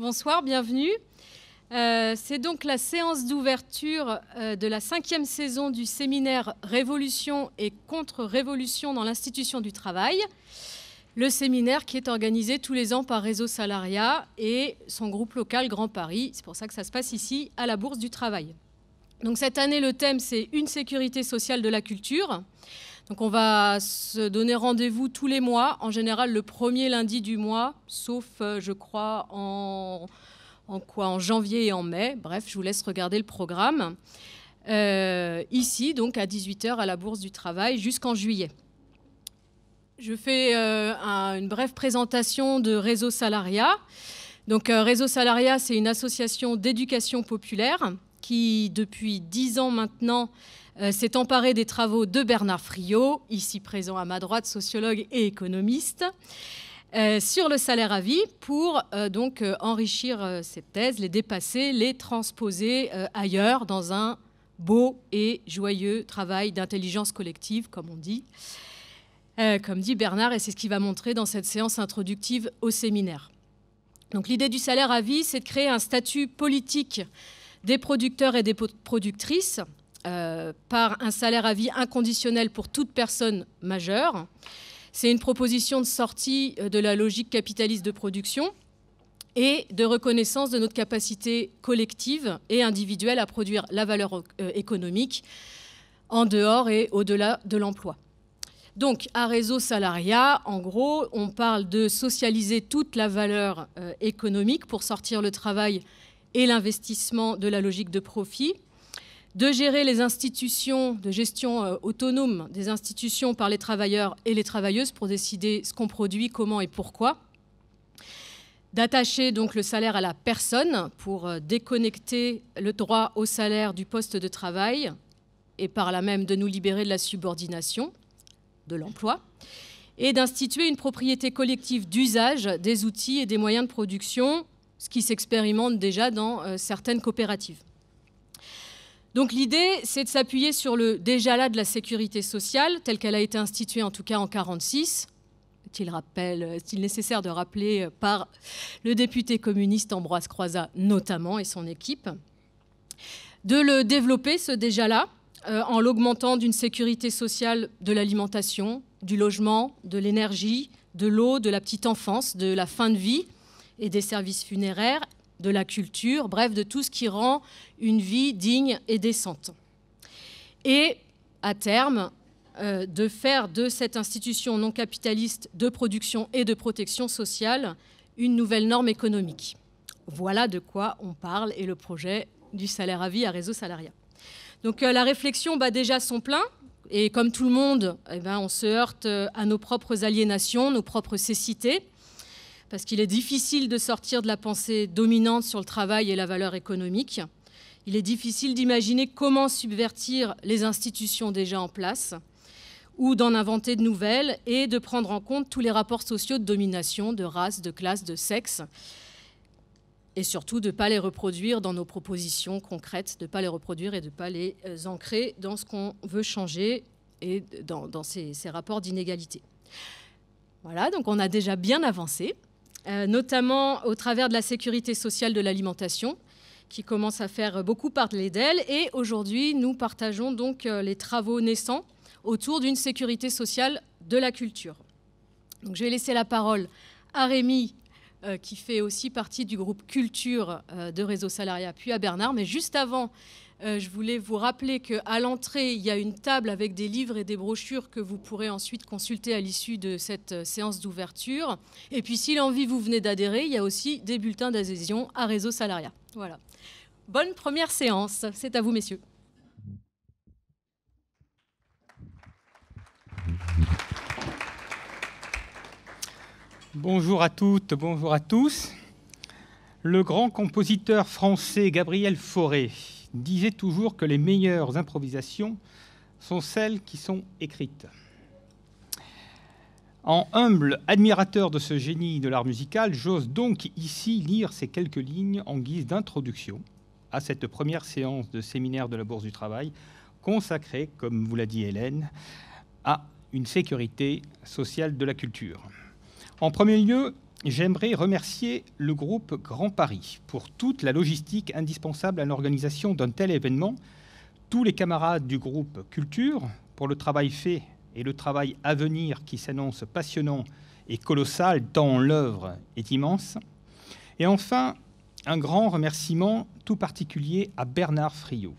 Bonsoir, bienvenue. Euh, c'est donc la séance d'ouverture euh, de la cinquième saison du séminaire Révolution et contre-révolution dans l'institution du travail. Le séminaire qui est organisé tous les ans par Réseau Salariat et son groupe local Grand Paris. C'est pour ça que ça se passe ici, à la Bourse du Travail. Donc cette année, le thème, c'est une sécurité sociale de la culture. Donc on va se donner rendez-vous tous les mois, en général le premier lundi du mois, sauf euh, je crois en, quoi en janvier et en mai. Bref, je vous laisse regarder le programme. Euh, ici, donc à 18h à la Bourse du Travail jusqu'en juillet. Je fais euh, une brève présentation de Réseau Salariat. Donc, Réseau Salariat, c'est une association d'éducation populaire qui, depuis 10 ans maintenant, euh, s'est emparé des travaux de Bernard Friot, ici présent à ma droite, sociologue et économiste, euh, sur le salaire à vie pour euh, donc enrichir cette thèse, les dépasser, les transposer ailleurs dans un beau et joyeux travail d'intelligence collective, comme on dit. comme dit Bernard, et c'est ce qu'il va montrer dans cette séance introductive au séminaire. Donc l'idée du salaire à vie, c'est de créer un statut politique des producteurs et des productrices euh, par un salaire à vie inconditionnel pour toute personne majeure. C'est une proposition de sortie euh, de la logique capitaliste de production et de reconnaissance de notre capacité collective et individuelle à produire la valeur euh, économique en dehors et au-delà de l'emploi. Donc, à réseau salariat, en gros, on parle de socialiser toute la valeur économique pour sortir le travail et l'investissement de la logique de profit de gérer les institutions de gestion euh, autonome des institutions par les travailleurs et les travailleuses pour décider ce qu'on produit, comment et pourquoi, d'attacher donc le salaire à la personne pour euh, déconnecter le droit au salaire du poste de travail et par là même de nous libérer de la subordination de l'emploi et d'instituer une propriété collective d'usage des outils et des moyens de production, ce qui s'expérimente déjà dans euh, certaines coopératives. Donc l'idée, c'est de s'appuyer sur le déjà là de la sécurité sociale, telle qu'elle a été instituée en tout cas en 1946, est-il nécessaire de rappeler euh, par le député communiste Ambroise croisat notamment et son équipe, de le développer ce déjà là euh, en l'augmentant d'une sécurité sociale de l'alimentation, du logement, de l'énergie, de l'eau, de la petite enfance, de la fin de vie et des services funéraires de la culture, bref, de tout ce qui rend une vie digne et décente. Et à terme, euh, de faire de cette institution non capitaliste de production et de protection sociale une nouvelle norme économique. Voilà de quoi on parle et le projet du salaire à vie à réseau salariat. Donc euh, la réflexion bat déjà son plein. Et comme tout le monde, eh ben, on se heurte euh, à nos propres aliénations, nos propres cécités parce qu'il est difficile de sortir de la pensée dominante sur le travail et la valeur économique. Il est difficile d'imaginer comment subvertir les institutions déjà en place ou d'en inventer de nouvelles et de prendre en compte tous les rapports sociaux de domination, de race, de classe, de sexe, et surtout de ne pas les reproduire dans nos propositions concrètes, de ne pas les reproduire et de ne pas les euh, ancrer dans ce qu'on veut changer et dans, ces rapports d'inégalité. Voilà, donc on a déjà bien avancé. Euh, notamment au travers de la sécurité sociale de l'alimentation, qui commence à faire beaucoup parler d'elle. Et aujourd'hui, nous partageons donc euh, les travaux naissants autour d'une sécurité sociale de la culture. Donc, je vais laisser la parole à Rémi, euh, qui fait aussi partie du groupe culture de Réseau Salariat, puis à Bernard. Mais juste avant euh, je voulais vous rappeler qu'à l'entrée, il y a une table avec des livres et des brochures que vous pourrez ensuite consulter à l'issue de cette euh, séance d'ouverture. Et puis, si l'envie vous venez d'adhérer, il y a aussi des bulletins d'adhésion à Réseau Salariat. Voilà. Bonne première séance. C'est à vous, messieurs. Bonjour à toutes, bonjour à tous. Le grand compositeur français Gabriel Fauré, disait toujours que les meilleures improvisations sont celles qui sont écrites. En humble admirateur de ce génie de l'art musical, j'ose donc ici lire ces quelques lignes en guise d'introduction à cette première séance de séminaire de la Bourse du Travail, consacrée, comme vous l'a dit Hélène, à une sécurité sociale de la culture. En premier lieu, j'aimerais remercier le groupe Grand Paris pour toute la logistique indispensable à l'organisation d'un tel événement, tous les camarades du groupe Culture pour le travail fait et le travail à venir qui s'annonce passionnant et colossal tant l'œuvre est immense. Et enfin, un grand remerciement tout particulier à Bernard Friot,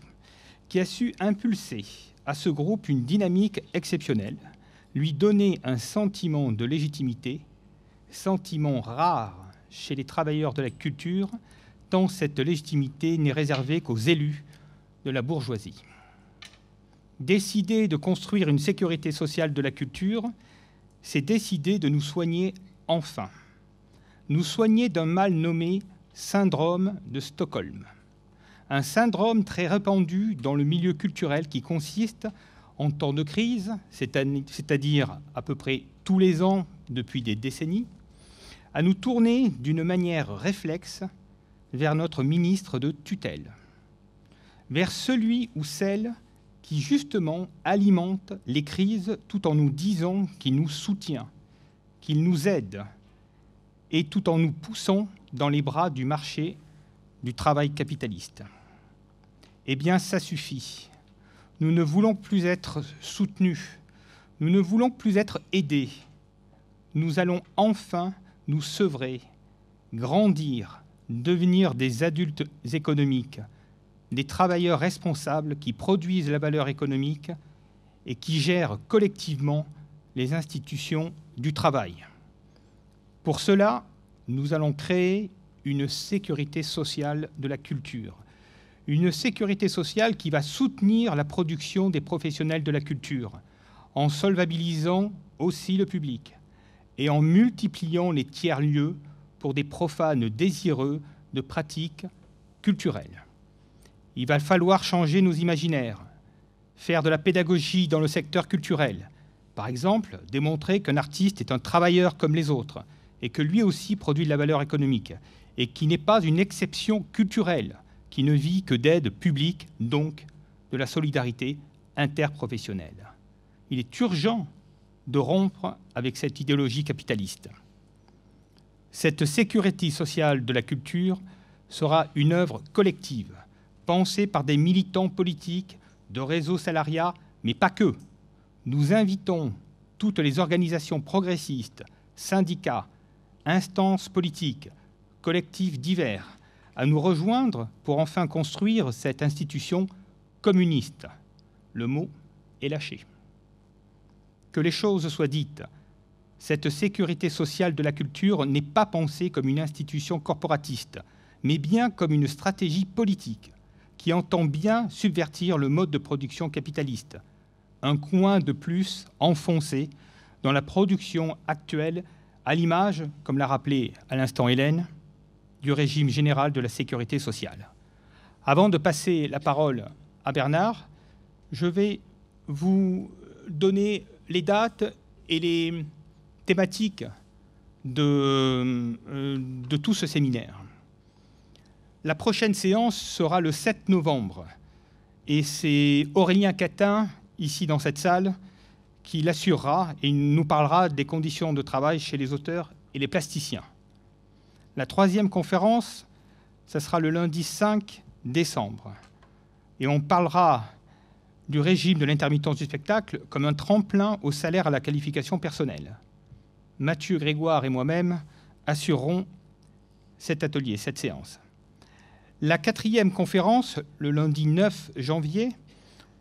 qui a su impulser à ce groupe une dynamique exceptionnelle, lui donner un sentiment de légitimité sentiment rare chez les travailleurs de la culture, tant cette légitimité n'est réservée qu'aux élus de la bourgeoisie. Décider de construire une sécurité sociale de la culture, c'est décider de nous soigner enfin, nous soigner d'un mal nommé syndrome de Stockholm, un syndrome très répandu dans le milieu culturel qui consiste en temps de crise, c'est-à-dire à peu près tous les ans depuis des décennies, à nous tourner d'une manière réflexe vers notre ministre de tutelle, vers celui ou celle qui justement alimente les crises tout en nous disant qu'il nous soutient, qu'il nous aide, et tout en nous poussant dans les bras du marché du travail capitaliste. Eh bien, ça suffit. Nous ne voulons plus être soutenus, nous ne voulons plus être aidés. Nous allons enfin nous sevrer, grandir, devenir des adultes économiques, des travailleurs responsables qui produisent la valeur économique et qui gèrent collectivement les institutions du travail. Pour cela, nous allons créer une sécurité sociale de la culture. Une sécurité sociale qui va soutenir la production des professionnels de la culture en solvabilisant aussi le public, et en multipliant les tiers-lieux pour des profanes désireux de pratiques culturelles. Il va falloir changer nos imaginaires, faire de la pédagogie dans le secteur culturel, par exemple démontrer qu'un artiste est un travailleur comme les autres et que lui aussi produit de la valeur économique et qui n'est pas une exception culturelle, qui ne vit que d'aide publique, donc de la solidarité interprofessionnelle. Il est urgent de rompre avec cette idéologie capitaliste. Cette sécurité sociale de la culture sera une œuvre collective, pensée par des militants politiques, de réseaux salariats, mais pas que. Nous invitons toutes les organisations progressistes, syndicats, instances politiques, collectifs divers, à nous rejoindre pour enfin construire cette institution communiste. Le mot est lâché que les choses soient dites. Cette sécurité sociale de la culture n'est pas pensée comme une institution corporatiste, mais bien comme une stratégie politique qui entend bien subvertir le mode de production capitaliste, un coin de plus enfoncé dans la production actuelle, à l'image, comme l'a rappelé à l'instant Hélène, du régime général de la sécurité sociale. Avant de passer la parole à Bernard, je vais vous donner les dates et les thématiques de, euh, de tout ce séminaire. La prochaine séance sera le 7 novembre. Et c'est Aurélien Catin, ici dans cette salle, qui l'assurera et nous parlera des conditions de travail chez les auteurs et les plasticiens. La troisième conférence, ce sera le lundi 5 décembre. Et on parlera du régime de l'intermittence du spectacle comme un tremplin au salaire à la qualification personnelle. Mathieu Grégoire et moi-même assurerons cet atelier, cette séance. La quatrième conférence, le lundi 9 janvier,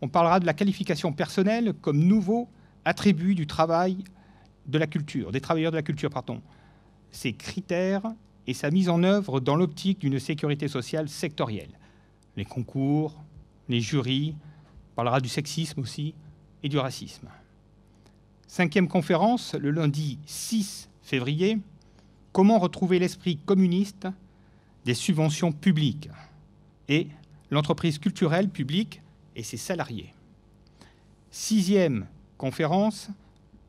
on parlera de la qualification personnelle comme nouveau attribut du travail de la culture, des travailleurs de la culture, pardon. Ses critères et sa mise en œuvre dans l'optique d'une sécurité sociale sectorielle. Les concours, les jurys, parlera du sexisme aussi et du racisme. Cinquième conférence, le lundi 6 février, comment retrouver l'esprit communiste des subventions publiques et l'entreprise culturelle publique et ses salariés. Sixième conférence,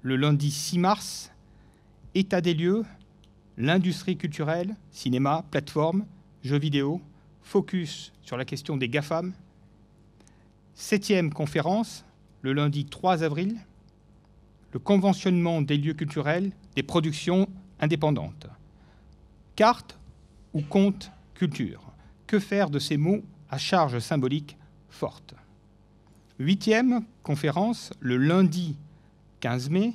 le lundi 6 mars, état des lieux, l'industrie culturelle, cinéma, plateforme, jeux vidéo, focus sur la question des GAFAM septième conférence, le lundi 3 avril, le conventionnement des lieux culturels des productions indépendantes. Carte ou compte culture Que faire de ces mots à charge symbolique forte Huitième conférence, le lundi 15 mai,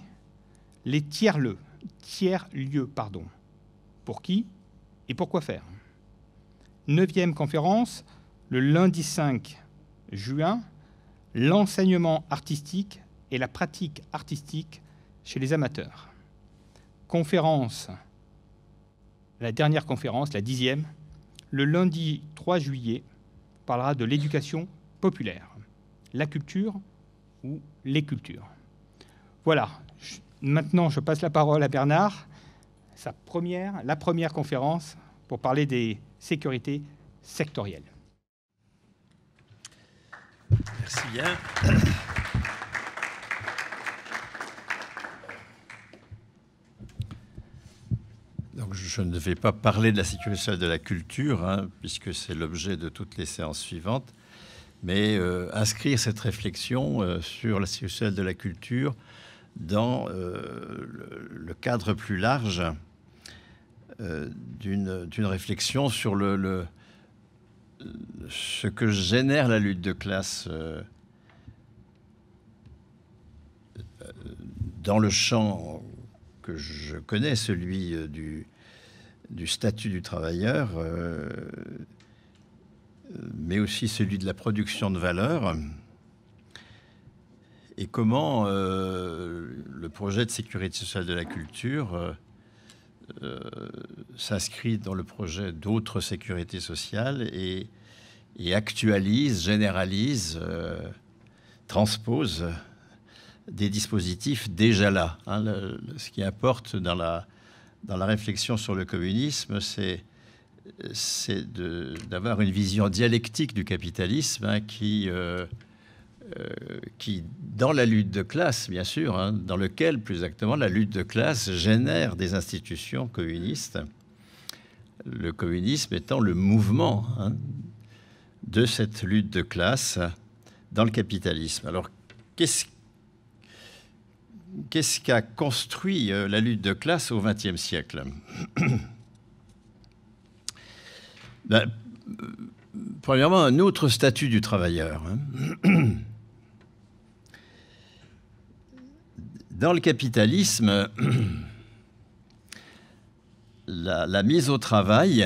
les tiers-lieux, tiers pardon. Pour qui et pourquoi faire Neuvième conférence, le lundi 5 juin, l'enseignement artistique et la pratique artistique chez les amateurs. Conférence, la dernière conférence, la dixième, le lundi 3 juillet, parlera de l'éducation populaire, la culture ou les cultures. Voilà, maintenant je passe la parole à Bernard, sa première, la première conférence pour parler des sécurités sectorielles. Merci bien. Donc, je ne vais pas parler de la situation de la culture, hein, puisque c'est l'objet de toutes les séances suivantes, mais euh, inscrire cette réflexion euh, sur la situation de la culture dans euh, le, cadre plus large d'une réflexion sur le ce que génère la lutte de classe euh, euh, dans le champ que je connais, celui euh, du, statut du travailleur, mais aussi celui de la production de valeur, et comment le projet de sécurité sociale de la culture euh, s'inscrit dans le projet d'autres sécurité sociale et, actualise, généralise, euh, transpose des dispositifs déjà là. Hein. ce qui importe dans la, dans la réflexion sur le communisme, c'est d'avoir une vision dialectique du capitalisme hein, qui euh, euh, qui, dans la lutte de classe, bien sûr, hein, dans lequel, plus exactement, la lutte de classe génère des institutions communistes, le communisme étant le mouvement hein, de cette lutte de classe dans le capitalisme. Alors, qu'est-ce qu'a construit euh, la lutte de classe au XXe siècle ben, euh, Premièrement, un autre statut du travailleur. Hein. Dans le capitalisme, la, mise au travail,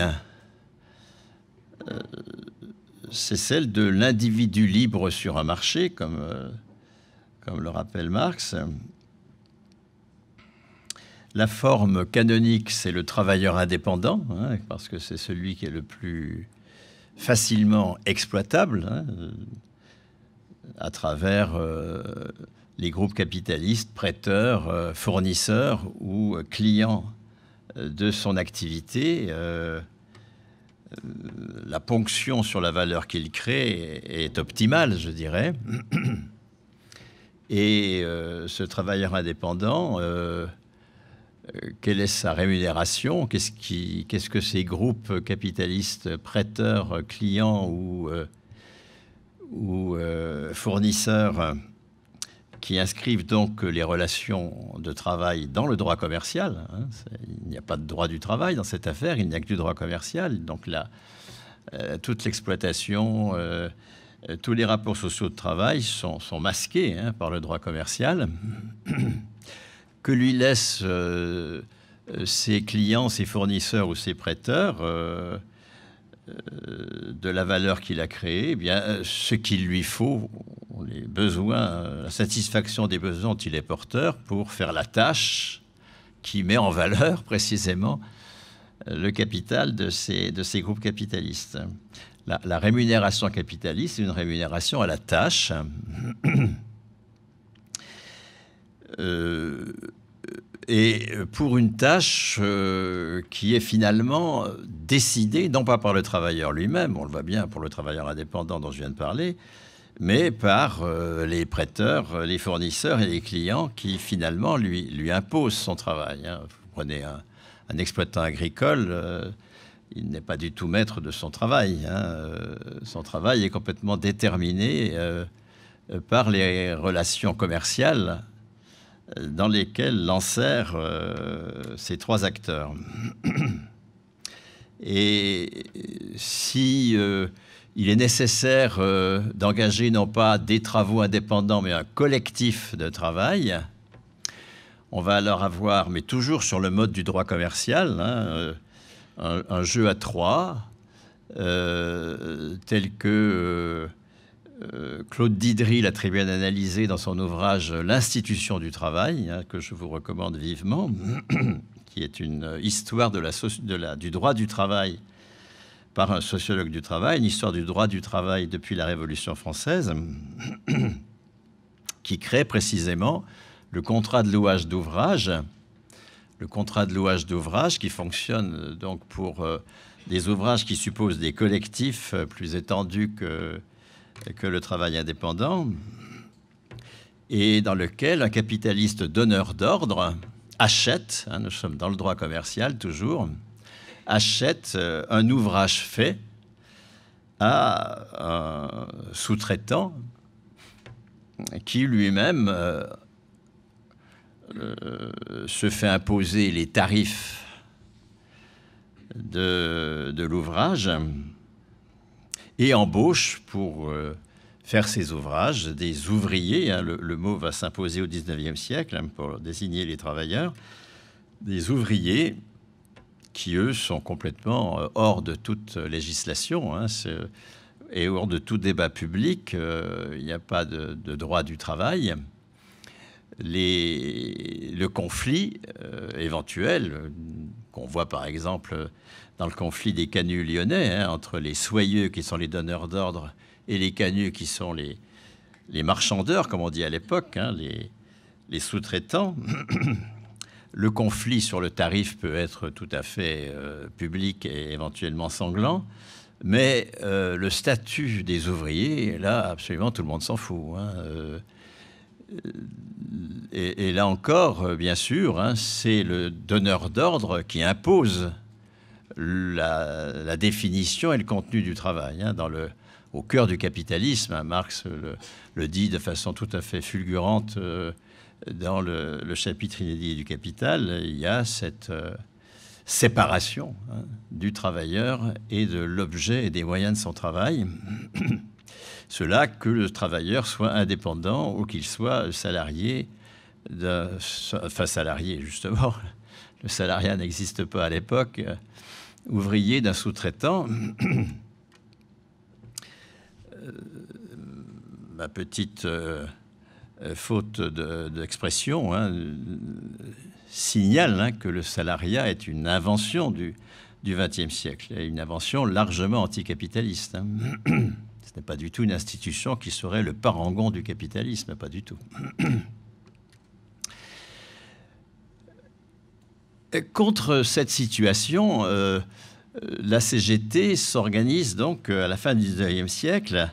euh, c'est celle de l'individu libre sur un marché, euh, comme, le rappelle Marx. La forme canonique, c'est le travailleur indépendant, hein, parce que c'est celui qui est le plus facilement exploitable hein, à travers euh, les groupes capitalistes, prêteurs, euh, fournisseurs ou euh, clients euh, de son activité, la ponction sur la valeur qu'il crée est optimale, je dirais. Et ce travailleur indépendant, quelle est sa rémunération Qu'est-ce que ces groupes capitalistes, prêteurs, clients ou fournisseurs qui inscrivent donc les relations de travail dans le droit commercial. Hein, il n'y a pas de droit du travail dans cette affaire, il n'y a que du droit commercial. Donc là, euh, toute l'exploitation, euh, tous les rapports sociaux de travail sont, masqués hein, par le droit commercial, que lui laissent euh, ses clients, ses fournisseurs ou ses prêteurs de la valeur qu'il a créée, eh bien, euh, ce qu'il lui faut, les besoins, euh, la satisfaction des besoins dont il est porteur pour faire la tâche qui met en valeur précisément euh, le capital de ces, de ces groupes capitalistes. La, rémunération capitaliste est une rémunération à la tâche. et pour une tâche euh, qui est finalement décidée, non pas par le travailleur lui-même, on le voit bien pour le travailleur indépendant dont je viens de parler, mais par euh, les prêteurs, euh, les fournisseurs et les clients qui finalement lui, imposent son travail. Hein. Vous prenez un, exploitant agricole, il n'est pas du tout maître de son travail. Hein. son travail est complètement déterminé par les relations commerciales dans lesquels lancèrent euh, ces trois acteurs. Et si euh, il est nécessaire euh, d'engager non pas des travaux indépendants, mais un collectif de travail, on va alors avoir, mais toujours sur le mode du droit commercial, hein, un, jeu à trois, tel que euh, Claude Didry l'a très bien analysé dans son ouvrage L'institution du travail, hein, que je vous recommande vivement, qui est une histoire du droit du travail par un sociologue du travail, une histoire du droit du travail depuis la Révolution française, qui crée précisément le contrat de louage d'ouvrage, le contrat de louage d'ouvrage qui fonctionne euh, donc pour euh, des ouvrages qui supposent des collectifs plus étendus que que le travail indépendant, et dans lequel un capitaliste donneur d'ordre achète, hein, nous sommes dans le droit commercial toujours, achète euh, un ouvrage fait à un sous-traitant qui lui-même euh, euh, se fait imposer les tarifs de l'ouvrage et embauche pour euh, faire ses ouvrages des ouvriers. Hein, le, mot va s'imposer au 19e siècle hein, pour désigner les travailleurs. Des ouvriers qui, eux, sont complètement euh, hors de toute législation hein, et hors de tout débat public. Euh, il n'y a pas de, droit du travail. Les, le conflit éventuel, qu'on voit par exemple dans le conflit des canuts lyonnais, hein, entre les soyeux qui sont les donneurs d'ordre et les canuts qui sont les, les marchandeurs, comme on dit à l'époque, hein, les, sous-traitants. le conflit sur le tarif peut être tout à fait euh, public et éventuellement sanglant, mais euh, le statut des ouvriers, là, absolument tout le monde s'en fout. Hein, euh, et, là encore, bien sûr, c'est le donneur d'ordre qui impose la, définition et le contenu du travail. Hein, au cœur du capitalisme, hein, Marx le, dit de façon tout à fait fulgurante euh, dans le, chapitre inédit du Capital, il y a cette euh, séparation hein, du travailleur et de l'objet et des moyens de son travail. Cela que le travailleur soit indépendant ou qu'il soit salarié, enfin salarié justement, le salariat n'existe pas à l'époque ouvrier d'un sous-traitant. Euh, ma petite euh, euh, faute d'expression hein, signale hein, que le salariat est une invention du XXe siècle, une invention largement anticapitaliste. Hein. Ce n'est pas du tout une institution qui serait le parangon du capitalisme, pas du tout. Contre cette situation, euh, euh, la CGT s'organise donc euh, à la fin du 19e siècle.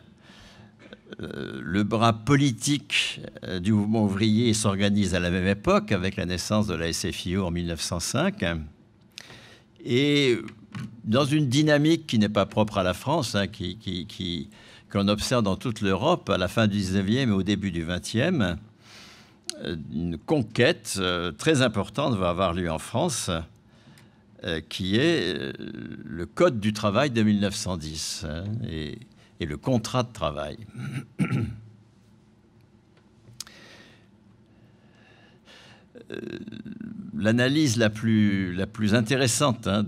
le bras politique du mouvement ouvrier s'organise à la même époque avec la naissance de la SFIO en 1905. Et dans une dynamique qui n'est pas propre à la France, hein, qu'on observe dans toute l'Europe à la fin du 19e et au début du 20e, une conquête euh, très importante va avoir lieu en France, euh, qui est euh, le Code du travail de 1910 hein, et, le contrat de travail. L'analyse la plus, la plus intéressante hein,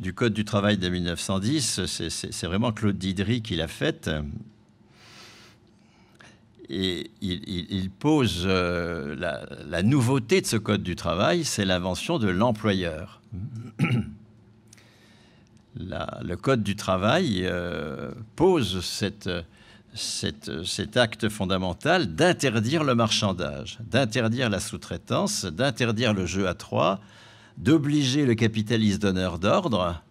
du Code du travail de 1910, c'est vraiment Claude Didry qui l'a faite. Et il, pose euh, la, nouveauté de ce code du travail, c'est l'invention de l'employeur. le code du travail euh, pose cet acte fondamental d'interdire le marchandage, d'interdire la sous-traitance, d'interdire le jeu à trois, d'obliger le capitaliste donneur d'ordre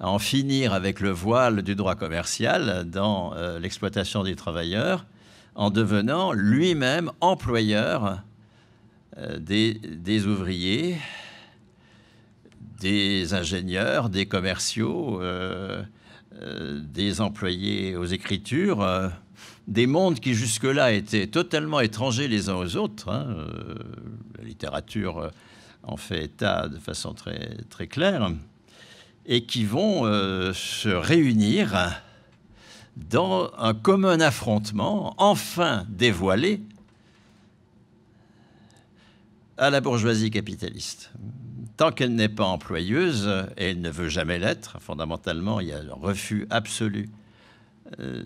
à en finir avec le voile du droit commercial dans euh, l'exploitation des travailleurs en devenant lui-même employeur euh, des, ouvriers, des ingénieurs, des commerciaux, euh, euh, des employés aux écritures, des mondes qui jusque-là étaient totalement étrangers les uns aux autres. Hein, la littérature en fait état de façon très, très claire, et qui vont se réunir dans un commun affrontement, enfin dévoilé, à la bourgeoisie capitaliste. Tant qu'elle n'est pas employeuse, et elle ne veut jamais l'être, fondamentalement, il y a un refus absolu euh,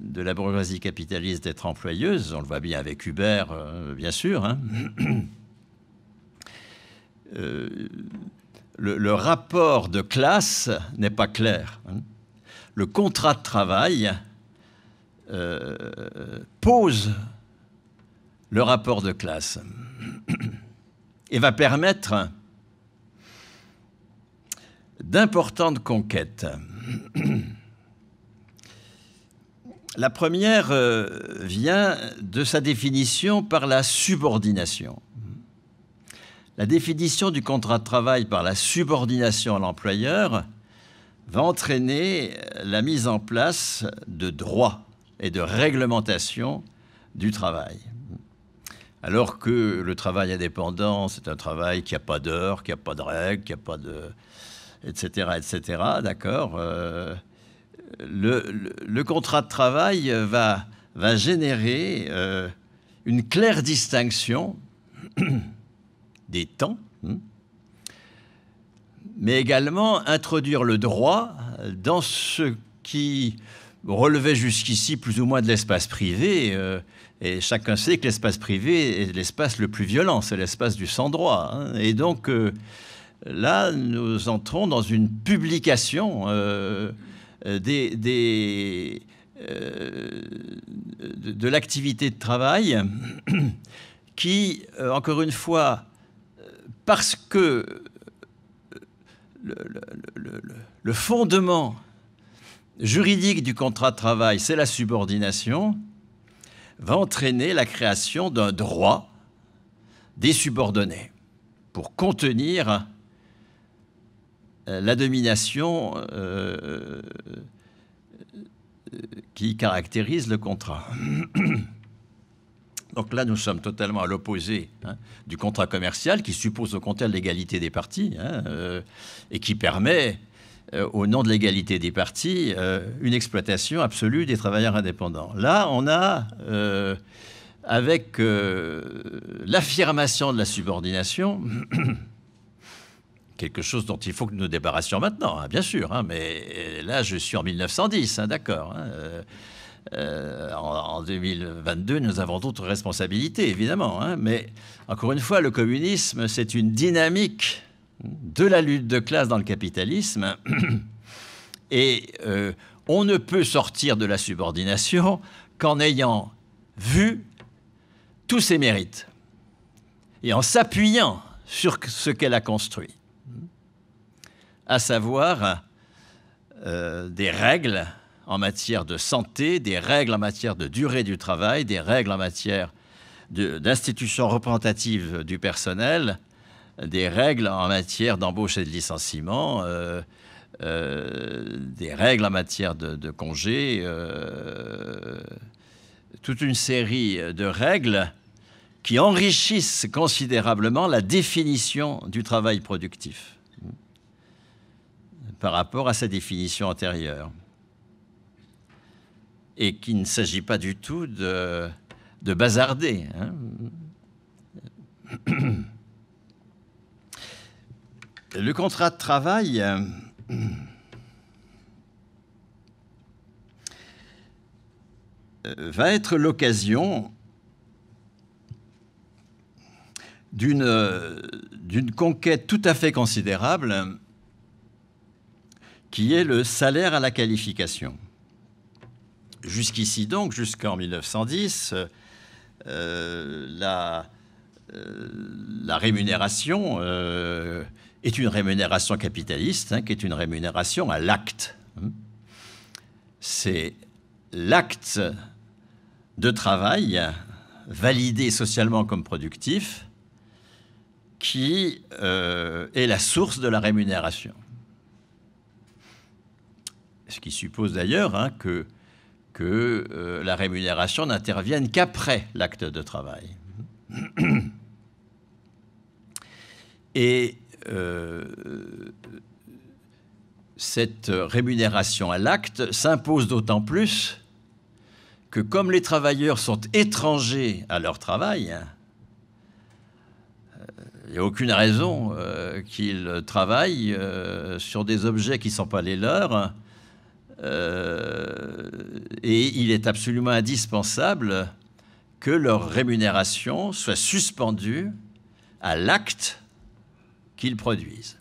de la bourgeoisie capitaliste d'être employeuse, on le voit bien avec Hubert, euh, bien sûr. Hein. Euh, le, rapport de classe n'est pas clair. Hein le contrat de travail euh, pose le rapport de classe et va permettre d'importantes conquêtes. La première euh, vient de sa définition par la subordination. La définition du contrat de travail par la subordination à l'employeur va entraîner euh, la mise en place de droits et de réglementations du travail. Alors que le travail indépendant, c'est un travail qui n'a pas d'heure, qui n'a pas de règles, qui n'a pas de... etc., etc., d'accord euh, le, contrat de travail va, va générer euh, une claire distinction des temps, hein, mais également introduire le droit dans ce qui relevait jusqu'ici plus ou moins de l'espace privé. Euh, et chacun sait que l'espace privé est l'espace le plus violent, c'est l'espace du sans-droit. Hein. Et donc euh, là, nous entrons dans une publication euh, des, de l'activité de travail qui, encore une fois, parce que le, fondement juridique du contrat de travail, c'est la subordination, va entraîner la création d'un droit des subordonnés pour contenir euh, la domination euh, euh, qui caractérise le contrat. Donc là, nous sommes totalement à l'opposé hein, du contrat commercial qui suppose au contraire l'égalité des parties hein, euh, et qui permet, euh, au nom de l'égalité des parties, euh, une exploitation absolue des travailleurs indépendants. Là, on a, avec l'affirmation de la subordination, quelque chose dont il faut que nous débarrassions maintenant, hein, bien sûr, mais là, je suis en 1910, d'accord. Euh, en, 2022, nous avons d'autres responsabilités, évidemment. Hein. mais encore une fois, le communisme, c'est une dynamique de la lutte de classe dans le capitalisme. Et euh, on ne peut sortir de la subordination qu'en ayant vu tous ses mérites et en s'appuyant sur ce qu'elle a construit, à savoir euh, des règles en matière de santé, des règles en matière de durée du travail, des règles en matière d'institutions représentatives du personnel, des règles en matière d'embauche et de licenciement, euh, euh, des règles en matière de, congé, euh, toute une série de règles qui enrichissent considérablement la définition du travail productif par rapport à sa définition antérieure et qu'il ne s'agit pas du tout de, bazarder. Hein. Le contrat de travail... Euh, va être l'occasion d'une conquête tout à fait considérable qui est le salaire à la qualification. Jusqu'ici donc, jusqu'en 1910, euh, euh, euh, la, rémunération est une rémunération capitaliste, hein, qui est une rémunération à l'acte. C'est l'acte de travail validé socialement comme productif qui est la source de la rémunération. Ce qui suppose d'ailleurs hein, que que euh, la rémunération n'intervienne qu'après l'acte de travail. Et euh, cette rémunération à l'acte s'impose d'autant plus que comme les travailleurs sont étrangers à leur travail, il hein, n'y euh, a aucune raison qu'ils travaillent sur des objets qui ne sont pas les leurs euh, et il est absolument indispensable que leur rémunération soit suspendue à l'acte qu'ils produisent.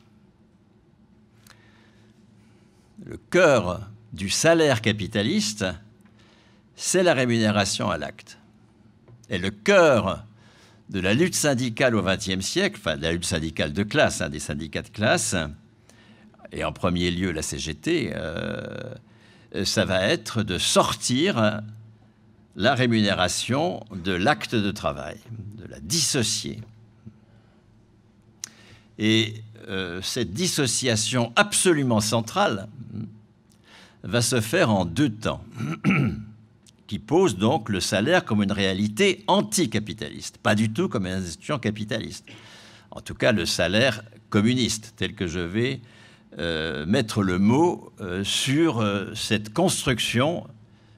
Le cœur du salaire capitaliste, c'est la rémunération à l'acte. Et le cœur de la lutte syndicale au XXe siècle, enfin de la lutte syndicale de classe, hein, des syndicats de classe, et en premier lieu la CGT, euh, euh, ça va être de sortir la rémunération de l'acte de travail, de la dissocier. Et euh, cette dissociation absolument centrale va se faire en deux temps, qui pose donc le salaire comme une réalité anticapitaliste, pas du tout comme une institution capitaliste. En tout cas, le salaire communiste, tel que je vais euh, mettre le mot euh, sur euh, cette construction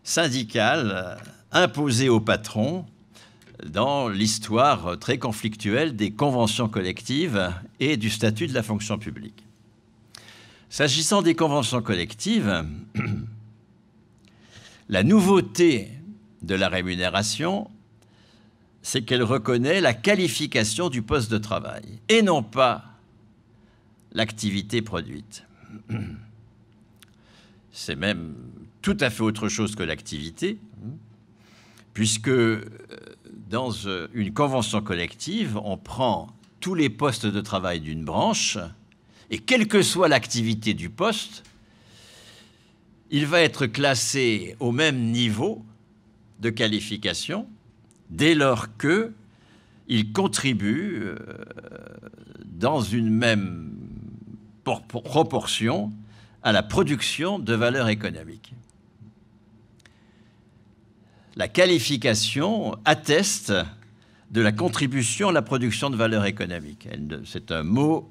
syndicale imposée aux patrons dans l'histoire très conflictuelle des conventions collectives et du statut de la fonction publique. S'agissant des conventions collectives, la nouveauté de la rémunération, c'est qu'elle reconnaît la qualification du poste de travail et non pas l'activité produite. C'est même tout à fait autre chose que l'activité, puisque euh, dans euh, une convention collective, on prend tous les postes de travail d'une branche, et quelle que soit l'activité du poste, il va être classé au même niveau de qualification dès lors qu'il contribue euh, dans une même proportion à la production de valeur économique. La qualification atteste de la contribution à la production de valeur économique. C'est un mot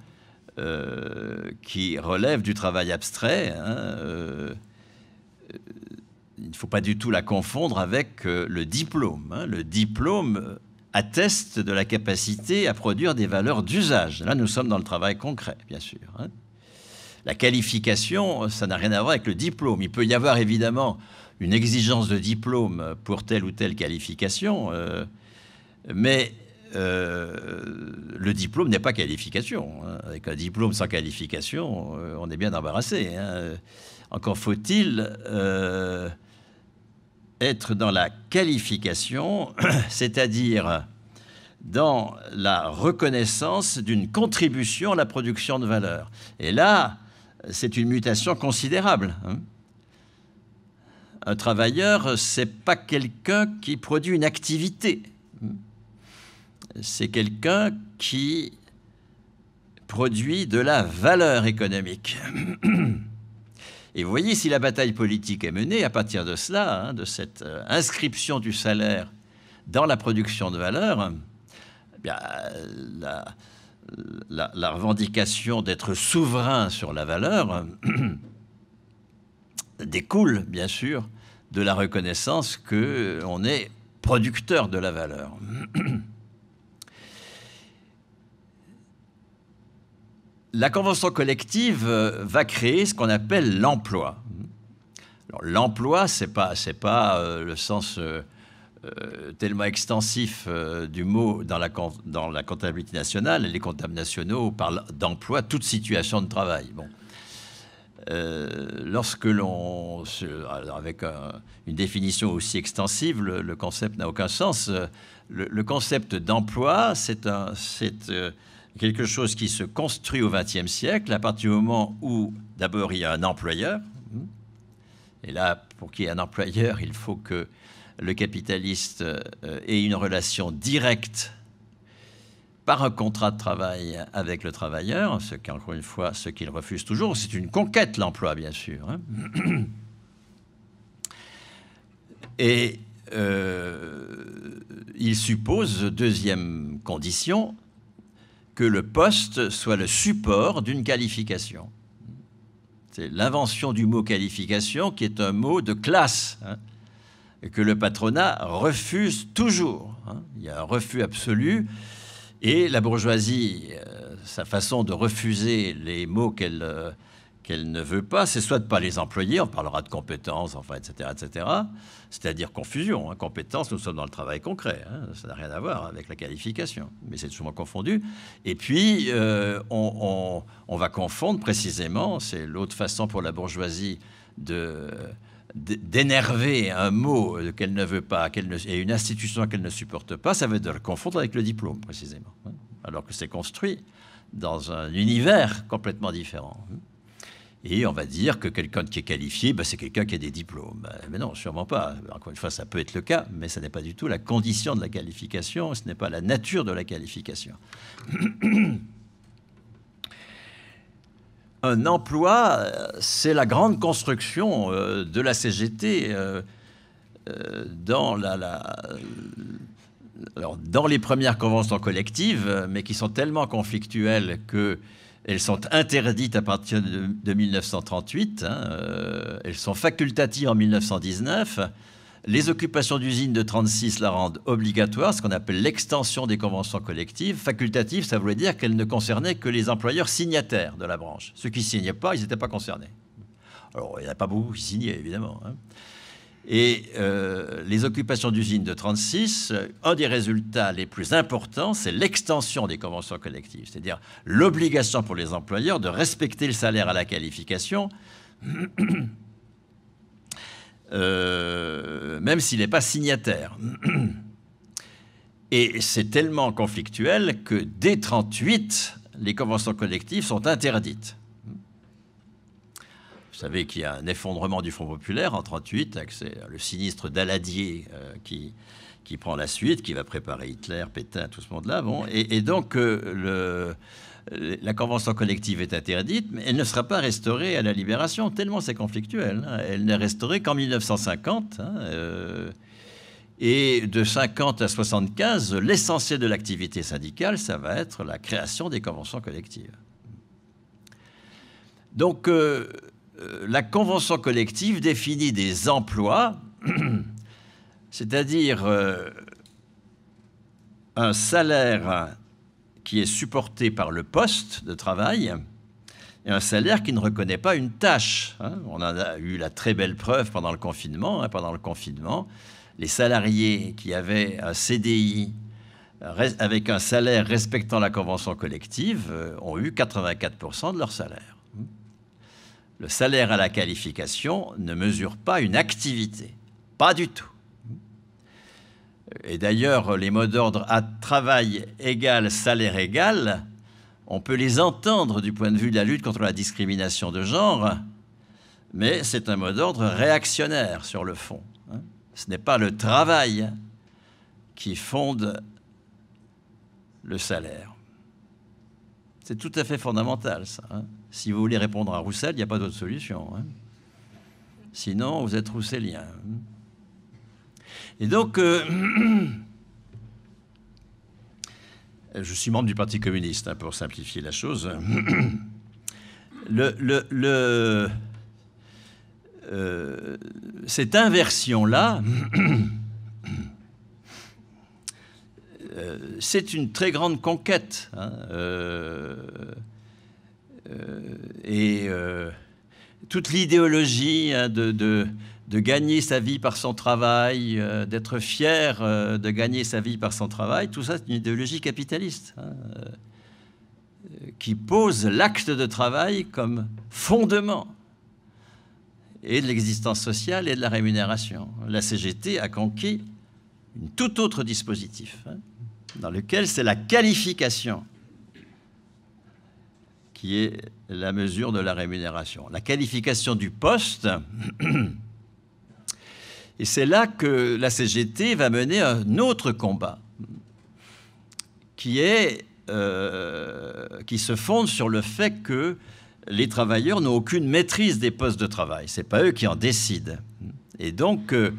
euh, qui relève du travail abstrait. Hein, euh, il ne faut pas du tout la confondre avec euh, le diplôme. Hein. Le diplôme atteste de la capacité à produire des valeurs d'usage. Là, nous sommes dans le travail concret, bien sûr. Hein la qualification, ça n'a rien à voir avec le diplôme. Il peut y avoir évidemment une exigence de diplôme pour telle ou telle qualification, euh, mais euh, le diplôme n'est pas qualification. Hein. Avec un diplôme sans qualification, euh, on est bien embarrassé. Hein. Encore faut-il être dans la qualification, c'est-à-dire dans la reconnaissance d'une contribution à la production de valeur. Et là, c'est une mutation considérable. Hein. Un travailleur, c'est pas quelqu'un qui produit une activité. Hein. C'est quelqu'un qui produit de la valeur économique. Et vous voyez, si la bataille politique est menée à partir de cela, hein, de cette euh, inscription du salaire dans la production de valeur, eh bien, la, la, revendication d'être souverain sur la valeur découle, bien sûr, de la reconnaissance que on est producteur de la valeur. la convention collective euh, va créer ce qu'on appelle l'emploi. l'emploi, c'est pas pas euh, le sens euh, euh, tellement extensif euh, du mot dans la, dans la comptabilité nationale, les comptables nationaux parlent d'emploi, toute situation de travail. Bon. Euh, lorsque l'on, avec une définition aussi extensive, le, concept n'a aucun sens. Le, concept d'emploi, c'est quelque chose qui se construit au XXe siècle, à partir du moment où d'abord il y a un employeur, et là, pour qu'il y ait un employeur, il faut que le capitaliste ait euh, une relation directe par un contrat de travail avec le travailleur, ce qu'encore une fois, ce qu'il refuse toujours, c'est une conquête l'emploi, bien sûr. Hein. Et euh, il suppose, deuxième condition, que le poste soit le support d'une qualification. C'est l'invention du mot qualification qui est un mot de classe. Hein que le patronat refuse toujours. Hein. Il y a un refus absolu. Et la bourgeoisie, euh, sa façon de refuser les mots euh, qu'elle ne veut pas, c'est soit de pas les employer, on parlera de compétences, enfin, etc., etc. C'est-à-dire confusion. Hein. Compétences, nous sommes dans le travail concret. Hein. Ça n'a rien à voir avec la qualification, mais c'est souvent confondu. Et puis, euh, on, va confondre précisément, c'est l'autre façon pour la bourgeoisie de d'énerver un mot qu'elle ne veut pas qu'elle ne, et une institution qu'elle ne supporte pas, ça veut dire le confondre avec le diplôme, précisément. Hein, alors que c'est construit dans un univers complètement différent. Et on va dire que quelqu'un qui est qualifié, ben, c'est quelqu'un qui a des diplômes. Mais non, sûrement pas. Encore une fois, ça peut être le cas, mais ce n'est pas du tout la condition de la qualification, ce n'est pas la nature de la qualification un emploi, euh, c'est la grande construction euh, de la CGT euh, dans les premières conventions collectives, mais qui sont tellement conflictuelles qu'elles sont interdites à partir de, 1938, hein, elles sont facultatives en 1919, les occupations d'usines de 36 la rendent obligatoire, ce qu'on appelle l'extension des conventions collectives. Facultative, ça voulait dire qu'elle ne concernait que les employeurs signataires de la branche. Ceux qui ne signaient pas, ils n'étaient pas concernés. Alors, il n'y en a pas beaucoup qui signaient, évidemment. Hein. Et euh, les occupations d'usines de 36, un des résultats les plus importants, c'est l'extension des conventions collectives, c'est-à-dire l'obligation pour les employeurs de respecter le salaire à la qualification euh, même s'il n'est pas signataire. Et c'est tellement conflictuel que dès 38, les conventions collectives sont interdites. Vous savez qu'il y a un effondrement du Front populaire en 38, avec le sinistre Daladier euh, qui, qui prend la suite, qui va préparer Hitler, Pétain, tout ce monde-là. Bon, et, donc euh, le euh, la convention collective est interdite, mais elle ne sera pas restaurée à la libération, tellement c'est conflictuel. Hein. Elle n'est restaurée qu'en 1950. Hein, euh, et de 50 à 75, l'essentiel de l'activité syndicale, ça va être la création des conventions collectives. Donc, euh, la convention collective définit des emplois, c'est-à-dire un salaire qui est supporté par le poste de travail et un salaire qui ne reconnaît pas une tâche. Hein. On a eu la très belle preuve pendant le confinement. Hein, pendant le confinement, les salariés qui avaient un CDI avec un salaire respectant la convention collective euh, ont eu 84% de leur salaire. Le salaire à la qualification ne mesure pas une activité, pas du tout et d'ailleurs les mots d'ordre à travail égal, salaire égal, on peut les entendre du point de vue de la lutte contre la discrimination de genre, mais c'est un mot d'ordre réactionnaire sur le fond. Hein. Ce n'est pas le travail qui fonde le salaire. C'est tout à fait fondamental, ça. Hein. Si vous voulez répondre à Roussel, il n'y a pas d'autre solution. Hein. Sinon, vous êtes rousselien. Et donc, euh, je suis membre du Parti communiste, hein, pour simplifier la chose. Euh, cette inversion-là, euh, c'est une très grande conquête. Hein, et toute l'idéologie hein, de de gagner sa vie par son travail, euh, d'être fier euh, de gagner sa vie par son travail, tout ça, c'est une idéologie capitaliste hein, euh, qui pose l'acte de travail comme fondement et de l'existence sociale et de la rémunération. La CGT a conquis un tout autre dispositif hein, dans lequel c'est la qualification qui est la mesure de la rémunération. La qualification du poste Et c'est là que la CGT va mener un autre combat qui, est, euh, qui se fonde sur le fait que les travailleurs n'ont aucune maîtrise des postes de travail. Ce n'est pas eux qui en décident. Et donc, euh,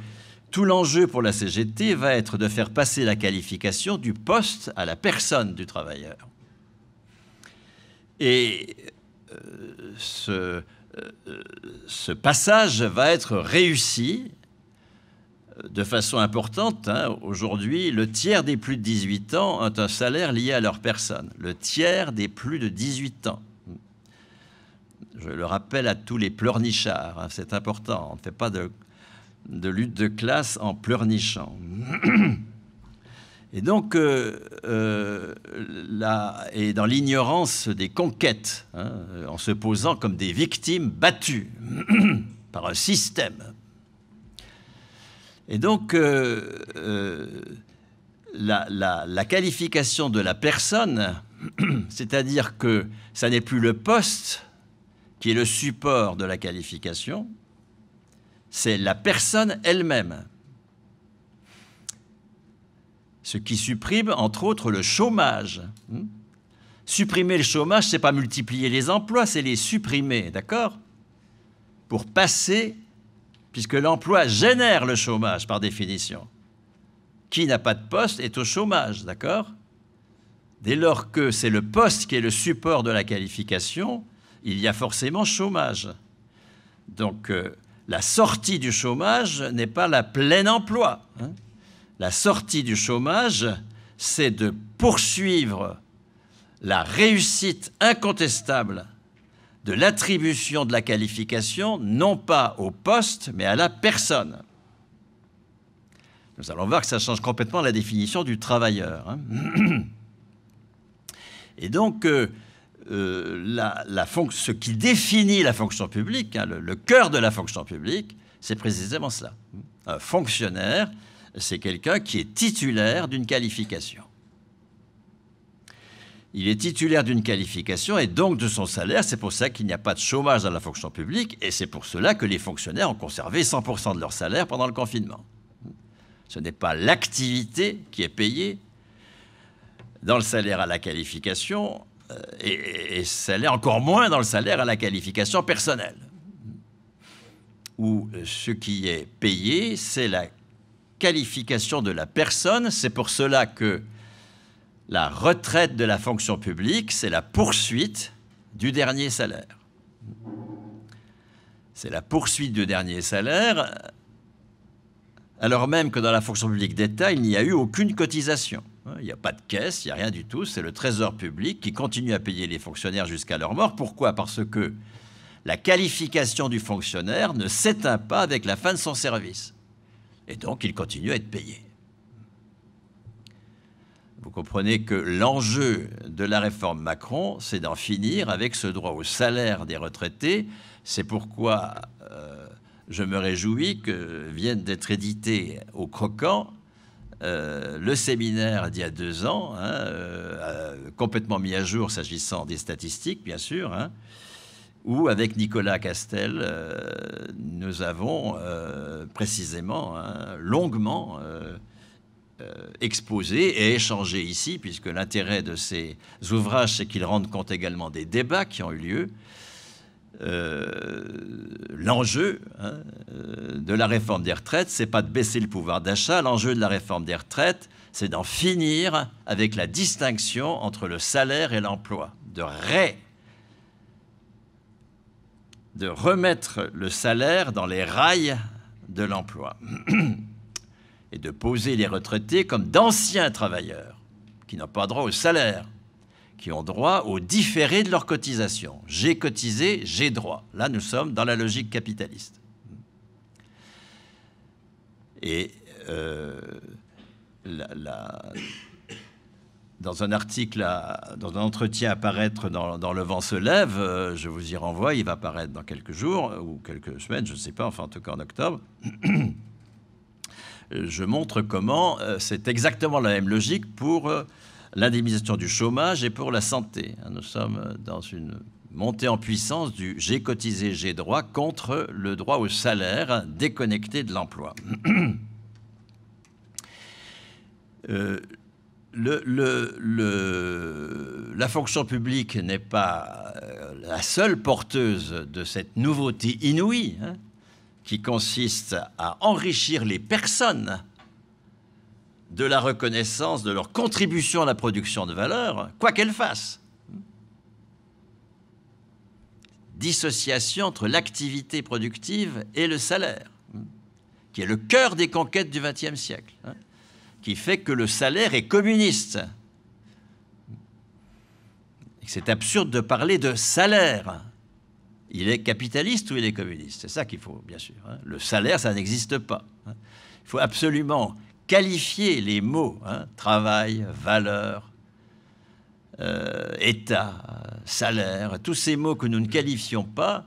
tout l'enjeu pour la CGT va être de faire passer la qualification du poste à la personne du travailleur. Et euh, ce, ce, passage va être réussi de façon importante. Hein, aujourd'hui, le tiers des plus de 18 ans ont un salaire lié à leur personne. Le tiers des plus de 18 ans. Je le rappelle à tous les pleurnichards, hein, c'est important. On ne fait pas de, lutte de classe en pleurnichant. Et donc, euh, euh, là, et dans l'ignorance des conquêtes, hein, en se posant comme des victimes battues par un système et donc, euh, euh, la, qualification de la personne, c'est-à-dire que ça n'est plus le poste qui est le support de la qualification, c'est la personne elle-même. Ce qui supprime, entre autres, le chômage. Hmm? supprimer le chômage, ce n'est pas multiplier les emplois, c'est les supprimer, d'accord Pour passer puisque l'emploi génère le chômage par définition. Qui n'a pas de poste est au chômage, d'accord Dès lors que c'est le poste qui est le support de la qualification, il y a forcément chômage. Donc euh, la sortie du chômage n'est pas la pleine emploi. Hein. la sortie du chômage, c'est de poursuivre la réussite incontestable de l'attribution de la qualification, non pas au poste, mais à la personne. Nous allons voir que ça change complètement la définition du travailleur. Hein. Et donc, euh, euh, ce qui définit la fonction publique, hein, le, le, cœur de la fonction publique, c'est précisément cela. Un fonctionnaire, c'est quelqu'un qui est titulaire d'une qualification il est titulaire d'une qualification et donc de son salaire. C'est pour ça qu'il n'y a pas de chômage dans la fonction publique et c'est pour cela que les fonctionnaires ont conservé 100% de leur salaire pendant le confinement. Ce n'est pas l'activité qui est payée dans le salaire à la qualification euh, et, et l'est encore moins dans le salaire à la qualification personnelle. Ou euh, ce qui est payé, c'est la qualification de la personne. C'est pour cela que la retraite de la fonction publique, c'est la poursuite du dernier salaire. C'est la poursuite du dernier salaire, alors même que dans la fonction publique d'État, il n'y a eu aucune cotisation. Il n'y a pas de caisse, il n'y a rien du tout. C'est le trésor public qui continue à payer les fonctionnaires jusqu'à leur mort. Pourquoi Parce que la qualification du fonctionnaire ne s'éteint pas avec la fin de son service. Et donc, il continue à être payé. Vous comprenez que l'enjeu de la réforme Macron, c'est d'en finir avec ce droit au salaire des retraités. C'est pourquoi euh, je me réjouis que vienne d'être édité au Croquant euh, le séminaire d'il y a deux ans, hein, euh, complètement mis à jour s'agissant des statistiques, bien sûr, hein, où avec Nicolas Castel, nous avons précisément, hein, longuement, euh, exposé et échangés ici, puisque l'intérêt de ces ouvrages, c'est qu'ils rendent compte également des débats qui ont eu lieu. Euh, l'enjeu hein, euh, de la réforme des retraites, c'est pas de baisser le pouvoir d'achat. L'enjeu de la réforme des retraites, c'est d'en finir avec la distinction entre le salaire et l'emploi, de ré, de remettre le salaire dans les rails de l'emploi. et de poser les retraités comme d'anciens travailleurs, qui n'ont pas droit au salaire, qui ont droit au différé de leur cotisation. J'ai cotisé, j'ai droit. Là, nous sommes dans la logique capitaliste. Et euh, dans un article, dans un entretien à paraître dans, Le Vent se lève, euh, je vous y renvoie, il va paraître dans quelques jours ou quelques semaines, je ne sais pas, enfin en tout cas en octobre. je montre comment euh, c'est exactement la même logique pour euh, l'indemnisation du chômage et pour la santé. Hein, nous sommes dans une montée en puissance du j'ai cotisé, j'ai droit contre le droit au salaire déconnecté de l'emploi. Euh, la fonction publique n'est pas la seule porteuse de cette nouveauté inouïe. Hein qui consiste à enrichir les personnes de la reconnaissance de leur contribution à la production de valeur, quoi qu'elles fassent. Dissociation entre l'activité productive et le salaire, qui est le cœur des conquêtes du XXe siècle, hein, qui fait que le salaire est communiste. C'est absurde de parler de salaire il est capitaliste ou il est communiste C'est ça qu'il faut, bien sûr. Hein. Le salaire, ça n'existe pas. Hein. Il faut absolument qualifier les mots hein, travail, valeur, euh, état, salaire, tous ces mots que nous ne qualifions pas,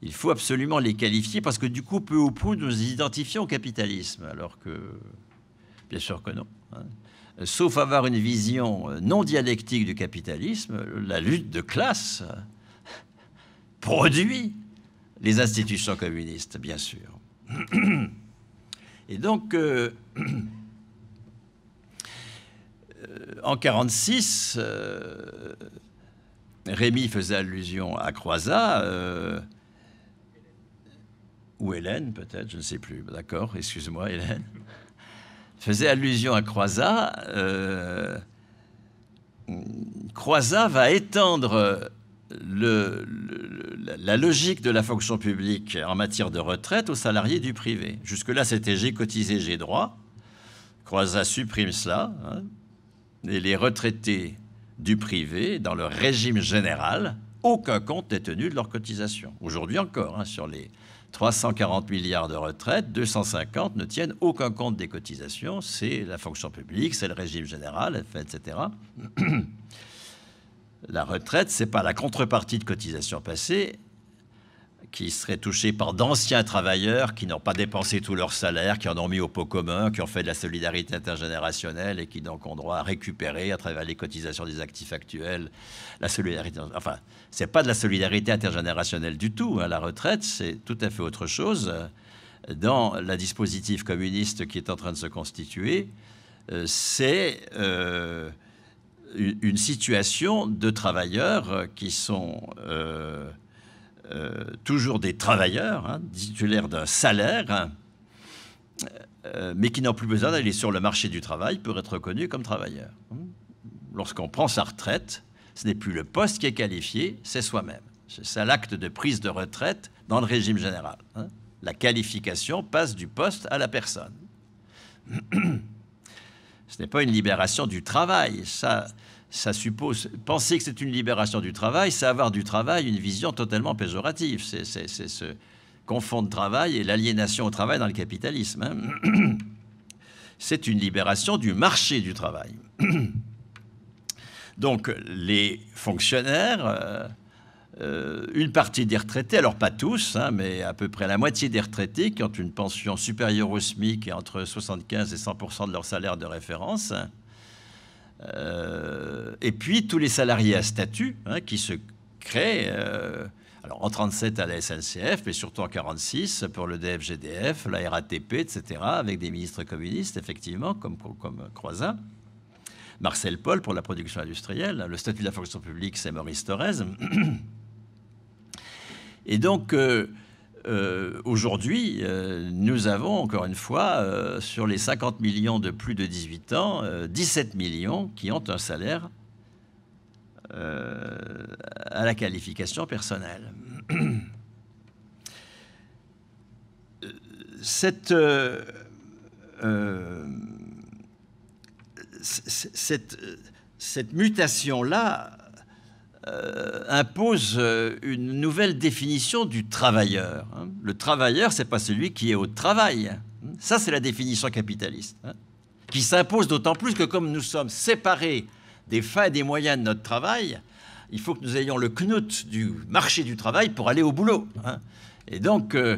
il faut absolument les qualifier parce que du coup, peu ou prou, nous identifions au capitalisme, alors que, bien sûr que non. Sauf avoir une vision euh, non dialectique du capitalisme, la lutte de classe produit les institutions communistes, bien sûr. Et donc, euh, euh, en 1946, euh, Rémy faisait allusion à Croizat, ou Hélène peut-être, je ne sais plus, d'accord, excuse-moi Hélène, faisait allusion à Croizat. Croizat va étendre le, la logique de la fonction publique en matière de retraite aux salariés du privé. Jusque-là, c'était j'ai cotisé, j'ai droit. Croisa supprime cela. Hein. et les retraités du privé, dans le régime général, aucun compte n'est tenu de leur cotisation. Aujourd'hui encore, hein, sur les 340 milliards de retraites, 250 ne tiennent aucun compte des cotisations. C'est la fonction publique, c'est le régime général, etc. La retraite, c'est pas la contrepartie de cotisations passées qui serait touchée par d'anciens travailleurs qui n'ont pas dépensé tout leur salaire, qui en ont mis au pot commun, qui ont fait de la solidarité intergénérationnelle et qui donc ont droit à récupérer à travers les cotisations des actifs actuels la solidarité. Enfin, c'est pas de la solidarité intergénérationnelle du tout. Hein, la retraite, c'est tout à fait autre chose. Dans la dispositif communiste qui est en train de se constituer, euh, c'est euh, une situation de travailleurs euh, qui sont euh, euh, toujours des travailleurs, hein, titulaires d'un salaire, hein, mais qui n'ont plus besoin d'aller sur le marché du travail pour être reconnus comme travailleurs. Hein. Lorsqu'on prend sa retraite, ce n'est plus le poste qui est qualifié, c'est soi-même. C'est ça l'acte de prise de retraite dans le régime général. La qualification passe du poste à la personne. Ce n'est pas une libération du travail. Ça, suppose. Penser que c'est une libération du travail, c'est avoir du travail une vision totalement péjorative. C'est ce confondre travail et l'aliénation au travail dans le capitalisme. Hein. C'est une libération du marché du travail. Donc les fonctionnaires. Euh, euh, une partie des retraités, alors pas tous, hein, mais à peu près la moitié des retraités qui ont une pension supérieure au SMIC et entre 75 et 100 de leur salaire de référence. Euh, et puis tous les salariés à statut hein, qui se créent, euh, alors en 37 à la SNCF, mais surtout en 46 pour le DFGDF, la RATP, etc., avec des ministres communistes, effectivement, comme, comme Marcel Paul pour la production industrielle, le statut de la fonction publique, c'est Maurice Thorez. Et donc, euh, euh, aujourd'hui, euh, nous avons encore une fois, sur les 50 millions de plus de 18 ans, 17 millions qui ont un salaire à la qualification personnelle. cette, cette mutation-là euh, impose euh, une nouvelle définition du travailleur. Hein. Le travailleur, ce n'est pas celui qui est au travail. Hein. Ça, c'est la définition capitaliste, hein, qui s'impose d'autant plus que comme nous sommes séparés des fins et des moyens de notre travail, il faut que nous ayons le knut du marché du travail pour aller au boulot. Et donc, euh,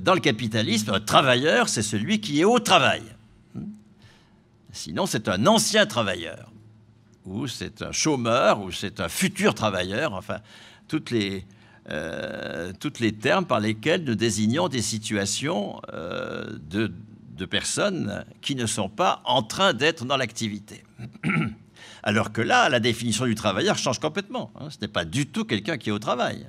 dans le capitalisme, un travailleur, c'est celui qui est au travail. Sinon, c'est un ancien travailleur ou c'est un chômeur, ou c'est un futur travailleur, enfin, toutes les, euh, toutes les termes par lesquels nous désignons des situations euh, de, personnes qui ne sont pas en train d'être dans l'activité. Alors que là, la définition du travailleur change complètement. Hein. ce n'est pas du tout quelqu'un qui est au travail.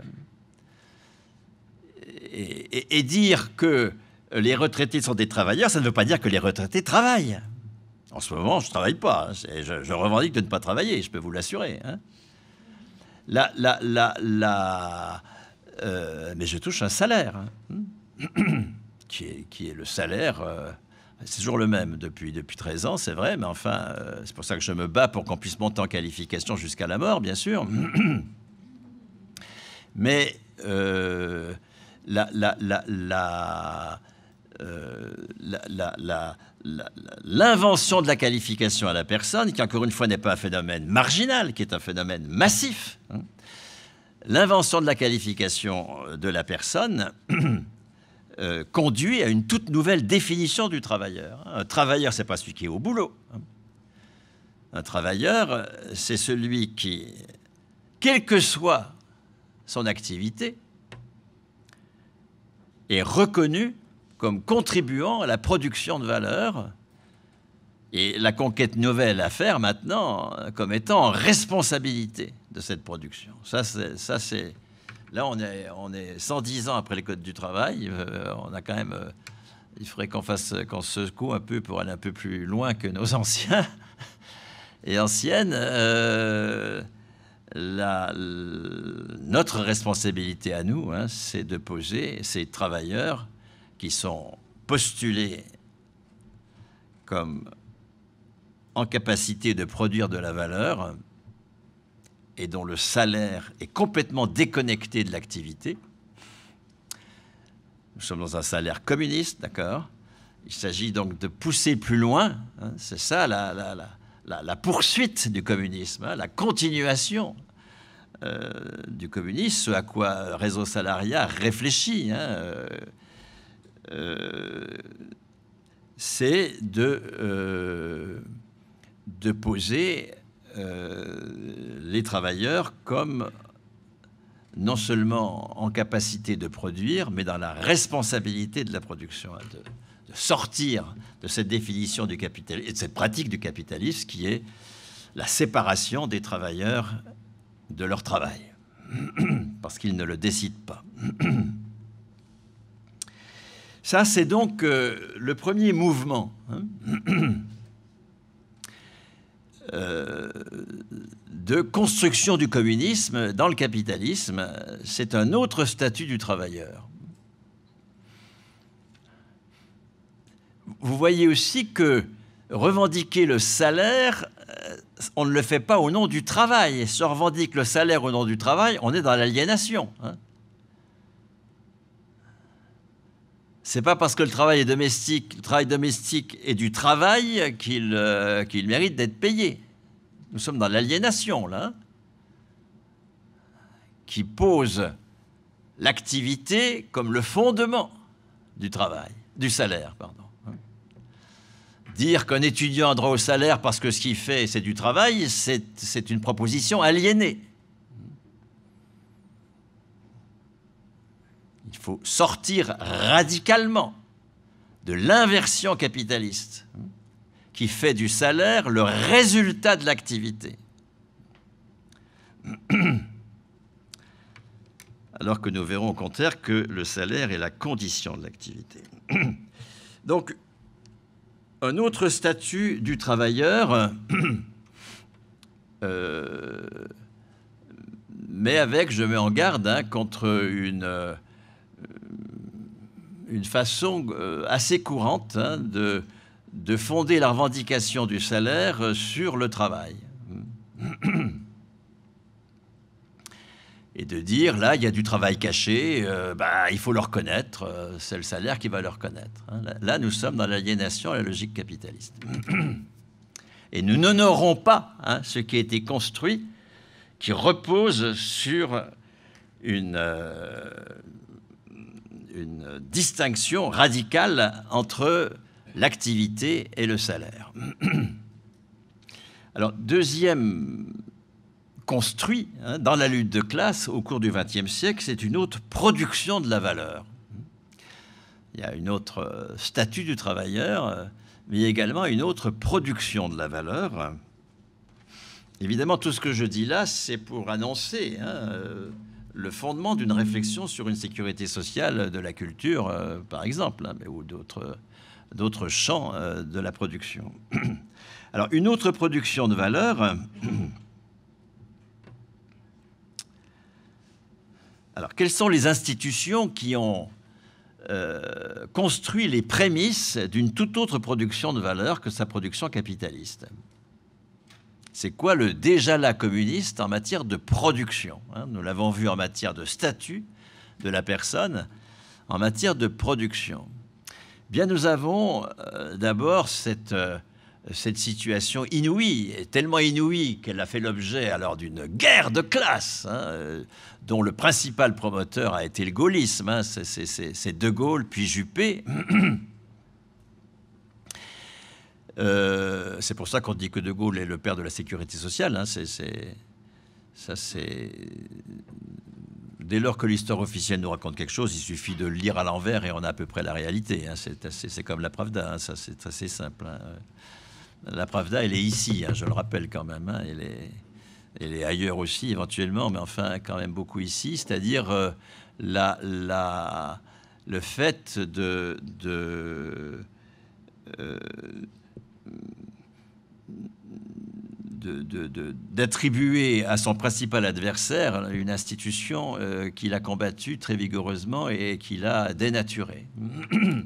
et dire que les retraités sont des travailleurs, ça ne veut pas dire que les retraités travaillent. En ce moment, je ne travaille pas. Hein. Je, revendique de ne pas travailler, je peux vous l'assurer. Hein. La, la, la, euh, mais je touche un salaire, hein. qui, est, le salaire. Euh, c'est toujours le même depuis, depuis 13 ans, c'est vrai, mais enfin, euh, c'est pour ça que je me bats pour qu'on puisse monter en qualification jusqu'à la mort, bien sûr. mais la, la, la l'invention de la qualification à la personne, qui encore une fois n'est pas un phénomène marginal, qui est un phénomène massif, hein. l'invention de la qualification euh, de la personne euh, conduit à une toute nouvelle définition du travailleur. Hein. Un travailleur, c'est pas celui qui est au boulot. Hein. Un travailleur, euh, c'est celui qui, quelle que soit son activité, est reconnu comme contribuant à la production de valeur. Et la conquête nouvelle à faire maintenant, euh, comme étant en responsabilité de cette production. Ça, c'est, ça, c'est, là, on est, on est 110 ans après les codes du travail. Euh, on a quand même, euh, il faudrait qu'on fasse, qu'on se secoue un peu pour aller un peu plus loin que nos anciens et anciennes. notre responsabilité à nous, hein, c'est de poser ces travailleurs qui sont postulés comme en capacité de produire de la valeur et dont le salaire est complètement déconnecté de l'activité. Nous sommes dans un salaire communiste, d'accord Il s'agit donc de pousser plus loin, hein, c'est ça la, la, poursuite du communisme, hein, la continuation euh, du communisme, ce à quoi Réseau Salariat réfléchit. Hein, euh, euh, c'est de, euh, de poser euh, les travailleurs comme non seulement en capacité de produire, mais dans la responsabilité de la production, hein, de, de, sortir de cette définition du capital et de cette pratique du capitalisme qui est la séparation des travailleurs de leur travail, parce qu'ils ne le décident pas. Ça, c'est donc euh, le premier mouvement. Hein. Euh, de construction du communisme dans le capitalisme, c'est un autre statut du travailleur. Vous voyez aussi que revendiquer le salaire, euh, on ne le fait pas au nom du travail. Si on revendique le salaire au nom du travail, on est dans l'aliénation. Hein. C'est pas parce que le travail est domestique, le travail domestique est du travail euh, qu'il mérite d'être payé. Nous sommes dans l'aliénation, là, qui pose l'activité comme le fondement du travail, du salaire, pardon. Dire qu'un étudiant a droit au salaire parce que ce qu'il fait, c'est du travail, c'est une proposition aliénée. Il faut sortir radicalement de l'inversion capitaliste qui fait du salaire le résultat de l'activité. Alors que nous verrons au contraire que le salaire est la condition de l'activité. Donc, un autre statut du travailleur, euh, mais avec, je mets en garde, hein, contre une euh, une façon euh, assez courante hein, de, de fonder la revendication du salaire euh, sur le travail. Et de dire, là, il y a du travail caché, euh, bah, il faut le reconnaître, c'est le salaire qui va le reconnaître. Hein. Là, nous sommes dans l'aliénation à la logique capitaliste. Et nous n'honorons pas hein, ce qui a été construit, qui repose sur une une distinction radicale entre l'activité et le salaire. Alors, deuxième construit hein, dans la lutte de classe au cours du XXe siècle, c'est une autre production de la valeur. Il y a une autre euh, statut du travailleur, euh, mais également une autre production de la valeur. Évidemment, tout ce que je dis là, c'est pour annoncer hein, euh, le fondement d'une réflexion sur une sécurité sociale de la culture, euh, par exemple, hein, mais, ou d'autres, euh, champs euh, de la production. Alors, une autre production de valeur. Alors, quelles sont les institutions qui ont construit les prémices d'une toute autre production de valeur que sa production capitaliste c'est quoi le déjà là communiste en matière de production. Hein nous l'avons vu en matière de statut de la personne, en matière de production. Bien, nous avons euh, d'abord euh, cette, situation inouïe, tellement inouïe qu'elle a fait l'objet alors d'une guerre de classe, hein, euh, dont le principal promoteur a été le gaullisme. Hein, c'est De Gaulle, puis Juppé. Euh, c'est pour ça qu'on dit que De Gaulle est le père de la sécurité sociale. Hein. c'est, ça, c'est dès lors que l'histoire officielle nous raconte quelque chose, il suffit de lire à l'envers et on a à peu près la réalité. Hein. C'est, comme la Pravda. Hein. Ça, c'est assez simple. La Pravda, elle est ici. je le rappelle quand même. Elle est, elle est ailleurs aussi éventuellement, mais enfin quand même beaucoup ici, c'est-à-dire euh, la, le fait de, de euh, d'attribuer à son principal adversaire euh, une institution euh, qu'il a combattue très vigoureusement et qu'il a dénaturée.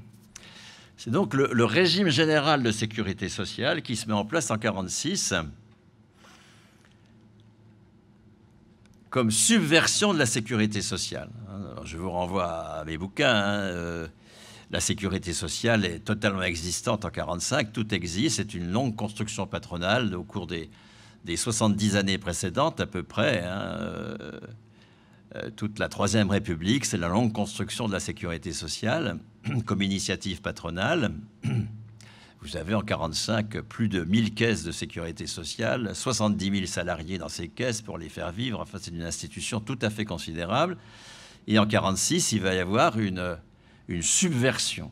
C'est donc le, régime général de sécurité sociale qui se met en place en 1946 comme subversion de la sécurité sociale. je vous renvoie à mes bouquins. Hein, euh, la sécurité sociale est totalement existante en 1945, tout existe, c'est une longue construction patronale au cours des, des 70 années précédentes à peu près. Hein. Euh, euh, toute la Troisième République, c'est la longue construction de la sécurité sociale comme initiative patronale. Vous avez en 1945 plus de 1000 caisses de sécurité sociale, 70 000 salariés dans ces caisses pour les faire vivre. Enfin, c'est une institution tout à fait considérable. Et en 1946, il va y avoir une, une subversion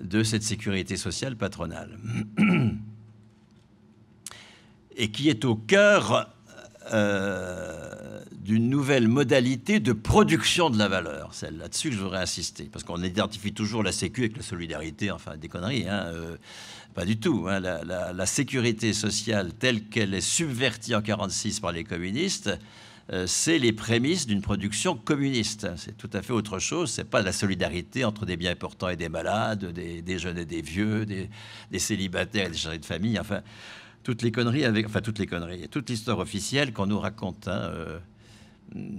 de cette sécurité sociale patronale, et qui est au cœur euh, d'une nouvelle modalité de production de la valeur. celle là-dessus que je voudrais insister, parce qu'on identifie toujours la sécu avec la solidarité, enfin des conneries, hein, euh, pas du tout. Hein. la, la, sécurité sociale telle qu'elle est subvertie en 1946 par les communistes, euh, c'est les prémices d'une production communiste. C'est tout à fait autre chose. C'est pas la solidarité entre des biens portants et des malades, des, jeunes et des vieux, des, célibataires et des chargés de famille. Enfin, toutes les conneries avec, enfin toutes les conneries, toute l'histoire officielle qu'on nous raconte. Hein, euh,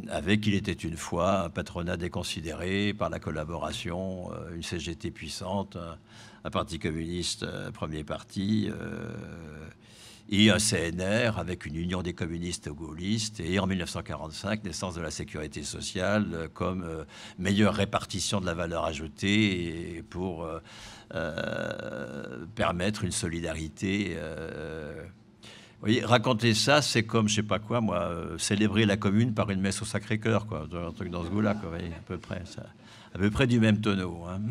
avec il était une fois un patronat déconsidéré par la collaboration, euh, une CGT puissante, un, parti communiste, premier parti, et un CNR avec une union des communistes gaullistes, et en 1945, naissance de la sécurité sociale comme euh, meilleure répartition de la valeur ajoutée et pour euh, euh, permettre une solidarité. Vous voyez, raconter ça, c'est comme, je sais pas quoi, moi, célébrer la commune par une messe au Sacré-Cœur, quoi, un truc dans ce goût-là, quoi, voyez, à peu près, ça, à peu près du même tonneau. Hein.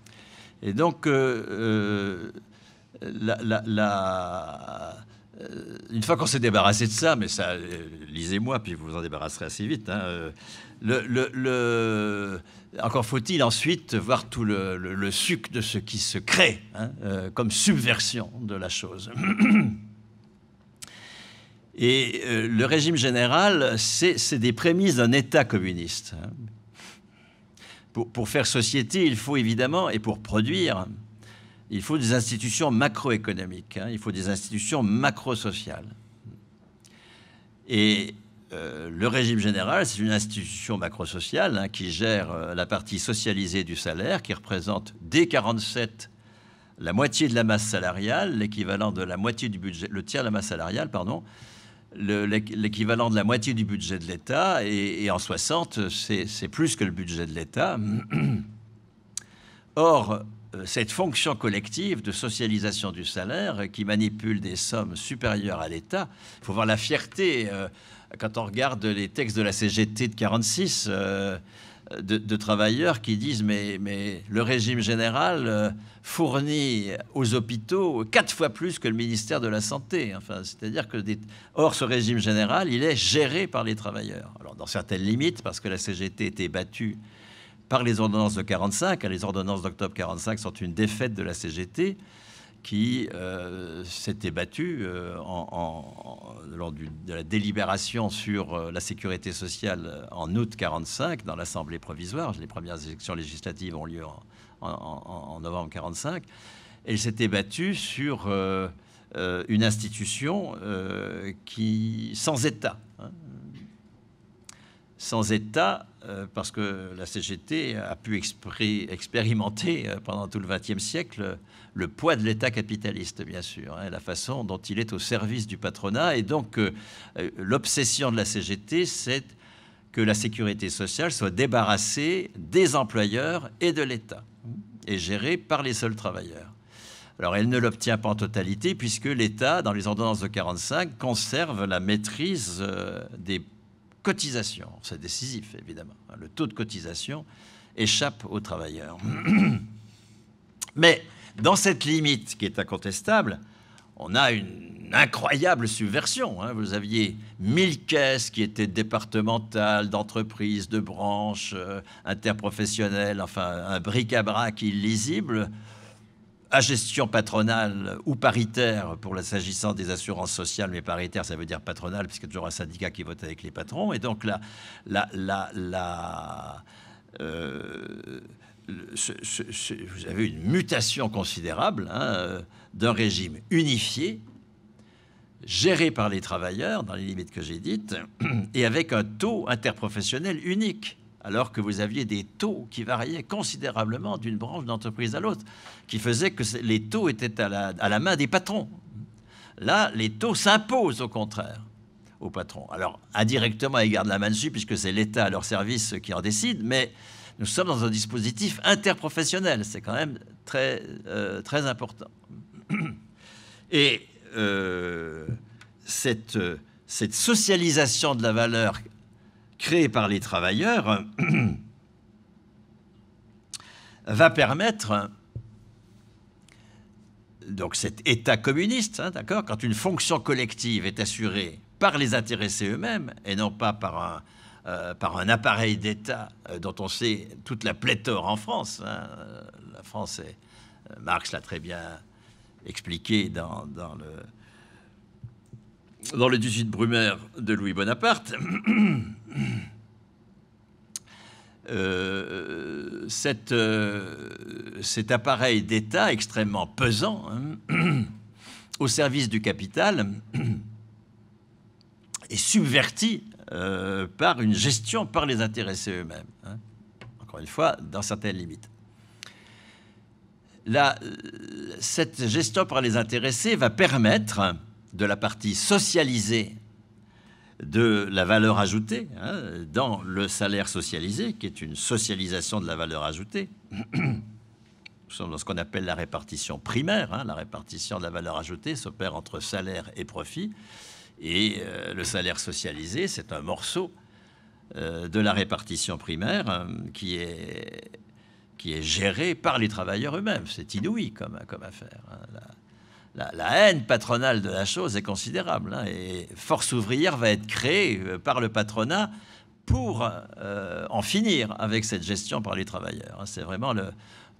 Et donc, euh, une fois qu'on s'est débarrassé de ça, mais ça, euh, lisez-moi, puis vous vous en débarrasserez assez vite. Hein, euh, encore faut-il ensuite voir tout le, le, suc de ce qui se crée hein, comme subversion de la chose. Et le régime général, c'est des prémices d'un État communiste. Hein. pour faire société, il faut évidemment, et pour produire, il faut des institutions macroéconomiques, hein. il faut des institutions macro-sociales. Et euh, le régime général, c'est une institution macro-sociale hein, qui gère euh, la partie socialisée du salaire, qui représente dès 47 la moitié de la masse salariale, l'équivalent de la moitié du budget, le tiers de la masse salariale, pardon, l'équivalent de la moitié du budget de l'État, et, en 60, c'est plus que le budget de l'État. Or, euh, cette fonction collective de socialisation du salaire qui manipule des sommes supérieures à l'État. Il faut voir la fierté euh, quand on regarde les textes de la CGT de 46 euh, de, travailleurs qui disent mais, le régime général fournit aux hôpitaux quatre fois plus que le ministère de la Santé. Enfin, c'est-à-dire que hors ce régime général, il est géré par les travailleurs. Alors dans certaines limites parce que la CGT était battue par les ordonnances de 45, hein, les ordonnances d'octobre 45 sont une défaite de la CGT qui euh, s'était battue euh, en, lors de la délibération sur euh, la sécurité sociale en août 45 dans l'Assemblée provisoire. Les premières élections législatives ont lieu en, en novembre 45. Elle s'était battue sur une institution qui, sans État, sans État, euh, parce que la CGT a pu expérimenter euh, pendant tout le XXe siècle le poids de l'État capitaliste, bien sûr, hein, la façon dont il est au service du patronat. Et donc, euh, l'obsession de la CGT, c'est que la sécurité sociale soit débarrassée des employeurs et de l'État, et gérée par les seuls travailleurs. Alors, elle ne l'obtient pas en totalité, puisque l'État, dans les ordonnances de 1945, conserve la maîtrise des cotisation. C'est décisif, évidemment. Le taux de cotisation échappe aux travailleurs. Mais dans cette limite qui est incontestable, on a une incroyable subversion. Hein. Vous aviez mille caisses qui étaient départementales, d'entreprises, de branches, euh, interprofessionnelles, enfin un bric-à-brac illisible à gestion patronale ou paritaire, pour la s'agissant des assurances sociales, mais paritaire, ça veut dire patronale, puisque y a toujours un syndicat qui vote avec les patrons. Et donc, là, euh, vous avez une mutation considérable hein, d'un régime unifié, géré par les travailleurs, dans les limites que j'ai dites, et avec un taux interprofessionnel unique alors que vous aviez des taux qui variaient considérablement d'une branche d'entreprise à l'autre, qui faisait que les taux étaient à la, main des patrons. Là, les taux s'imposent au contraire aux patrons. Alors, indirectement, ils gardent la main dessus puisque c'est l'État à leur service qui en décide, mais nous sommes dans un dispositif interprofessionnel. C'est quand même très, euh, très important. Et euh, cette socialisation de la valeur créé par les travailleurs va permettre donc cet État communiste, hein, d'accord, quand une fonction collective est assurée par les intéressés eux-mêmes et non pas par un, euh, par un appareil d'État euh, dont on sait toute la pléthore en France. Hein, euh, la France, Marx l'a très bien expliqué dans, dans le dans le 18 Brumaire de Louis Bonaparte. Euh, euh, cet appareil d'État extrêmement pesant hein, au service du capital est subverti euh, par une gestion par les intéressés eux-mêmes. Hein. Encore une fois, dans certaines limites. La, cette gestion par les intéressés va permettre de la partie socialisée de la valeur ajoutée hein, dans le salaire socialisé, qui est une socialisation de la valeur ajoutée. Nous sommes dans ce qu'on appelle la répartition primaire. Hein. La répartition de la valeur ajoutée s'opère entre salaire et profit. Et euh, le salaire socialisé, c'est un morceau euh, de la répartition primaire euh, qui, est, qui est géré par les travailleurs eux-mêmes. C'est inouï comme, comme affaire. Hein, la, haine patronale de la chose est considérable. Hein, et Force ouvrière va être créée euh, par le patronat pour euh, en finir avec cette gestion par les travailleurs. Hein. C'est vraiment le,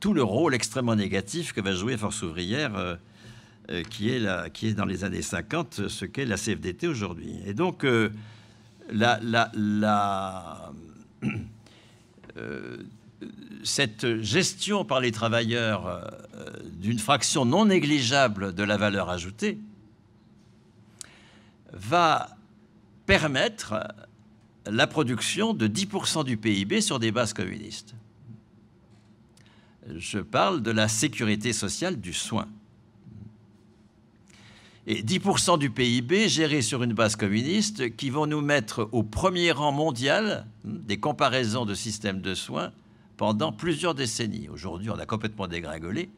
tout le rôle extrêmement négatif que va jouer Force ouvrière, euh, qui, est qui est dans les années 50 ce qu'est la CFDT aujourd'hui. Et donc, la, la, la cette gestion par les travailleurs euh, d'une fraction non négligeable de la valeur ajoutée va permettre la production de 10% du PIB sur des bases communistes. Je parle de la sécurité sociale du soin. Et 10% du PIB géré sur une base communiste qui vont nous mettre au premier rang mondial hmm, des comparaisons de systèmes de soins pendant plusieurs décennies. Aujourd'hui, on a complètement dégringolé,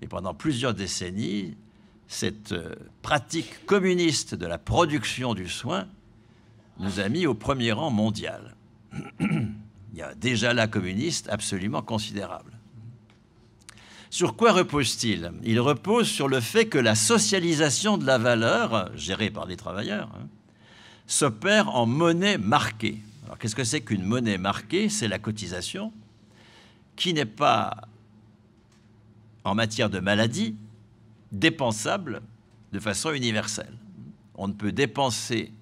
mais pendant plusieurs décennies, cette euh, pratique communiste de la production du soin nous a mis au premier rang mondial. Il y a déjà la communiste absolument considérable. Sur quoi repose-t-il Il repose sur le fait que la socialisation de la valeur, gérée par les travailleurs, hein, s'opère en monnaie marquée. Alors qu'est-ce que c'est qu'une monnaie marquée C'est la cotisation, qui n'est pas, en matière de maladie, dépensable de façon universelle. On ne peut dépenser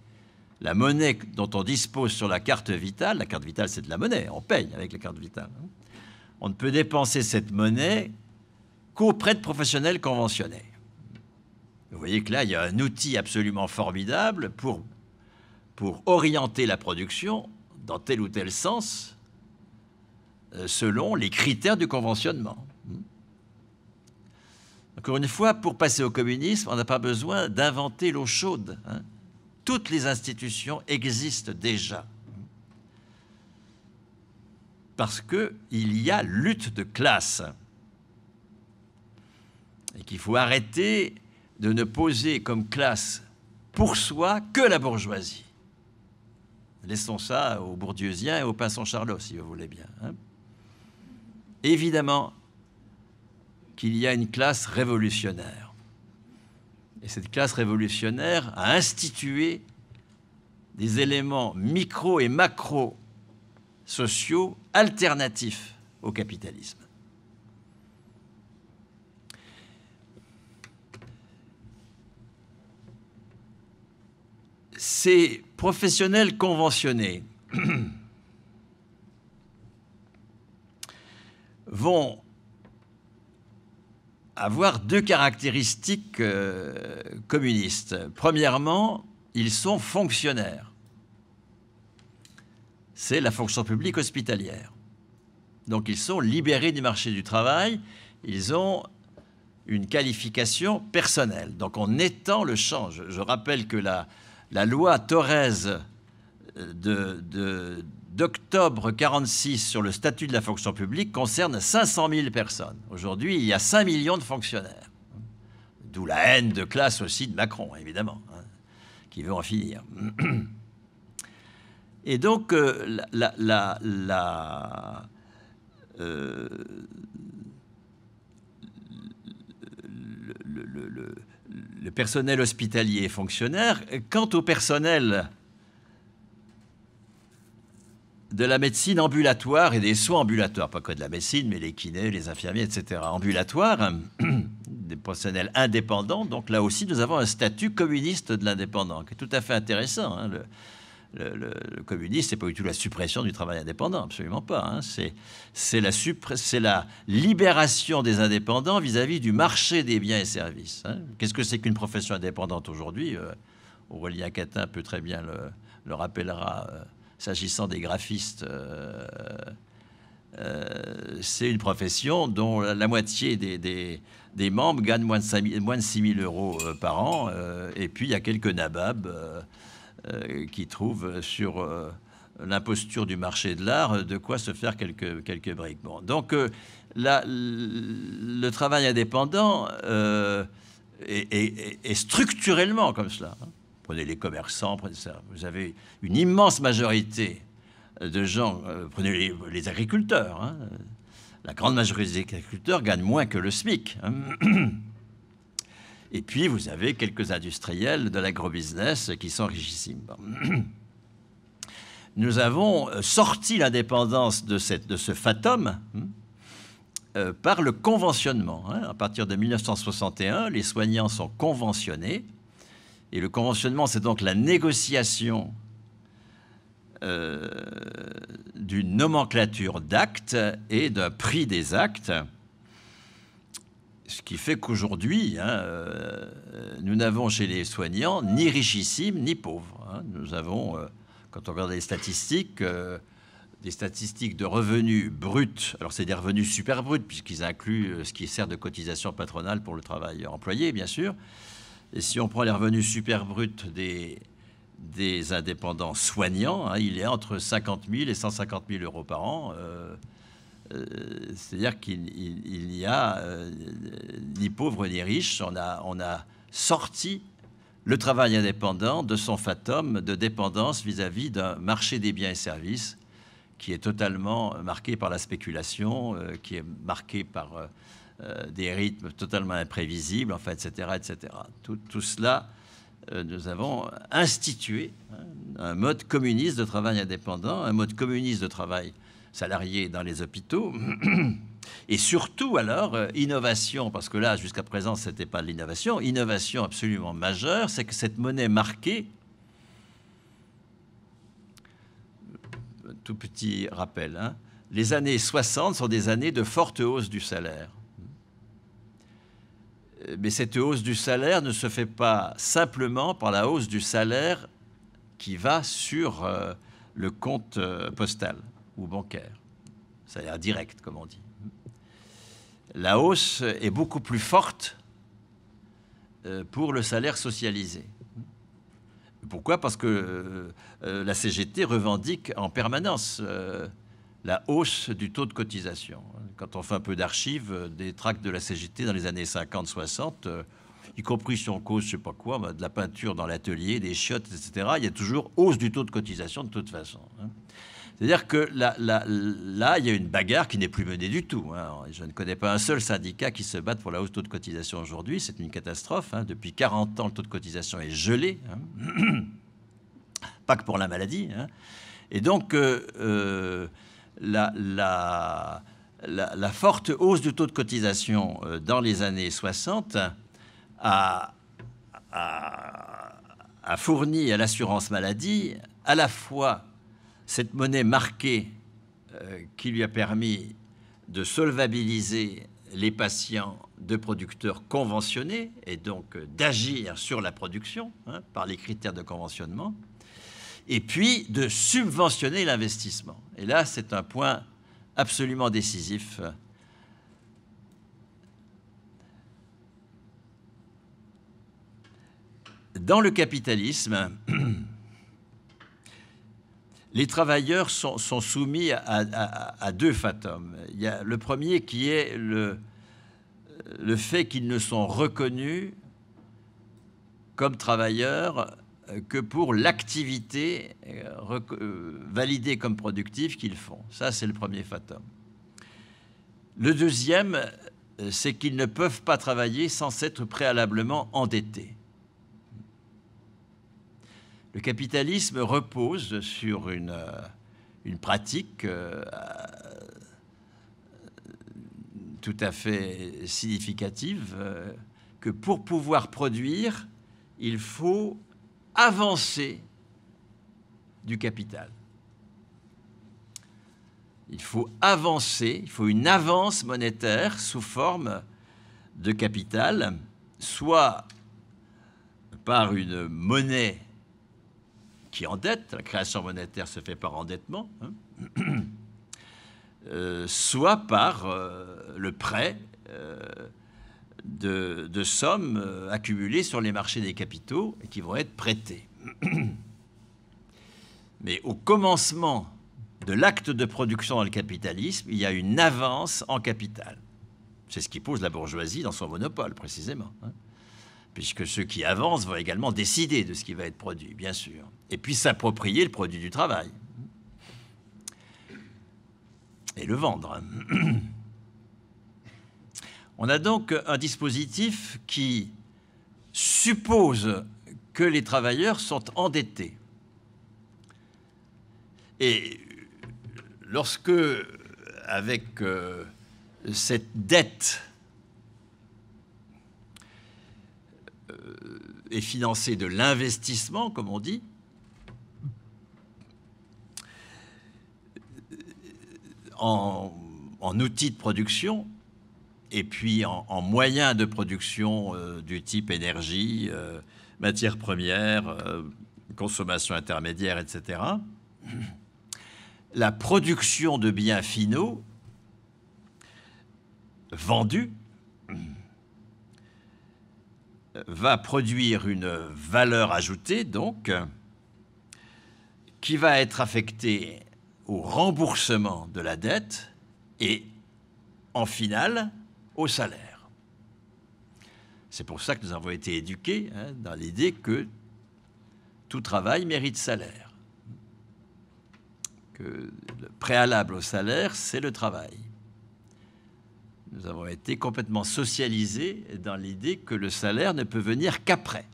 la monnaie dont on dispose sur la carte vitale, la carte vitale c'est de la monnaie, on paye avec la carte vitale, hein. on ne peut dépenser cette monnaie qu'auprès de professionnels conventionnels. Vous voyez que là, il y a un outil absolument formidable pour, pour orienter la production dans tel ou tel sens euh, selon les critères du conventionnement. Hmm. Encore une fois, pour passer au communisme, on n'a pas besoin d'inventer l'eau chaude. Hein. Toutes les institutions existent déjà. Parce qu'il y a lutte de classe. Et qu'il faut arrêter de ne poser comme classe pour soi que la bourgeoisie. Laissons ça aux bourdieusiens et aux pinson charlot si vous voulez bien. Hein évidemment qu'il y a une classe révolutionnaire. Et cette classe révolutionnaire a institué des éléments micro et macro sociaux alternatifs au capitalisme. Ces professionnels conventionnés vont avoir deux caractéristiques euh, communistes. Premièrement, ils sont fonctionnaires. C'est la fonction publique hospitalière. Donc ils sont libérés du marché du travail, ils ont une qualification personnelle. Donc on étend le champ. Je, rappelle que la, loi Thorez euh, de d'octobre 1946 sur le statut de la fonction publique concerne 500 000 personnes. Aujourd'hui, il y a 5 millions de fonctionnaires. D'où la haine de classe aussi de Macron, évidemment, hein, qui veut en finir. Et donc, euh, la, euh, le, le, personnel hospitalier et fonctionnaire, quant au personnel de la médecine ambulatoire et des soins ambulatoires, pas que de la médecine, mais les kinés, les infirmiers, etc. Ambulatoire, des professionnels indépendants. Donc là aussi, nous avons un statut communiste de l'indépendant, qui est tout à fait intéressant. Hein. Le, le, le, communiste, c'est pas du tout la suppression du travail indépendant, absolument pas. Hein. C'est la, la, libération des indépendants vis-à-vis du marché des biens et services. Hein. Qu'est-ce que c'est qu'une profession indépendante aujourd'hui euh, Aurélien Catin peut très bien le, rappellera. Euh, s'agissant des graphistes, euh, euh, c'est une profession dont la moitié des, membres gagnent moins de, 6 000 euros euh, par an. et puis, il y a quelques nababs qui trouvent sur l'imposture du marché de l'art de quoi se faire quelques, quelques briques. donc, le travail indépendant est, structurellement comme cela. Hein prenez les commerçants, Vous avez une immense majorité de gens, euh, prenez les, agriculteurs, hein. la grande majorité des agriculteurs gagnent moins que le SMIC. Hein. Et puis vous avez quelques industriels de l'agrobusiness qui sont richissimes. Nous avons euh, sorti l'indépendance de, ce fatum hein, euh, par le conventionnement. À partir de 1961, les soignants sont conventionnés et le conventionnement, c'est donc la négociation euh, d'une nomenclature d'actes et d'un prix des actes. Ce qui fait qu'aujourd'hui, hein, euh, nous n'avons chez les soignants ni richissimes ni pauvres. Hein. Nous avons, euh, quand on regarde les statistiques, des statistiques de revenus bruts. Alors, c'est des revenus super bruts, puisqu'ils incluent ce qui sert de cotisation patronale pour le travail employé, bien sûr. Et si on prend les revenus super bruts des, des indépendants soignants, hein, il est entre 50 000 et 150 000 euros par an. Euh, euh, c'est-à-dire qu'il n'y a euh, ni pauvre ni riches. On a, on a sorti le travail indépendant de son fatum de dépendance vis-à-vis d'un marché des biens et services qui est totalement marqué par la spéculation, qui est marqué par euh, des rythmes totalement imprévisibles, enfin, etc., etc. Tout, cela, euh, nous avons institué hein, un mode communiste de travail indépendant, un mode communiste de travail salarié dans les hôpitaux. Et surtout, alors, euh, innovation, parce que là, jusqu'à présent, ce n'était pas de l'innovation. Innovation absolument majeure, c'est que cette monnaie marquée, tout petit rappel, hein, les années 60 sont des années de forte hausse du salaire mais cette hausse du salaire ne se fait pas simplement par la hausse du salaire qui va sur euh, le compte euh, postal ou bancaire, salaire direct comme on dit. La hausse est beaucoup plus forte euh, pour le salaire socialisé. Pourquoi Parce que la CGT revendique en permanence la hausse du taux de cotisation. Quand on fait un peu d'archives euh, des tracts de la CGT dans les années 50-60, euh, y compris si on cause, je sais pas quoi, bah, de la peinture dans l'atelier, des chiottes, etc., il y a toujours hausse du taux de cotisation de toute façon. Hein. C'est-à-dire que là, il y a une bagarre qui n'est plus menée du tout. Hein. Je ne connais pas un seul syndicat qui se batte pour la hausse du taux de cotisation aujourd'hui. C'est une catastrophe. Hein. Depuis 40 ans, le taux de cotisation est gelé. pas que pour la maladie. Et donc, euh, la, forte hausse du taux de cotisation euh, dans les années 60 a, fourni à l'assurance maladie à la fois cette monnaie marquée euh, qui lui a permis de solvabiliser les patients de producteurs conventionnés et donc euh, d'agir sur la production hein, par les critères de conventionnement, et puis de subventionner l'investissement. Et là, c'est un point absolument décisif. Dans le capitalisme, les travailleurs sont, soumis à, deux fatums. Il y a le premier qui est le fait qu'ils ne sont reconnus comme travailleurs que pour l'activité euh, euh, validée comme productive qu'ils font. Ça, c'est le premier fatum. Le deuxième, euh, c'est qu'ils ne peuvent pas travailler sans s'être préalablement endettés. Le capitalisme repose sur une, une pratique tout à fait significative que pour pouvoir produire, il faut avancée du capital. Il faut avancer, il faut une avance monétaire sous forme de capital, soit par une monnaie qui endette, la création monétaire se fait par endettement, hein, euh, soit par euh, le prêt. Euh, de, sommes euh, accumulées sur les marchés des capitaux et qui vont être prêtées. Mais au commencement de l'acte de production dans le capitalisme, il y a une avance en capital. C'est ce qui pose la bourgeoisie dans son monopole, précisément. Hein. Puisque ceux qui avancent vont également décider de ce qui va être produit, bien sûr. Et puis s'approprier le produit du travail. Et le vendre. On a donc un dispositif qui suppose que les travailleurs sont endettés. Et lorsque, avec euh, cette dette euh, est financée de l'investissement, comme on dit, en outils de production, et puis en, moyens de production euh, du type énergie, euh, matières premières, euh, consommation intermédiaire, etc. La production de biens finaux vendus va produire une valeur ajoutée, donc, qui va être affectée au remboursement de la dette et, en finale, au salaire. C'est pour ça que nous avons été éduqués hein, dans l'idée que tout travail mérite salaire. Que le préalable au salaire, c'est le travail. Nous avons été complètement socialisés dans l'idée que le salaire ne peut venir qu'après.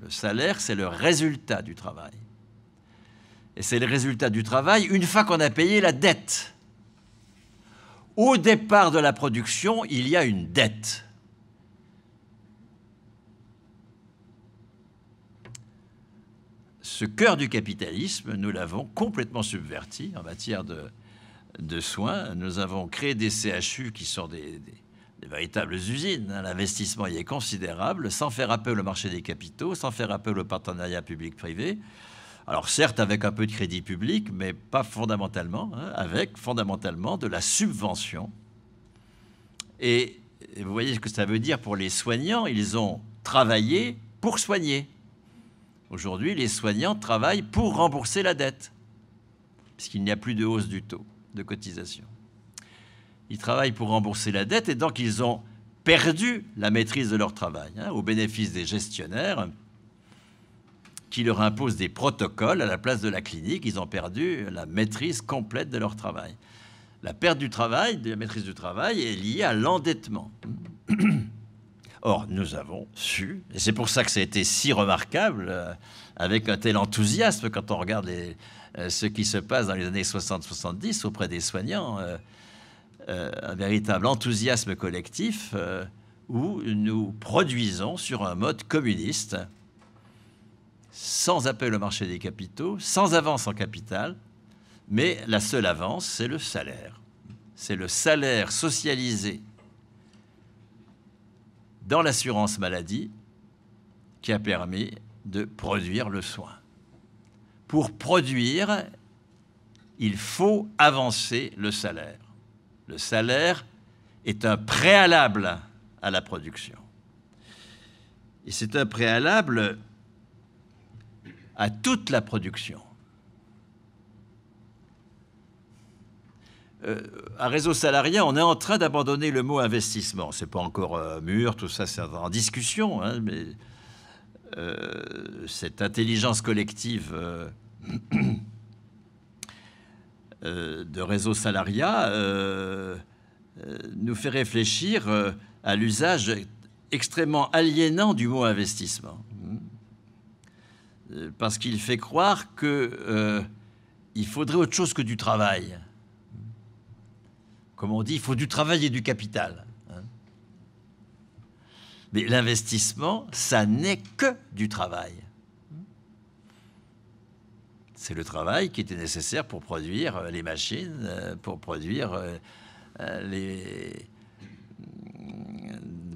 Le salaire, c'est le résultat du travail. Et c'est le résultat du travail une fois qu'on a payé la dette au départ de la production, il y a une dette. Ce cœur du capitalisme, nous l'avons complètement subverti en matière de, soins. Nous avons créé des CHU qui sont des véritables usines. Hein. L'investissement y est considérable, sans faire appel au marché des capitaux, sans faire appel au partenariat public-privé. Alors certes avec un peu de crédit public, mais pas fondamentalement, hein, avec fondamentalement de la subvention. Et vous voyez ce que ça veut dire pour les soignants, ils ont travaillé pour soigner. Aujourd'hui, les soignants travaillent pour rembourser la dette, puisqu'il n'y a plus de hausse du taux de cotisation. Ils travaillent pour rembourser la dette et donc ils ont perdu la maîtrise de leur travail hein, au bénéfice des gestionnaires, qui leur imposent des protocoles à la place de la clinique, ils ont perdu la maîtrise complète de leur travail. La perte du travail, de la maîtrise du travail, est liée à l'endettement. Or, nous avons su, et c'est pour ça que ça a été si remarquable, euh, avec un tel enthousiasme quand on regarde euh, ce qui se passe dans les années 60-70 auprès des soignants, euh, un véritable enthousiasme collectif où nous produisons sur un mode communiste sans appel au marché des capitaux, sans avance en capital, mais la seule avance, c'est le salaire. C'est le salaire socialisé dans l'assurance maladie qui a permis de produire le soin. Pour produire, il faut avancer le salaire. Le salaire est un préalable à la production. Et c'est un préalable à toute la production. Un euh, à réseau Salariat, on est en train d'abandonner le mot investissement. Ce n'est pas encore euh, mûr, tout ça, c'est en discussion. Hein, mais euh, cette intelligence collective de réseau salariat nous fait réfléchir à l'usage extrêmement aliénant du mot investissement. Euh, parce qu'il fait croire qu'il euh, faudrait autre chose que du travail. Comme on dit, il faut du travail et du capital. Hein. Mais l'investissement, ça n'est que du travail. C'est le travail qui était nécessaire pour produire euh, les machines, pour produire les,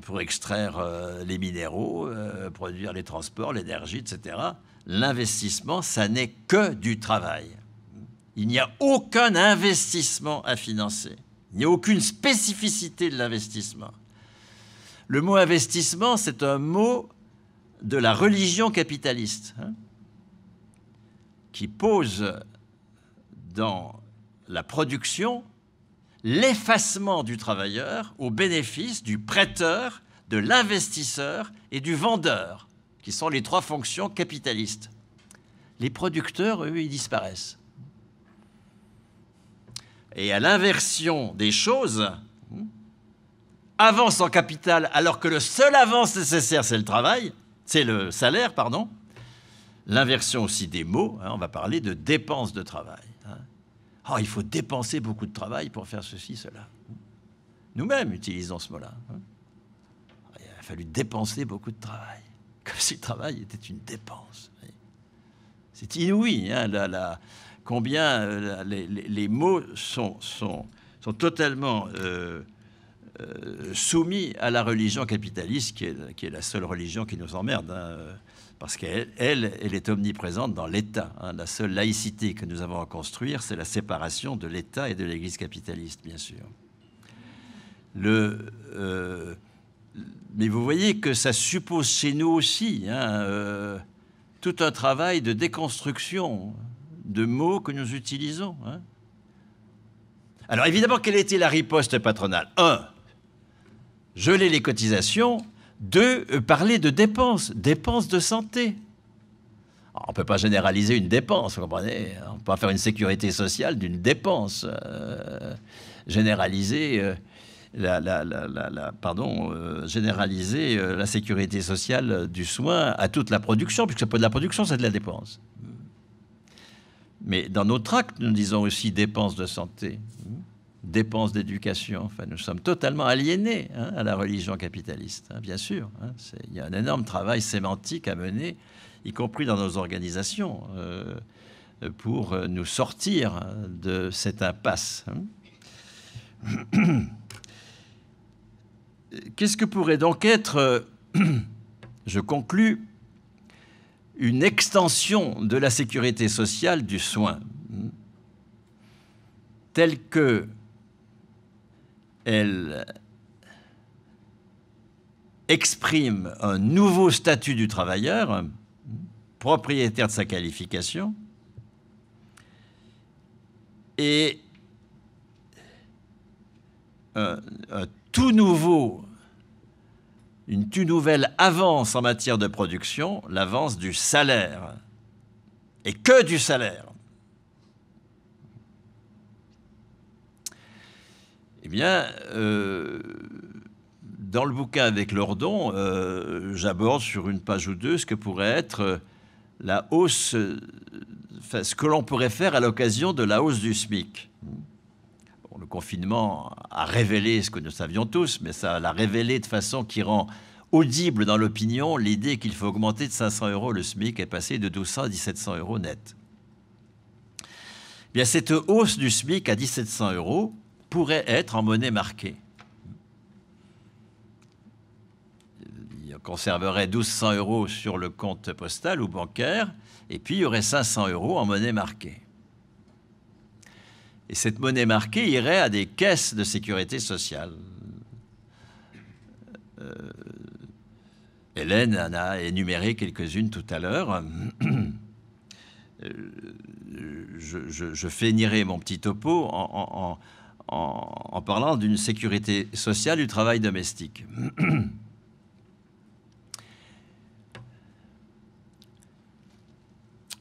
pour extraire les minéraux, produire les transports, l'énergie, etc l'investissement, ça n'est que du travail. Il n'y a aucun investissement à financer. Il n'y a aucune spécificité de l'investissement. Le mot investissement, c'est un mot de la religion capitaliste hein, qui pose dans la production l'effacement du travailleur au bénéfice du prêteur, de l'investisseur et du vendeur qui sont les trois fonctions capitalistes. Les producteurs, eux, ils disparaissent. Et à l'inversion des choses, hmm, avance en capital alors que le seul avance nécessaire, c'est le travail, c'est le salaire, pardon. L'inversion aussi des mots, hein, on va parler de dépenses de travail. Hein. Ah, il faut dépenser beaucoup de travail pour faire ceci, cela. Nous-mêmes utilisons ce mot-là. Hein. Il a fallu dépenser beaucoup de travail comme si le travail était une dépense. C'est inouï, hein, combien euh, les, mots sont, sont, totalement euh, euh, soumis à la religion capitaliste, qui est, la seule religion qui nous emmerde, hein, parce qu'elle, est omniprésente dans l'État. Hein. la seule laïcité que nous avons à construire, c'est la séparation de l'État et de l'Église capitaliste, bien sûr. Le, mais vous voyez que ça suppose chez nous aussi hein, euh, tout un travail de déconstruction de mots que nous utilisons. Hein. Alors évidemment, quelle était la riposte patronale Un, geler les cotisations. Deux, euh, parler de dépenses, dépenses de santé. on ne peut pas généraliser une dépense, vous comprenez On ne peut pas faire une sécurité sociale d'une dépense. Euh, généralisée la, pardon, euh, généraliser euh, la sécurité sociale du soin à toute la production, puisque peut pas de la production, c'est de la dépense. Mais dans nos tracts, nous disons aussi dépenses de santé, dépenses d'éducation. Enfin, nous sommes totalement aliénés hein, à la religion capitaliste, hein, bien sûr. Hein. Il y a un énorme travail sémantique à mener, y compris dans nos organisations, euh, pour nous sortir de cette impasse. Qu'est-ce que pourrait donc être, euh, je conclus, une extension de la sécurité sociale du soin, hmm, telle que elle exprime un nouveau statut du travailleur, hmm, propriétaire de sa qualification, et un, un tout nouveau une toute nouvelle avance en matière de production, l'avance du salaire. Et que du salaire. Eh bien, euh, dans le bouquin avec Lordon, euh, j'aborde sur une page ou deux ce que pourrait être euh, la hausse, ce que l'on pourrait faire à l'occasion de la hausse du SMIC le confinement a révélé ce que nous savions tous, mais ça l'a révélé de façon qui rend audible dans l'opinion l'idée qu'il faut augmenter de 500 euros le SMIC et passer de 1200 à 1700 euros net. Eh bien, cette hausse du SMIC à 1700 euros pourrait être en monnaie marquée. Il conserverait 1200 euros sur le compte postal ou bancaire, et puis il y aurait 500 euros en monnaie marquée. Et cette monnaie marquée irait à des caisses de sécurité sociale. Euh, Hélène en a énuméré quelques-unes tout à l'heure. Euh, je, je, finirai mon petit topo en, en, en parlant d'une sécurité sociale du travail domestique.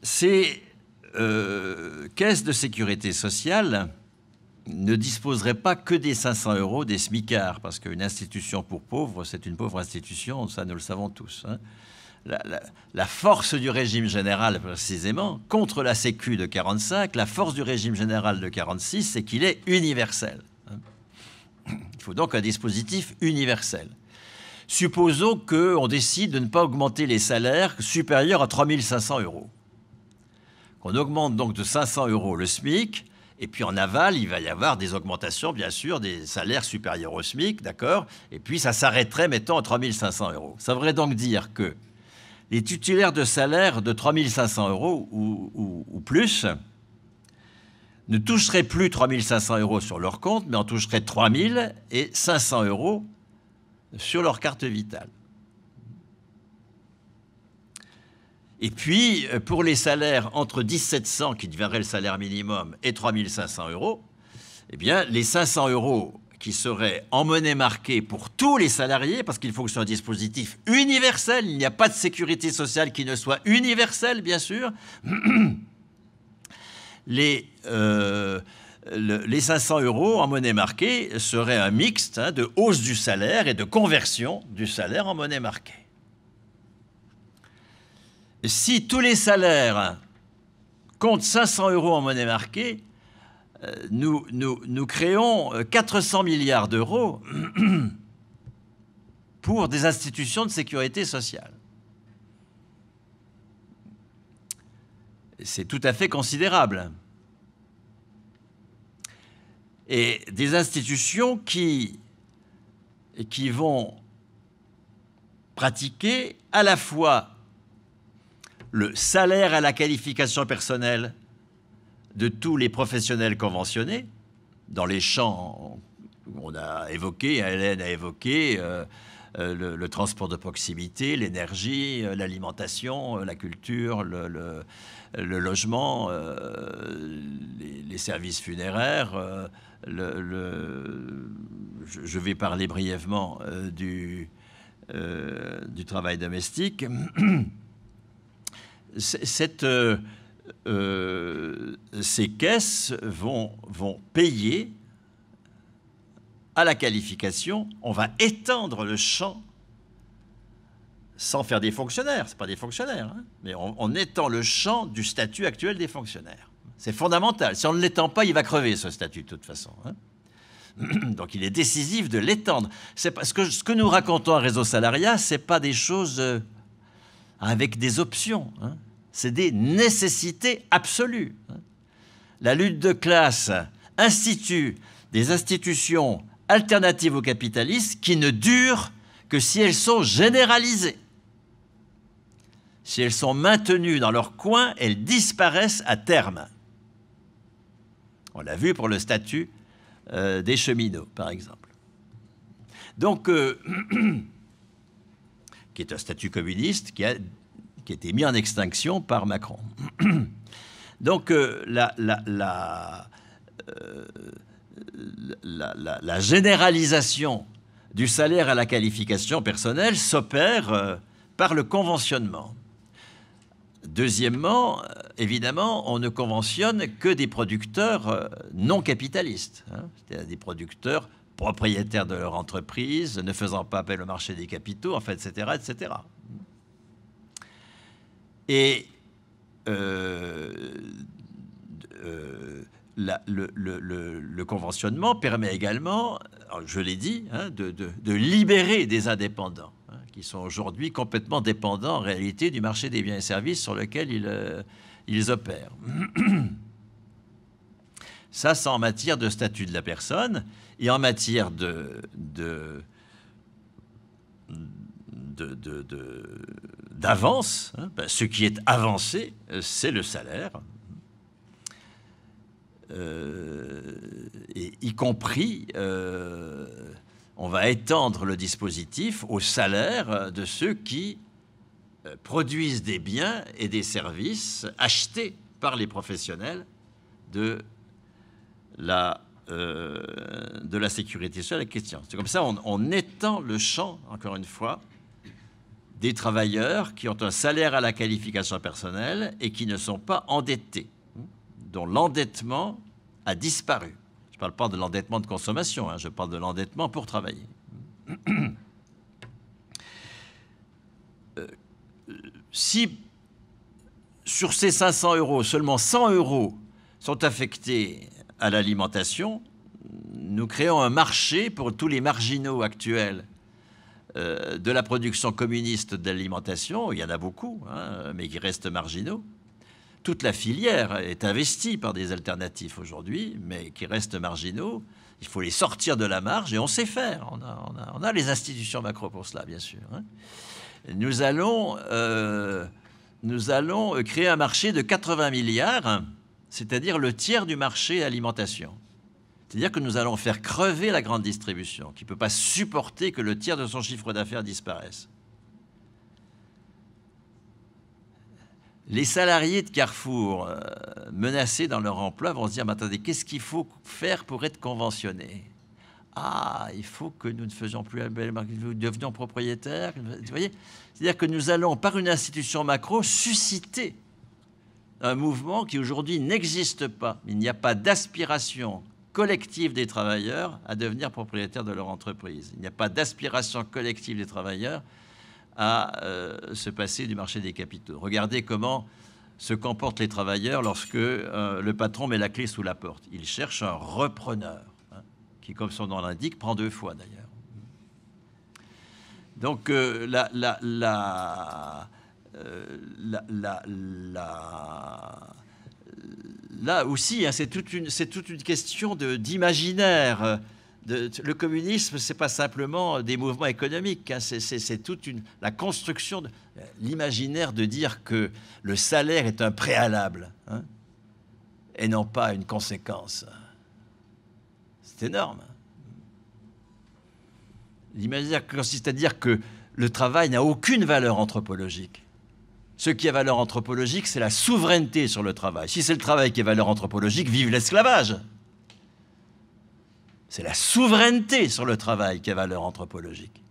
C'est euh, caisse de sécurité sociale ne disposerait pas que des 500 euros des SMICAR, parce qu'une institution pour pauvres, c'est une pauvre institution, ça nous le savons tous. Hein. La, force du régime général, précisément, contre la Sécu de 45, la force du régime général de 46, c'est qu'il est universel. Hein. Il faut donc un dispositif universel. Supposons qu'on décide de ne pas augmenter les salaires supérieurs à 3500 euros. On augmente donc de 500 euros le SMIC. Et puis en aval, il va y avoir des augmentations, bien sûr, des salaires supérieurs au SMIC, d'accord Et puis ça s'arrêterait, mettons, à 3500 euros. Ça voudrait donc dire que les titulaires de salaire de 3500 euros ou, ou plus ne toucheraient plus 3500 euros sur leur compte, mais en toucheraient 3000 et 500 euros sur leur carte vitale. Et puis, euh, pour les salaires entre 1700, qui deviendrait le salaire minimum, et 3500 euros, eh bien, les 500 euros qui seraient en monnaie marquée pour tous les salariés, parce qu'il faut que ce soit un dispositif universel, il n'y a pas de sécurité sociale qui ne soit universelle, bien sûr, les, 500 euh, euros en monnaie marquée seraient un mixte hein, de hausse du salaire et de conversion du salaire en monnaie marquée si tous les salaires comptent 500 euros en monnaie marquée, euh, nous, créons 400 euh, milliards d'euros pour des institutions de sécurité sociale. C'est tout à fait considérable. Et des institutions qui, qui vont pratiquer à la fois le salaire à la qualification personnelle de tous les professionnels conventionnés, dans les champs on a évoqué, Hélène a évoqué, euh, euh, le, transport de proximité, l'énergie, euh, l'alimentation, la culture, le, logement, les, services funéraires. Je, vais parler brièvement du travail domestique. cette, euh, euh, ces caisses vont, vont payer à la qualification, on va étendre le champ sans faire des fonctionnaires, c'est pas des fonctionnaires, hein. mais on, on, étend le champ du statut actuel des fonctionnaires. C'est fondamental. Si on ne l'étend pas, il va crever ce statut de toute façon. Hein. Donc il est décisif de l'étendre. C'est que ce que nous racontons à Réseau Salariat, c'est pas des choses euh, avec des options. Hein c'est des nécessités absolues. La lutte de classe institue des institutions alternatives au capitalisme qui ne durent que si elles sont généralisées. Si elles sont maintenues dans leur coin, elles disparaissent à terme. On l'a vu pour le statut euh, des cheminots, par exemple. Donc, euh, qui est un statut communiste qui a qui a été mis en extinction par Macron. Donc euh, euh, la, généralisation du salaire à la qualification personnelle s'opère euh, par le conventionnement. Deuxièmement, évidemment, on ne conventionne que des producteurs non capitalistes, hein. c'est-à-dire des producteurs propriétaires de leur entreprise, ne faisant pas appel au marché des capitaux, en fait, etc., etc. Et euh, euh, le, conventionnement permet également, je l'ai dit, hein, de, libérer des indépendants hein, qui sont aujourd'hui complètement dépendants en réalité du marché des biens et services sur lequel ils, euh, ils opèrent. Ça, c'est en matière de statut de la personne et en matière de, de, de, de, d'avance. Hein, ben, ce qui est avancé, euh, c'est le salaire. Euh, et y compris, euh, on va étendre le dispositif au salaire de ceux qui produisent des biens et des services achetés par les professionnels de la, euh, de la sécurité C'est comme ça, on, on, étend le champ, encore une fois, des travailleurs qui ont un salaire à la qualification personnelle et qui ne sont pas endettés, dont l'endettement a disparu. Je ne parle pas de l'endettement de consommation, hein, je parle de l'endettement pour travailler. Euh, si sur ces 500 euros, seulement 100 euros sont affectés à l'alimentation, nous créons un marché pour tous les marginaux actuels euh, de la production communiste d'alimentation, il y en a beaucoup, hein, mais qui restent marginaux. Toute la filière est investie par des alternatifs aujourd'hui, mais qui restent marginaux. Il faut les sortir de la marge et on sait faire. On a, les institutions macro pour cela, bien sûr. Hein. Nous, allons, euh, nous allons créer un marché de 80 milliards, c'est-à-dire le tiers du marché alimentation. C'est-à-dire que nous allons faire crever la grande distribution, qui ne peut pas supporter que le tiers de son chiffre d'affaires disparaisse. Les salariés de Carrefour, euh, menacés dans leur emploi, vont se dire, mais attendez, qu'est-ce qu'il faut faire pour être conventionné ah, il faut que nous ne faisions plus la belle marque, nous devenions propriétaires. Vous voyez C'est-à-dire que nous allons, par une institution macro, susciter un mouvement qui aujourd'hui n'existe pas. Il n'y a pas d'aspiration collective des travailleurs à devenir propriétaires de leur entreprise. Il n'y a pas d'aspiration collective des travailleurs à euh, se passer du marché des capitaux. Regardez comment se comportent les travailleurs lorsque euh, le patron met la clé sous la porte. Il cherche un repreneur, hein, qui, comme son nom l'indique, prend deux fois d'ailleurs. Donc euh, la, la, la là aussi, hein, c'est toute, une, question d'imaginaire. le communisme, ce n'est pas simplement des mouvements économiques, hein, c'est toute une, la construction, de, l'imaginaire de dire que le salaire est un préalable hein, et non pas une conséquence. C'est énorme. L'imaginaire consiste à dire que le travail n'a aucune valeur anthropologique. Ce qui a valeur anthropologique, c'est la souveraineté sur le travail. Si c'est le travail qui a valeur anthropologique, vive l'esclavage. C'est la souveraineté sur le travail qui a valeur anthropologique.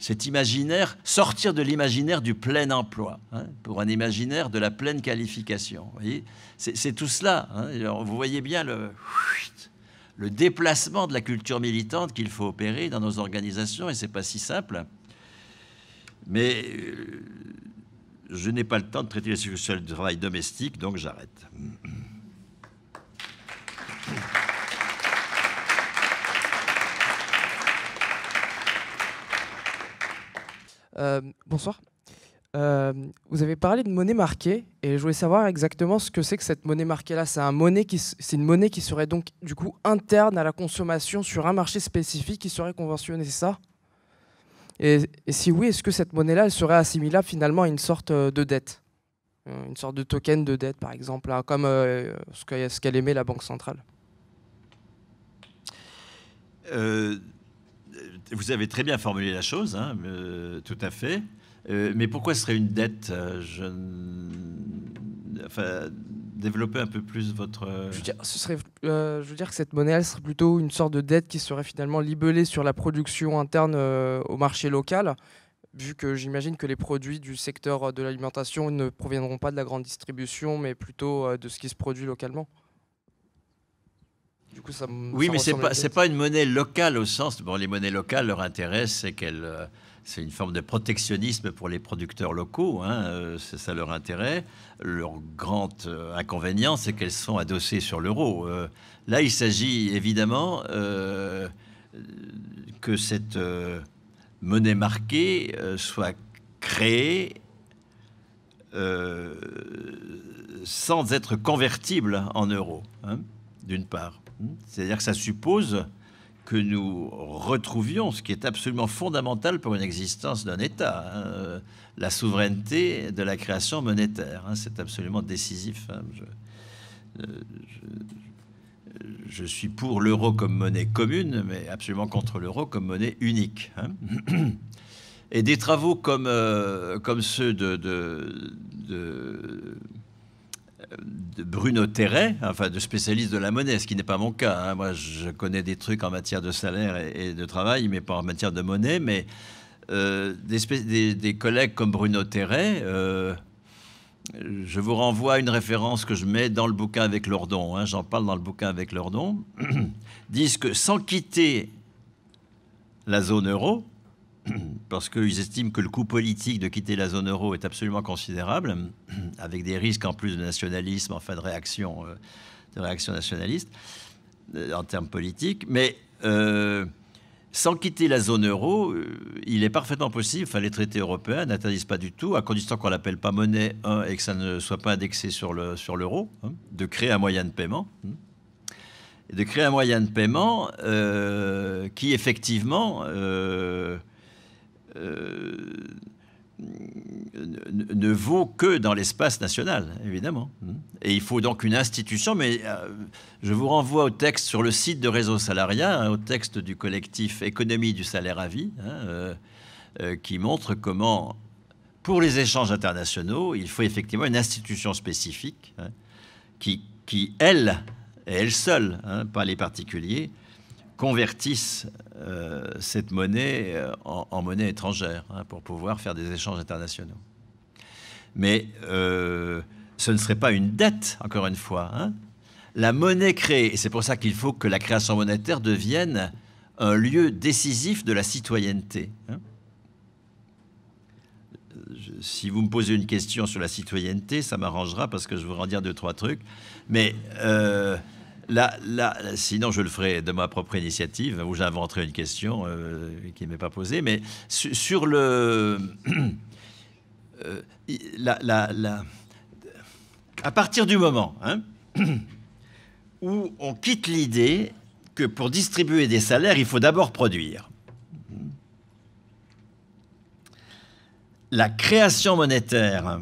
Cet imaginaire, sortir de l'imaginaire du plein emploi, hein, pour un imaginaire de la pleine qualification. c'est tout cela. Hein. vous voyez bien le, le déplacement de la culture militante qu'il faut opérer dans nos organisations, et ce n'est pas si simple. Mais euh, je n'ai pas le temps de traiter les sujets du travail domestique, donc j'arrête. Euh, bonsoir. Euh, vous avez parlé de monnaie marquée et je voulais savoir exactement ce que c'est que cette monnaie marquée-là. C'est un monnaie une monnaie qui serait donc du coup interne à la consommation sur un marché spécifique qui serait conventionné, c'est ça et, si oui, est-ce que cette monnaie-là, serait assimilable finalement à une sorte euh, de dette euh, Une sorte de token de dette, par exemple, hein, comme euh, ce qu'elle émet la Banque centrale Vous avez très bien formulé la chose, hein, tout à fait. mais pourquoi ce serait une dette je développer un peu plus votre. Euh, je veux dire, ce serait, euh, je veux dire que cette monnaie, elle serait plutôt une sorte de dette qui serait finalement libellée sur la production interne euh, au marché local, vu que j'imagine que les produits du secteur de l'alimentation ne proviendront pas de la grande distribution, mais plutôt de ce qui se produit localement. Du coup, ça oui, mais ce n'est pas, pas, une monnaie locale au sens. Bon, les monnaies locales, leur intérêt, c'est qu'elles c'est une forme de protectionnisme pour les producteurs locaux, hein, euh, c'est ça leur intérêt. Leur grand euh, inconvénient, c'est qu'elles sont adossées sur l'euro. Euh, là, il s'agit évidemment que cette monnaie marquée soit créée sans être convertible en euros, hein, d'une part. C'est-à-dire que ça suppose que nous retrouvions ce qui est absolument fondamental pour une existence d'un État, hein, euh, la souveraineté de la création monétaire. Hein, c'est absolument décisif. Hein, euh, je, suis pour l'euro comme monnaie commune, mais absolument contre l'euro comme monnaie unique. Et des travaux comme, euh, comme ceux de, de, de de Bruno Terret, enfin de spécialiste de la monnaie, ce qui n'est pas mon cas. Hein. Moi, je connais des trucs en matière de salaire et, de travail, mais pas en matière de monnaie. Mais euh, des, collègues comme Bruno Terret, euh, je vous renvoie à une référence que je mets dans le bouquin avec Lordon, hein. j'en parle dans le bouquin avec Lordon, disent que sans quitter la zone euro, parce qu'ils estiment que le coût politique de quitter la zone euro est absolument considérable, avec des risques en plus de nationalisme, enfin de réaction, euh, de réaction nationaliste euh, en termes politiques. Mais euh, sans quitter la zone euro, il est parfaitement possible, enfin les traités européens n'interdisent pas du tout, à condition qu'on l'appelle pas monnaie 1 et que ça ne soit pas indexé sur l'euro, le, sur hein, de créer un moyen de paiement. Hein. de créer un moyen de paiement qui effectivement euh, euh, ne vaut que dans l'espace national, évidemment. Et il faut donc une institution, mais euh, je vous renvoie au texte sur le site de Réseau Salariat, hein, au texte du collectif Économie du salaire à vie, hein, euh, qui montre comment, pour les échanges internationaux, il faut effectivement une institution spécifique hein, qui, elle, elle seule, pas les particuliers, convertissent euh, cette monnaie euh, en, monnaie étrangère hein, pour pouvoir faire des échanges internationaux. Mais euh, ce ne serait pas une dette, encore une fois. Hein. La monnaie créée, et c'est pour ça qu'il faut que la création monétaire devienne un lieu décisif de la citoyenneté. Hein. Si vous me posez une question sur la citoyenneté, ça m'arrangera parce que je voudrais en dire deux, trois trucs. Mais Là, sinon, je le ferai de ma propre initiative, où j'inventerai une question euh, qui ne m'est pas posée. Mais sur le. Euh, à partir du moment hein, où on quitte l'idée que pour distribuer des salaires, il faut d'abord produire. La création monétaire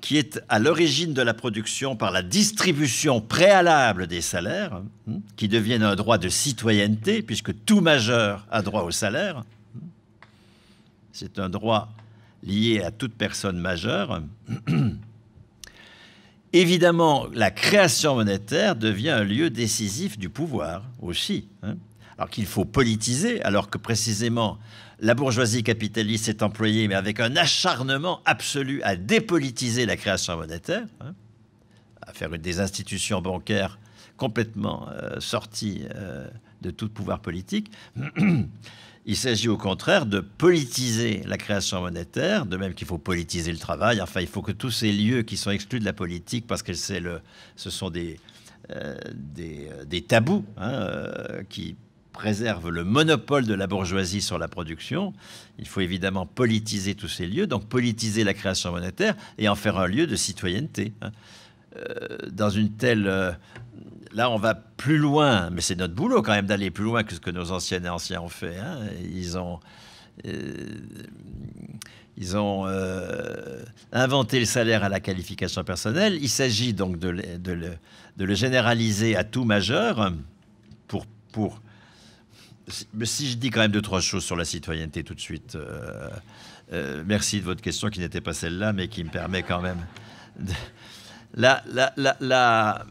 qui est à l'origine de la production par la distribution préalable des salaires, hein, qui deviennent un droit de citoyenneté, puisque tout majeur a droit au salaire. C'est un droit lié à toute personne majeure. Évidemment, la création monétaire devient un lieu décisif du pouvoir aussi, hein. alors qu'il faut politiser, alors que précisément la bourgeoisie capitaliste s'est employée, mais avec un acharnement absolu, à dépolitiser la création monétaire, hein, à faire des institutions bancaires complètement euh, sorties euh, de tout pouvoir politique. Il s'agit au contraire de politiser la création monétaire, de même qu'il faut politiser le travail. Enfin, il faut que tous ces lieux qui sont exclus de la politique, parce que le, ce sont des, euh, des, tabous hein, qui préserve le monopole de la bourgeoisie sur la production. Il faut évidemment politiser tous ces lieux, donc politiser la création monétaire et en faire un lieu de citoyenneté. Hein. Euh, dans une telle... Euh, là, on va plus loin, mais c'est notre boulot quand même d'aller plus loin que ce que nos anciennes et anciens ont fait. Hein. Ils ont... Euh, ils ont inventé le salaire à la qualification personnelle. Il s'agit donc de le, de, le, de le, généraliser à tout majeur pour, pour si, je dis quand même deux, trois choses sur la citoyenneté tout de suite, euh, euh, merci de votre question qui n'était pas celle-là, mais qui me permet quand même. La, la,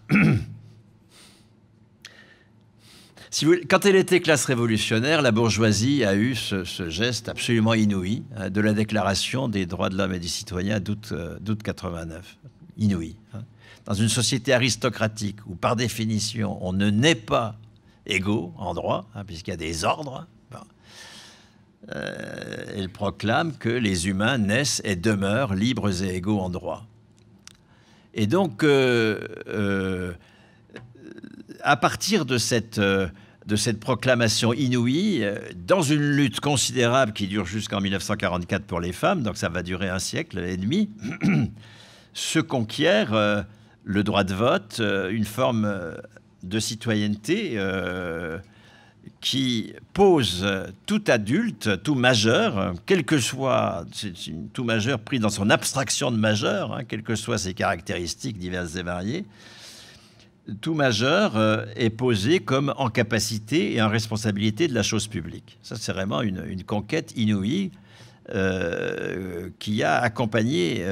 quand elle était classe révolutionnaire, la bourgeoisie a eu ce, geste absolument inouï hein, de la déclaration des droits de l'homme et du citoyen d'août 89. Euh, inouï. Hein. Dans une société aristocratique où, par définition, on ne naît pas égaux en droit, hein, puisqu'il y a des ordres. Euh, elle proclame que les humains naissent et demeurent libres et égaux en droit. Et donc, euh, euh, à partir de cette, de cette proclamation inouïe, dans une lutte considérable qui dure jusqu'en 1944 pour les femmes, donc ça va durer un siècle et demi, se conquiert le droit de vote, une forme de citoyenneté euh, qui pose tout adulte, tout majeur, quel que soit, tout majeur pris dans son abstraction de majeur, hein, quelles que soient ses caractéristiques diverses et variées, tout majeur euh, est posé comme en capacité et en responsabilité de la chose publique. Ça, c'est vraiment une, conquête inouïe euh, qui a accompagné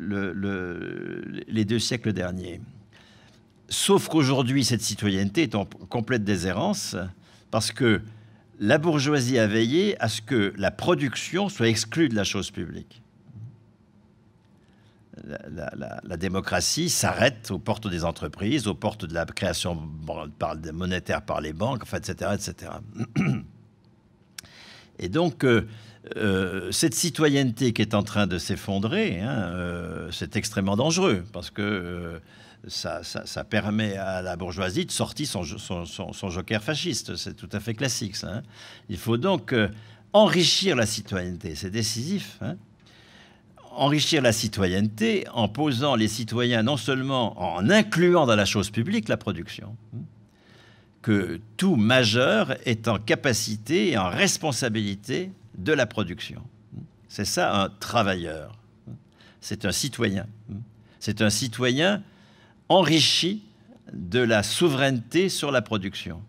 les deux siècles derniers. Sauf qu'aujourd'hui, cette citoyenneté est en complète déshérence parce que la bourgeoisie a veillé à ce que la production soit exclue de la chose publique. La, démocratie s'arrête aux portes des entreprises, aux portes de la création monétaire par les banques, etc. etc. Et donc, euh, euh, cette citoyenneté qui est en train de s'effondrer, hein, euh, c'est extrêmement dangereux parce que ça, permet à la bourgeoisie de sortir son, joker fasciste. C'est tout à fait classique, hein. Il faut donc euh, enrichir la citoyenneté. C'est décisif. Hein. Enrichir la citoyenneté en posant les citoyens non seulement en incluant dans la chose publique la production, hein, que tout majeur est en capacité et en responsabilité de la production. C'est ça un travailleur. C'est un citoyen. C'est un citoyen enrichi de la souveraineté sur la production.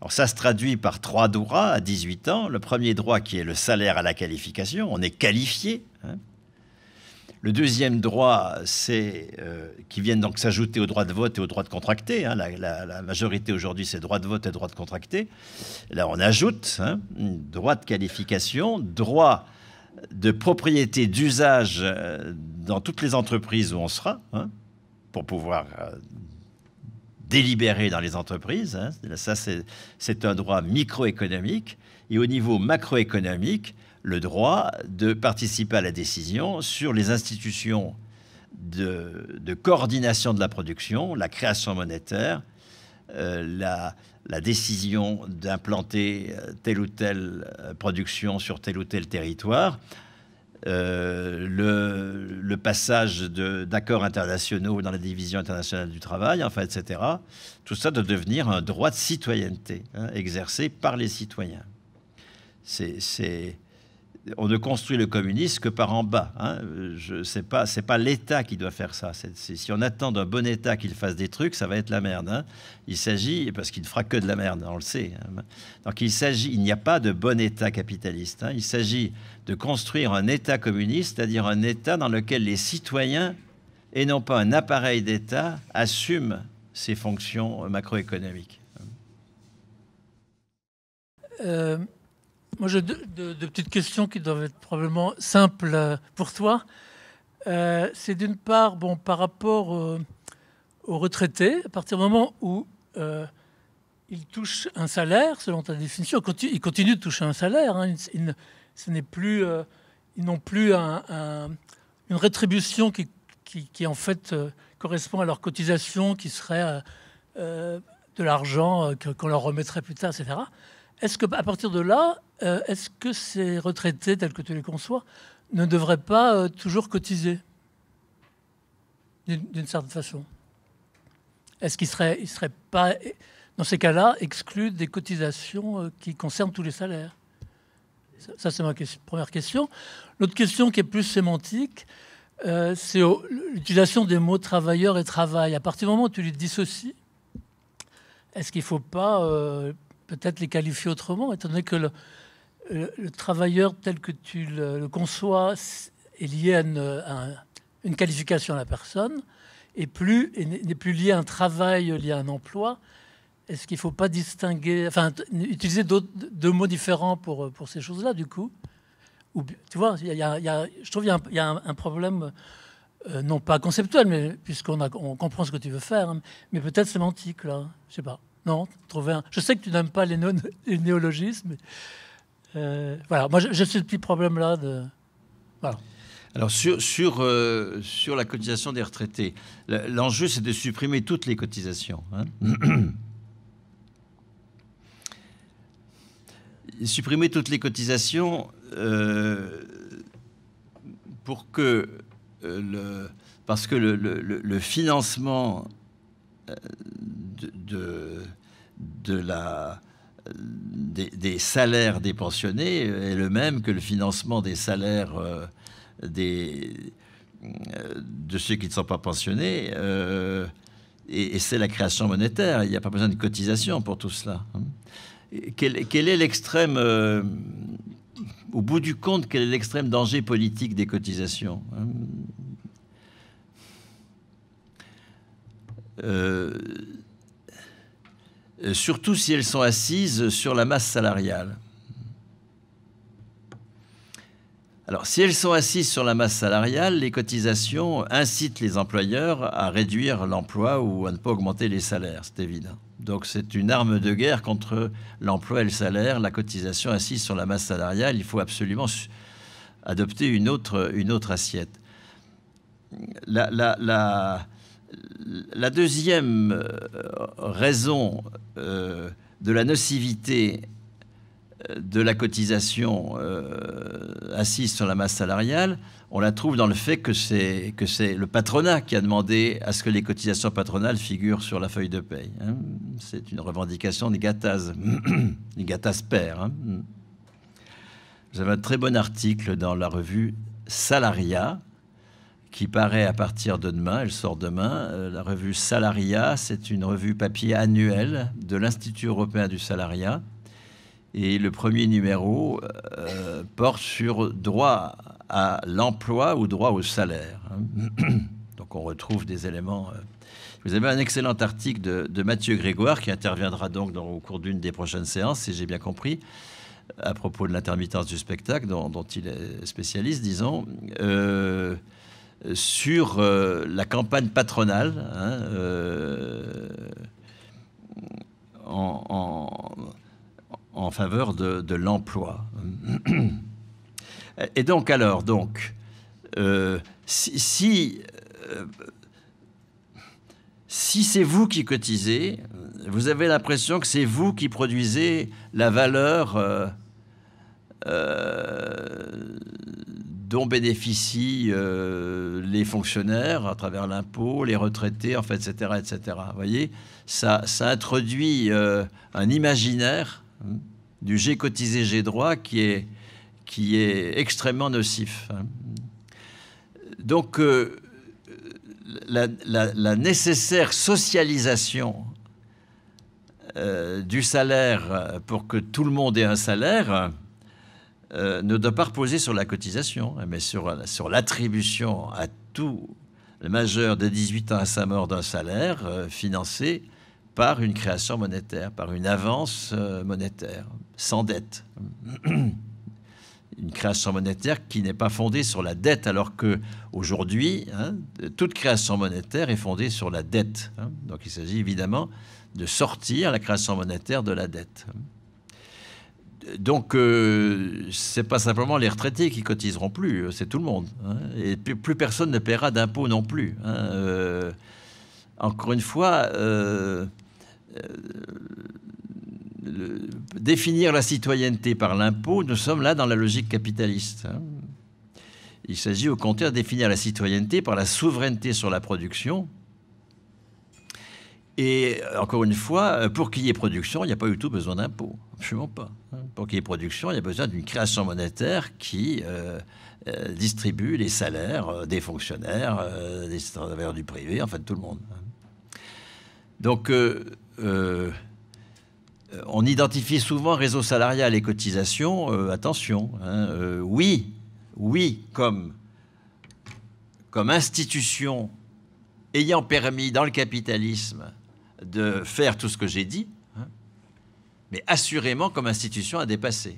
Alors ça se traduit par trois droits à 18 ans. Le premier droit qui est le salaire à la qualification, on est qualifié. Hein. Le deuxième droit, c'est euh, qui viennent donc s'ajouter au droit de vote et au droit de contracter. Hein. La, majorité aujourd'hui, c'est droit de vote et droit de contracter. Là, on ajoute hein, droit de qualification, droit de propriété d'usage euh, dans toutes les entreprises où on sera pour pouvoir euh, délibérer dans les entreprises. Hein. Ça, c'est un droit microéconomique. Et au niveau macroéconomique, le droit de participer à la décision sur les institutions de, coordination de la production, la création monétaire, euh, la, la, décision d'implanter euh, telle ou telle production sur tel ou tel territoire. Euh, le, passage d'accords internationaux dans la division internationale du travail, enfin, etc. Tout ça doit devenir un droit de citoyenneté hein, exercé par les citoyens. C'est on ne construit le communisme que par en bas. Hein. Ce n'est pas, l'État qui doit faire ça. si on attend d'un bon État qu'il fasse des trucs, ça va être la merde. Hein. Il s'agit, parce qu'il ne fera que de la merde, on le sait. Hein. Donc il s'agit, il n'y a pas de bon État capitaliste. Hein. Il s'agit de construire un État communiste, c'est-à-dire un État dans lequel les citoyens, et non pas un appareil d'État, assument ses fonctions macroéconomiques. Euh, moi, j'ai deux, petites questions qui doivent être probablement simples euh, pour toi. Euh, c'est d'une part, bon, par rapport aux retraités, à partir du moment où euh, ils touchent un salaire, selon ta définition, ils continuent, de toucher un salaire. Hein, ils, ce n'est plus, ils n'ont plus une rétribution qui, qui, qui en fait correspond à leur cotisation, qui serait de l'argent qu'on leur remettrait plus tard, etc. Est-ce qu'à partir de là, euh, est-ce que ces retraités, tels que tu les conçois, ne devraient pas euh, toujours cotiser d'une certaine façon Est-ce qu'ils ne seraient, pas, dans ces cas-là, exclus des cotisations euh, qui concernent tous les salaires Ça, c'est ma première question. L'autre question qui est plus sémantique, c'est l'utilisation des mots travailleur et travail. À partir du moment où tu les dissocies, est-ce qu'il ne faut pas peut-être les qualifier autrement, étant donné que le, euh, le, travailleur tel que tu le, conçois est lié à une, qualification à la personne et plus n'est plus lié à un travail, lié à un emploi. Est-ce qu'il ne faut pas distinguer, enfin, utiliser deux mots différents pour, pour ces choses-là, du coup Ou, Tu vois, y je trouve qu'il y, a un, problème, euh, non pas conceptuel, mais puisqu'on on comprend ce que tu veux faire, hein, mais peut-être sémantique, là. Je sais pas. Non, trouver Je sais que tu n'aimes pas les, no néologismes, euh, voilà, moi j'ai ce petit problème-là. De... Voilà. Alors sur, sur, euh, sur la cotisation des retraités, l'enjeu c'est de supprimer toutes les cotisations. Hein. supprimer toutes les cotisations euh, pour que le, parce que le, financement de, de la des, salaires des pensionnés est le même que le financement des salaires euh, des, euh, de ceux qui ne sont pas pensionnés. Euh, et, c'est la création monétaire. Il n'y a pas besoin de cotisation pour tout cela. Hein. Quel, quel est l'extrême, au bout du compte, quel est l'extrême danger politique des cotisations hein euh, surtout si elles sont assises sur la masse salariale. Alors, si elles sont assises sur la masse salariale, les cotisations incitent les employeurs à réduire l'emploi ou à ne pas augmenter les salaires, c'est évident. Donc, c'est une arme de guerre contre l'emploi et le salaire, la cotisation assise sur la masse salariale. Il faut absolument adopter une autre, une autre assiette. La, la, la deuxième euh, raison euh, de la nocivité euh, de la cotisation assise sur la masse salariale, on la trouve dans le fait que c'est, le patronat qui a demandé à ce que les cotisations patronales figurent sur la feuille de paye. Hein. C'est une revendication des GATAS, des GATAS pères. Hein. J'avais un très bon article dans la revue Salaria, qui paraît à partir de demain, elle sort demain. Euh, la revue Salaria, c'est une revue papier annuelle de l'Institut européen du salariat. Et le premier numéro euh, porte sur droit à l'emploi ou droit au salaire. Hein. Donc on retrouve des éléments. Euh. Vous avez un excellent article de, Mathieu Grégoire qui interviendra donc au cours d'une des prochaines séances, si j'ai bien compris, à propos de l'intermittence du spectacle dont, il est spécialiste, disons sur euh, la campagne patronale hein, euh, en, en, faveur de, l'emploi. Et donc, alors, donc, euh, si, si, c'est vous qui cotisez, vous avez l'impression que c'est vous qui produisez la valeur dont bénéficient euh, les fonctionnaires à travers l'impôt, les retraités, en fait, etc., etc. Vous voyez, ça, introduit euh, un imaginaire hein, du G cotisé, G droit qui est, qui est extrêmement nocif. Hein. Donc, euh, la, nécessaire socialisation du salaire pour que tout le monde ait un salaire, euh, ne doit pas reposer sur la cotisation, mais sur, l'attribution à tout le majeur de 18 ans à sa mort d'un salaire euh, financé par une création monétaire, par une avance euh, monétaire, sans dette. une création monétaire qui n'est pas fondée sur la dette, alors que aujourd'hui, hein, toute création monétaire est fondée sur la dette. Hein. Donc il s'agit évidemment de sortir la création monétaire de la dette donc, ce euh, c'est pas simplement les retraités qui cotiseront plus, euh, c'est tout le monde. Hein. et plus, personne ne paiera d'impôts non plus. Hein. Euh, encore une fois, définir la citoyenneté par l'impôt, nous sommes là dans la logique capitaliste. Hein. Il s'agit au contraire de définir la citoyenneté par la souveraineté sur la production, et encore une fois, pour qu'il y ait production, il n'y a pas du tout besoin d'impôts. Absolument pas. Pour qu'il y ait production, il y a besoin d'une création monétaire qui euh, euh, distribue les salaires euh, des fonctionnaires, des travailleurs du privé, enfin fait tout le monde. Donc, on identifie souvent réseau salarial et cotisation. attention, hein, oui, oui, comme, comme institution ayant permis dans le capitalisme de faire tout ce que j'ai dit, mais assurément comme institution à dépasser.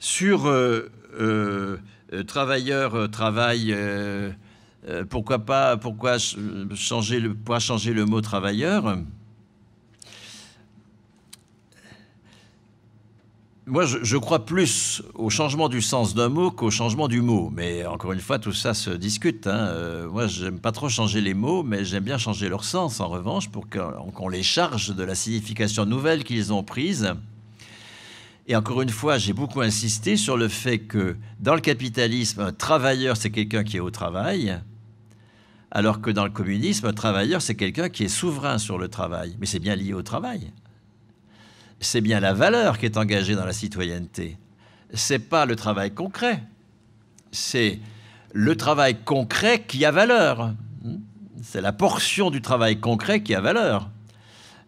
Sur euh, euh, euh, travailleur, travail, pourquoi pas, pourquoi changer le mot travailleur moi, je, crois plus au changement du sens d'un mot qu'au changement du mot. Mais encore une fois, tout ça se discute. Moi, hein. je euh, moi, j'aime pas trop changer les mots, mais j'aime bien changer leur sens, en revanche, pour qu'on les charge de la signification nouvelle qu'ils ont prise. Et encore une fois, j'ai beaucoup insisté sur le fait que dans le capitalisme, un travailleur, c'est quelqu'un qui est au travail, alors que dans le communisme, un travailleur, c'est quelqu'un qui est souverain sur le travail. Mais c'est bien lié au travail c'est bien la valeur qui est engagée dans la citoyenneté. C'est pas le travail concret. C'est le travail concret qui a valeur. C'est la portion du travail concret qui a valeur.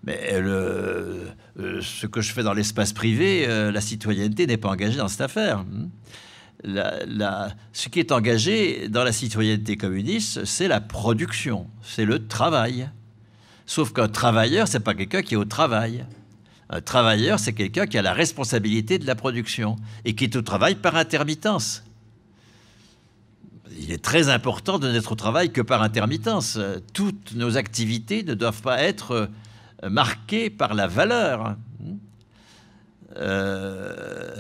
Mais euh, euh, ce que je fais dans l'espace privé, euh, la citoyenneté n'est pas engagée dans cette affaire. ce qui est engagé dans la citoyenneté communiste, c'est la production, c'est le travail. Sauf qu'un travailleur, c'est pas quelqu'un qui est au travail. Un travailleur, c'est quelqu'un qui a la responsabilité de la production et qui est au travail par intermittence. Il est très important de n'être au travail que par intermittence. Toutes nos activités ne doivent pas être euh, marquées par la valeur. Euh,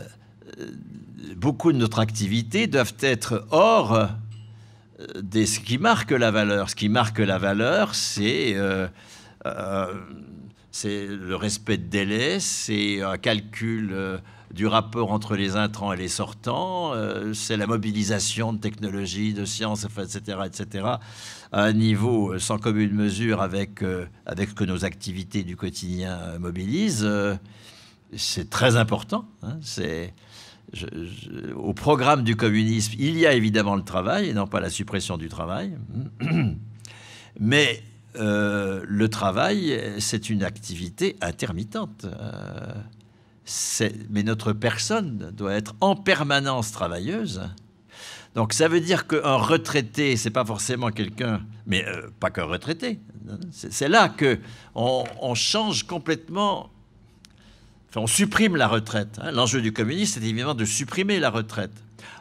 beaucoup de notre activité doivent être hors euh, de ce qui marque la valeur. Ce qui marque la valeur, c'est c'est le respect de délai, c'est un calcul euh, du rapport entre les intrants et les sortants, euh, c'est la mobilisation de technologies, de sciences, etc., etc., à un niveau euh, sans commune mesure avec, avec ce que nos activités du quotidien mobilisent. c'est très important. Hein. c'est, au programme du communisme, il y a évidemment le travail et non pas la suppression du travail. Mais euh, le travail, c'est une activité intermittente. Euh, mais notre personne doit être en permanence travailleuse. Donc ça veut dire qu'un retraité, c'est pas forcément quelqu'un, mais euh, pas qu'un retraité. C'est là que on, change complètement. Enfin, on supprime la retraite. Hein. L'enjeu du communisme, c'est évidemment de supprimer la retraite.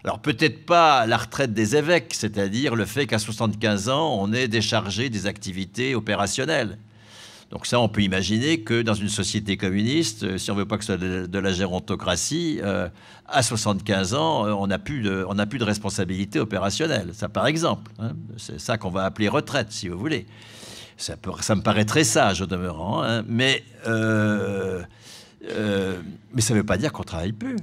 Alors peut-être pas la retraite des évêques, c'est-à-dire le fait qu'à 75 ans, on est déchargé des activités opérationnelles. Donc ça, on peut imaginer que dans une société communiste, euh, si on ne veut pas que ce soit de la gérontocratie, euh, à 75 ans, euh, on n'a plus de, responsabilité opérationnelle. Ça, par exemple, hein, c'est ça qu'on va appeler retraite, si vous voulez. Ça, me paraît très sage au demeurant, hein, mais mais ça ne veut pas dire qu'on travaille plus.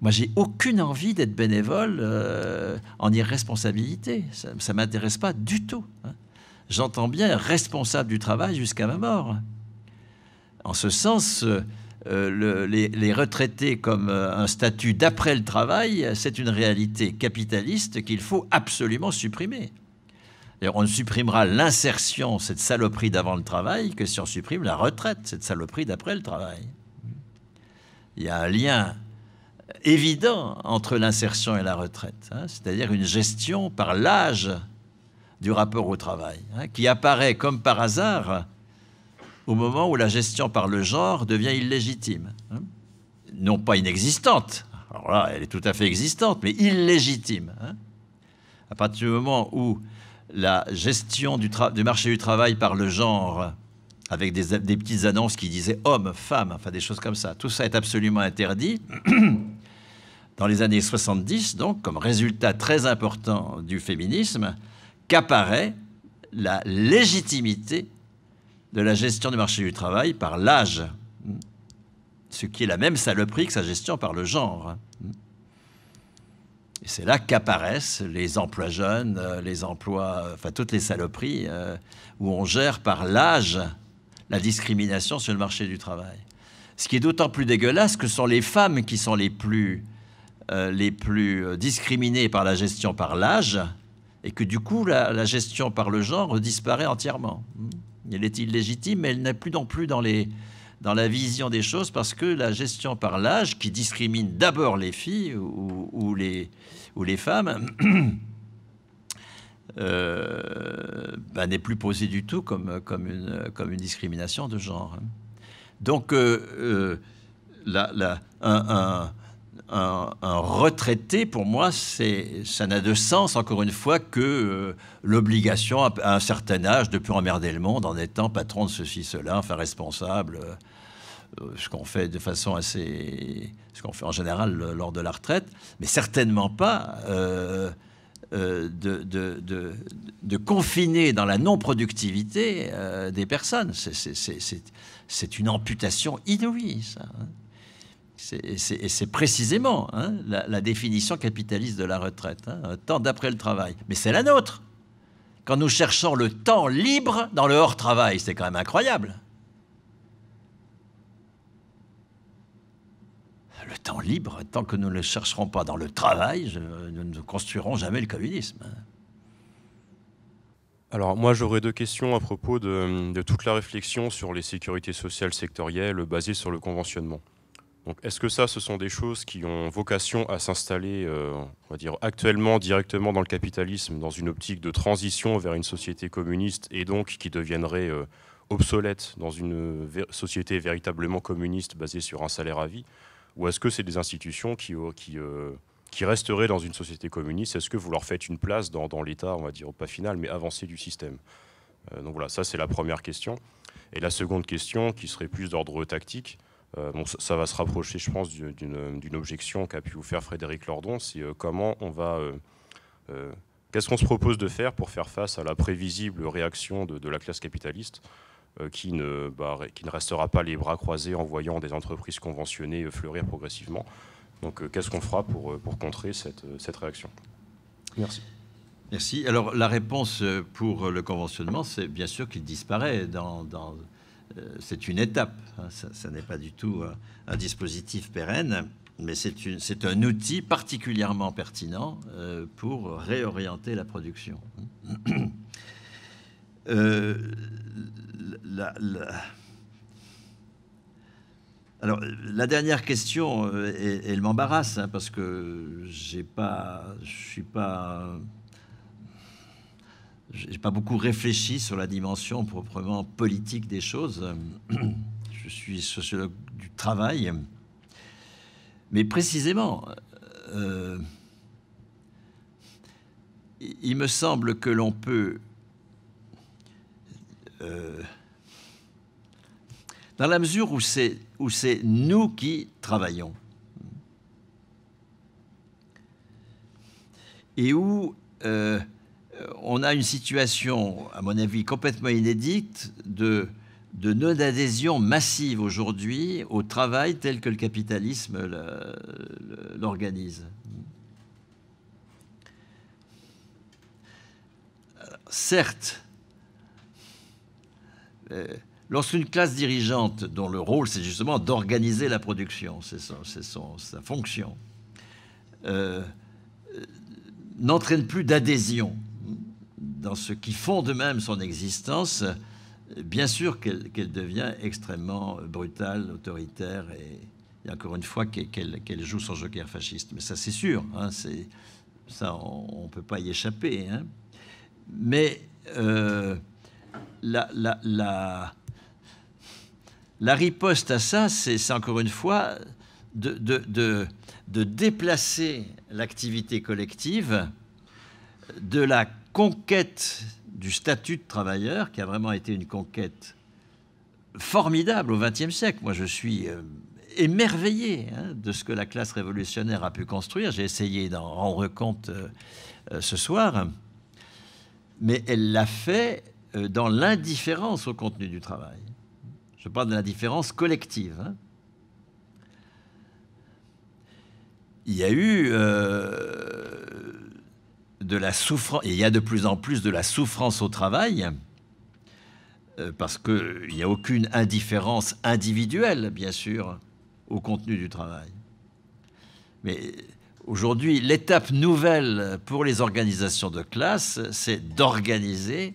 Moi, j'ai aucune envie d'être bénévole euh, en irresponsabilité. Ça ne m'intéresse pas du tout. Hein. J'entends bien responsable du travail jusqu'à ma mort. En ce sens, euh, les, retraités comme euh, un statut d'après le travail, c'est une réalité capitaliste qu'il faut absolument supprimer. On ne supprimera l'insertion, cette saloperie d'avant le travail, que si on supprime la retraite, cette saloperie d'après le travail. Il y a un lien évident entre l'insertion et la retraite, hein. c'est-à-dire une gestion par l'âge du rapport au travail, hein, qui apparaît comme par hasard au moment où la gestion par le genre devient illégitime. Hein. Non pas inexistante, alors là, elle est tout à fait existante, mais illégitime. À partir du moment où la gestion du, marché du travail par le genre, avec des, des petites annonces qui disaient homme, femme, enfin des choses comme ça, tout ça est absolument interdit dans les années 70, donc, comme résultat très important du féminisme, qu'apparaît la légitimité de la gestion du marché du travail par l'âge, ce qui est la même saloperie que sa gestion par le genre. c'est là qu'apparaissent les emplois jeunes, euh, les emplois, euh, enfin toutes les saloperies euh, où on gère par l'âge la discrimination sur le marché du travail. Ce qui est d'autant plus dégueulasse que sont les femmes qui sont les plus euh, les plus euh, discriminées par la gestion par l'âge, et que du coup, la, gestion par le genre disparaît entièrement. Hmm. Elle est illégitime, mais elle n'est plus non plus dans, les, dans la vision des choses, parce que la gestion par l'âge, qui discrimine d'abord les filles ou, les, ou les femmes, euh, bah, n'est plus posée du tout comme, comme, une, comme une discrimination de genre. Donc, la, un, un, retraité, pour moi, ça n'a de sens, encore une fois, que euh, l'obligation à, un certain âge de plus emmerder le monde en étant patron de ceci, cela, enfin responsable, euh, ce qu'on fait de façon assez. ce qu'on fait en général lors de la retraite, mais certainement pas. Euh, de, de, confiner dans la non-productivité des personnes. C'est une amputation inouïe, ça. Hein. Et c'est précisément hein, la, définition capitaliste de la retraite, hein, temps d'après le travail. Mais c'est la nôtre. Quand nous cherchons le temps libre dans le hors-travail, c'est quand même incroyable. Le temps libre, tant que nous ne le chercherons pas dans le travail, nous ne construirons jamais le communisme. Hein. Alors moi j'aurais deux questions à propos de toute la réflexion sur les sécurités sociales sectorielles basées sur le conventionnement est-ce que ça, ce sont des choses qui ont vocation à s'installer, euh, on va dire, actuellement directement dans le capitalisme, dans une optique de transition vers une société communiste et donc qui deviendraient euh, obsolètes dans une société véritablement communiste basée sur un salaire à vie Ou est-ce que c'est des institutions euh, qui, resteraient dans une société communiste Est-ce que vous leur faites une place dans, dans l'État, on va dire, pas final, mais avancé du système Donc voilà, ça c'est la première question. Et la seconde question, qui serait plus d'ordre tactique, euh, ça, va se rapprocher, je pense, d'une objection qu'a pu vous faire Frédéric Lordon, c'est euh, comment on va... Euh, qu'est-ce qu'on se propose de faire pour faire face à la prévisible réaction de, la classe capitaliste qui ne, bah, qui, ne, restera pas les bras croisés en voyant des entreprises conventionnées fleurir progressivement Donc qu'est-ce qu'on fera pour, pour contrer cette, réaction Merci. Merci. Alors la réponse pour le conventionnement, c'est bien sûr qu'il disparaît dans euh, c'est une étape. Ce hein, n'est pas du tout un dispositif pérenne, mais c'est un outil particulièrement pertinent euh, pour réorienter la production. Euh, la, Alors, la dernière question, elle, m'embarrasse hein, parce que j'ai pas, je suis pas je n'ai pas beaucoup réfléchi sur la dimension proprement politique des choses. Je suis sociologue du travail. Mais précisément, euh, il me semble que l'on peut, euh, dans la mesure où c'est nous qui travaillons, et où euh, euh, on a une situation, à mon avis, complètement inédite de, non-adhésion massive aujourd'hui au travail tel que le capitalisme l'organise. Certes, euh, lorsqu'une classe dirigeante, dont le rôle c'est justement d'organiser la production, c'est sa fonction, euh, n'entraîne plus d'adhésion dans ce qui fonde même son existence, bien sûr qu'elle devient extrêmement brutale, autoritaire et, encore une fois qu'elle joue son joker fasciste. Mais ça, c'est sûr, hein, ça, on ne peut pas y échapper. Hein. Mais euh, la, la, riposte à ça, c'est encore une fois de, de, de, de déplacer l'activité collective de la conquête du statut de travailleur, qui a vraiment été une conquête formidable au XXe siècle. Moi, je suis euh, émerveillé hein, de ce que la classe révolutionnaire a pu construire. J'ai essayé d'en rendre compte euh, euh, ce soir, mais elle l'a fait dans l'indifférence au contenu du travail. Je parle de l'indifférence collective. Hein. Il y a eu la il y a de plus en plus de la souffrance au travail, euh, parce qu'il n'y a aucune indifférence individuelle, bien sûr, au contenu du travail. Mais aujourd'hui, l'étape nouvelle pour les organisations de classe, c'est d'organiser,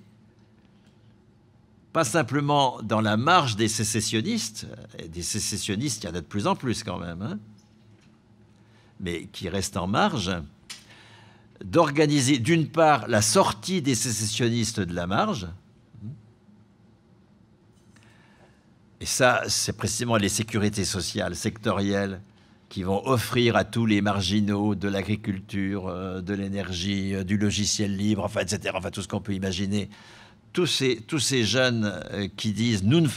pas simplement dans la marge des sécessionnistes, des sécessionnistes, il y en a de plus en plus quand même, hein, mais qui restent en marge, d'organiser d'une part la sortie des sécessionnistes de la marge, et ça c'est précisément les sécurités sociales sectorielles qui vont offrir à tous les marginaux de l'agriculture, euh, de l'énergie, euh, du logiciel libre, enfin, etc., enfin tout ce qu'on peut imaginer, tous ces, tous ces jeunes euh, qui disent nous ne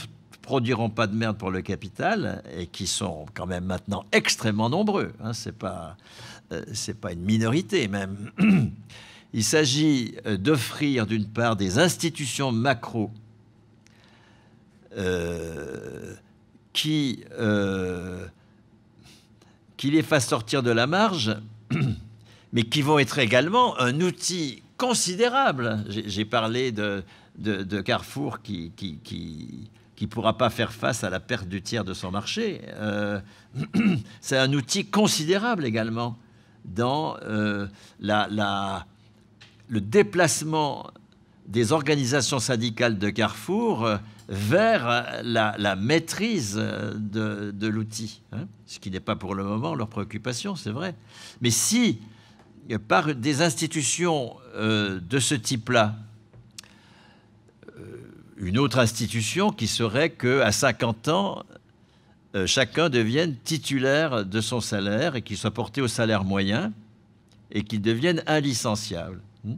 produirons pas de merde pour le capital et qui sont quand même maintenant extrêmement nombreux. Hein, c'est pas euh, c'est pas une minorité même. Il s'agit euh, d'offrir d'une part des institutions macro euh, qui, les fassent sortir de la marge, mais qui vont être également un outil considérable. J'ai parlé de, Carrefour qui, qui, pourra pas faire face à la perte du tiers de son marché. c'est un outil considérable également dans euh, la, le déplacement des organisations syndicales de Carrefour euh, vers la, maîtrise euh, de, l'outil, hein. ce qui n'est pas pour le moment leur préoccupation, c'est vrai. Mais si par des institutions de ce type-là, une autre institution qui serait qu'à 50 ans, euh, chacun devienne titulaire de son salaire et qu'il soit porté au salaire moyen et qu'il devienne inlicenciable. Hmm.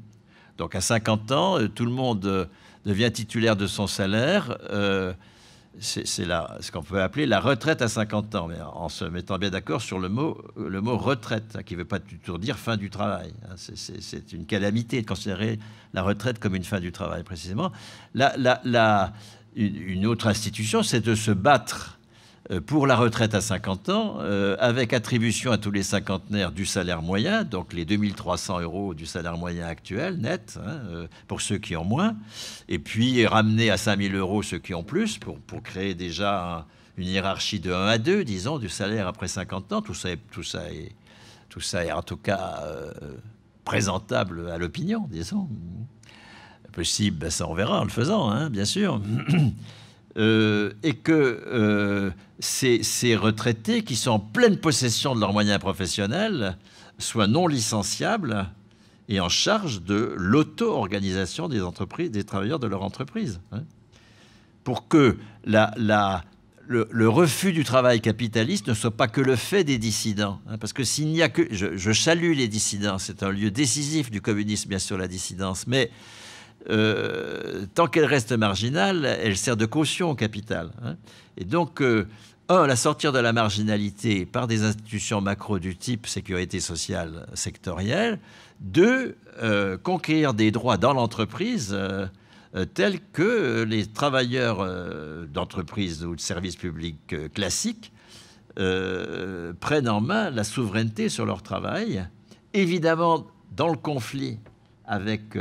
Donc à 50 ans, euh, tout le monde euh, devient titulaire de son salaire. c'est ce qu'on peut appeler la retraite à 50 ans, mais en se mettant bien d'accord sur le mot, le mot retraite, hein, qui ne veut pas toujours dire fin du travail. Hein. c'est une calamité de considérer la retraite comme une fin du travail, précisément. La, une, autre institution, c'est de se battre euh, pour la retraite à 50 ans, euh, avec attribution à tous les cinquantenaires du salaire moyen, donc les 2300 euros du salaire moyen actuel net, hein, euh, pour ceux qui ont moins, et puis ramener à 5000 euros ceux qui ont plus, pour, pour créer déjà une hiérarchie de 1 à 2, disons, du salaire après 50 ans. Tout ça est, tout ça est, tout ça est en tout cas présentable à l'opinion, disons. Possible, ben, ça on verra en le faisant, hein, bien sûr. Euh, et que euh, ces, retraités qui sont en pleine possession de leurs moyens professionnels soient non licenciables et en charge de l'auto-organisation des entreprises, des travailleurs de leur entreprise. Hein. pour que le, refus du travail capitaliste ne soit pas que le fait des dissidents. Hein. parce que s'il n'y a que... Je, je, salue les dissidents, c'est un lieu décisif du communisme, bien sûr, la dissidence, mais euh, tant qu'elle reste marginale, elle sert de caution au capital. Hein. Et donc, euh, un, la sortir de la marginalité par des institutions macro du type sécurité sociale sectorielle. Deux, euh, conquérir des droits dans l'entreprise tels que les travailleurs d'entreprise ou de services publics classiques prennent en main la souveraineté sur leur travail, évidemment dans le conflit avec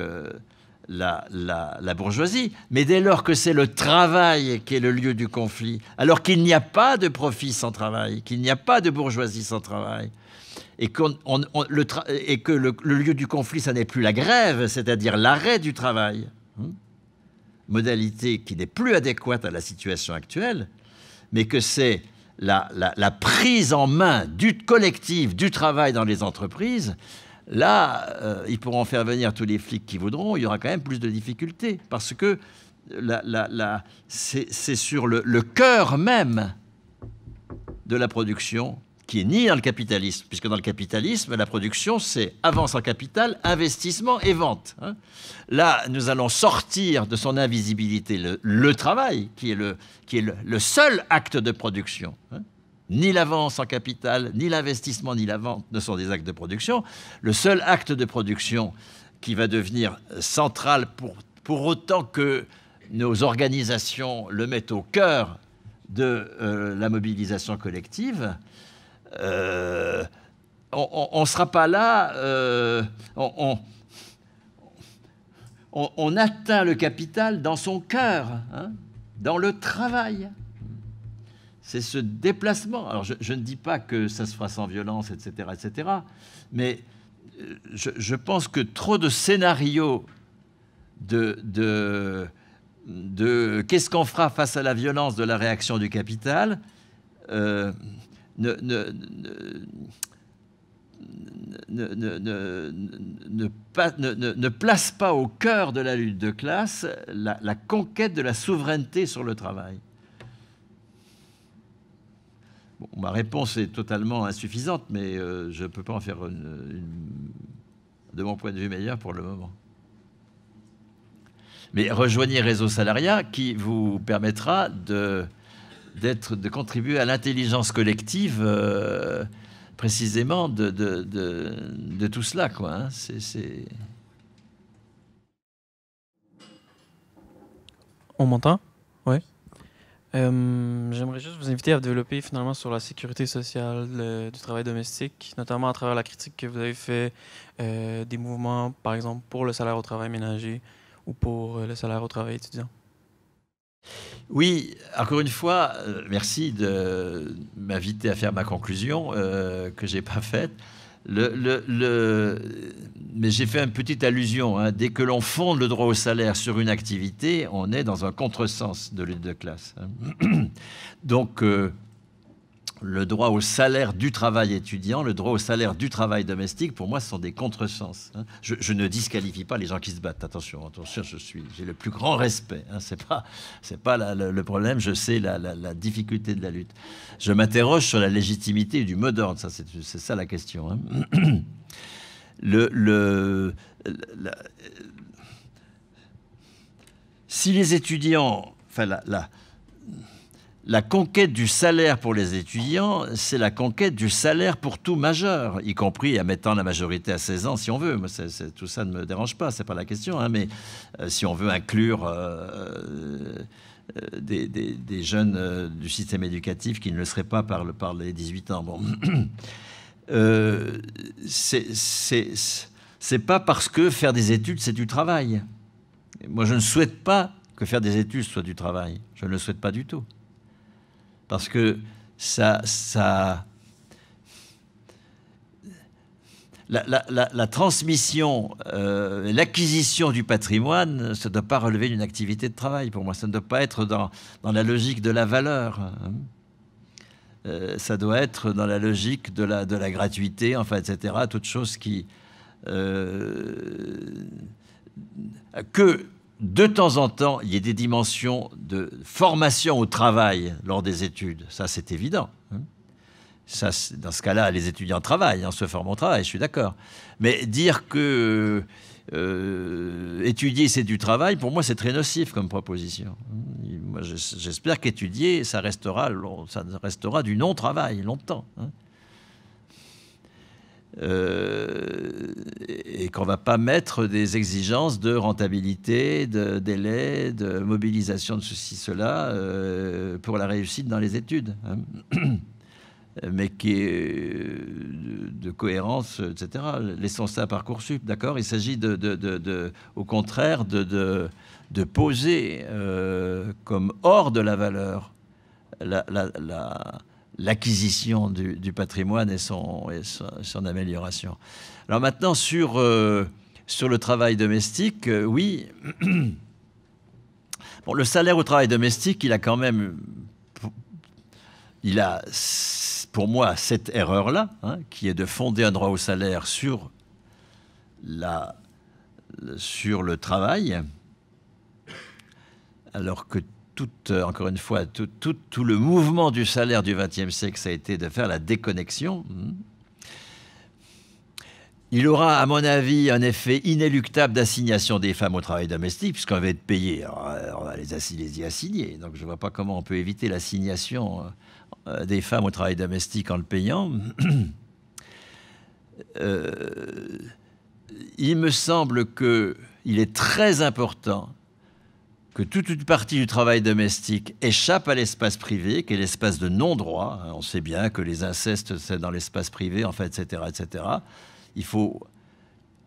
la, bourgeoisie, mais dès lors que c'est le travail qui est le lieu du conflit, alors qu'il n'y a pas de profit sans travail, qu'il n'y a pas de bourgeoisie sans travail, et, que le, lieu du conflit, ça n'est plus la grève, c'est-à-dire l'arrêt du travail, hein, modalité qui n'est plus adéquate à la situation actuelle, mais que c'est la, prise en main du collectif, du travail dans les entreprises, Là, euh, ils pourront faire venir tous les flics qui voudront, il y aura quand même plus de difficultés, parce que c'est sur le, cœur même de la production qui est ni dans le capitalisme, puisque dans le capitalisme, la production, c'est avance en capital, investissement et vente. Hein. Là, nous allons sortir de son invisibilité le, travail, qui est, le, seul acte de production. Hein. Ni l'avance en capital, ni l'investissement, ni la vente ne sont des actes de production. Le seul acte de production qui va devenir central pour, autant que nos organisations le mettent au cœur de euh, la mobilisation collective, euh, on ne sera pas là, euh, on, atteint le capital dans son cœur, hein, dans le travail c'est ce déplacement. Alors je, ne dis pas que ça se fera sans violence, etc., etc., mais euh, je, pense que trop de scénarios de, qu'est-ce qu'on fera face à la violence de la réaction du capital euh, ne, ne, pas, ne, place pas au cœur de la lutte de classe la conquête de la souveraineté sur le travail ma réponse est totalement insuffisante, mais euh, je ne peux pas en faire une, de mon point de vue meilleur pour le moment. Mais rejoignez Réseau Salariat qui vous permettra de, de contribuer à l'intelligence collective euh, précisément de, tout cela. Quoi, hein. On m'entend euh, j'aimerais juste vous inviter à développer finalement sur la sécurité sociale du travail domestique, notamment à travers la critique que vous avez fait euh, des mouvements, par exemple, pour le salaire au travail ménager ou pour euh, le salaire au travail étudiant. Oui, encore une fois, merci de m'inviter à faire ma conclusion que je n'ai pas faite. Le, Mais j'ai fait une petite allusion. Hein. Dès que l'on fonde le droit au salaire sur une activité, on est dans un contresens de lutte de classe. Hein. Donc, euh, le droit au salaire du travail étudiant, le droit au salaire du travail domestique, pour moi, ce sont des contresens. Hein. Je, ne disqualifie pas les gens qui se battent. Attention, attention, je suis, j'ai le plus grand respect. Hein. C'est pas, c'est pas le, problème. Je sais la, difficulté de la lutte. Je m'interroge sur la légitimité du mode d'ordre. Ça, c'est, ça la question. Hein. le, le si les étudiants, enfin la la conquête du salaire pour les étudiants, c'est la conquête du salaire pour tout majeur, y compris en mettant la majorité à 16 ans si on veut. Moi, tout ça ne me dérange pas, ce n'est pas la question. Hein, mais euh, si on veut inclure euh, euh, des, jeunes du système éducatif qui ne le seraient pas par, le, par les 18 ans, bon, c'est pas parce que faire des études c'est du travail. Moi, je ne souhaite pas que faire des études soit du travail. Je ne le souhaite pas du tout parce que ça, ça la, transmission, euh, l'acquisition du patrimoine, ça ne doit pas relever d'une activité de travail pour moi. Ça ne doit pas être dans, la logique de la valeur. Hein. Euh, ça doit être dans la logique de la, de la gratuité, enfin, etc. Toutes choses qui. Euh, que de temps en temps, il y ait des dimensions de formation au travail lors des études. Ça, c'est évident. Hein. dans ce cas-là, les étudiants travaillent, hein, se forment au travail, je suis d'accord. Mais dire que euh, euh, étudier, c'est du travail, pour moi, c'est très nocif comme proposition. J'espère qu'étudier, ça restera, ça restera du non-travail longtemps. Hein. Euh, et qu'on ne va pas mettre des exigences de rentabilité, de délai, de mobilisation de ceci, cela euh, pour la réussite dans les études, hein. mais qui est euh, de, cohérence, etc. Laissons ça à Parcoursup, d'accord Il s'agit de, au contraire de, poser comme hors de la valeur la, la l'acquisition du, patrimoine et son, amélioration. Alors maintenant, sur, euh, sur le travail domestique, euh, oui, bon, le salaire au travail domestique, il a quand même, il a pour moi cette erreur-là, hein, qui est de fonder un droit au salaire sur, la, sur le travail, alors que euh, encore une fois, tout, tout, le mouvement du salaire du XXe siècle, ça a été de faire la déconnexion. Hmm. Il aura, à mon avis, un effet inéluctable d'assignation des femmes au travail domestique, puisqu'on va être payé. Euh, on va les, y assigner. Donc, je ne vois pas comment on peut éviter l'assignation euh, des femmes au travail domestique en le payant. il me semble que il est très important que toute une partie du travail domestique échappe à l'espace privé, qui est l'espace de non-droit. Hein, on sait bien que les incestes, c'est dans l'espace privé, en fait, etc., etc. Il faut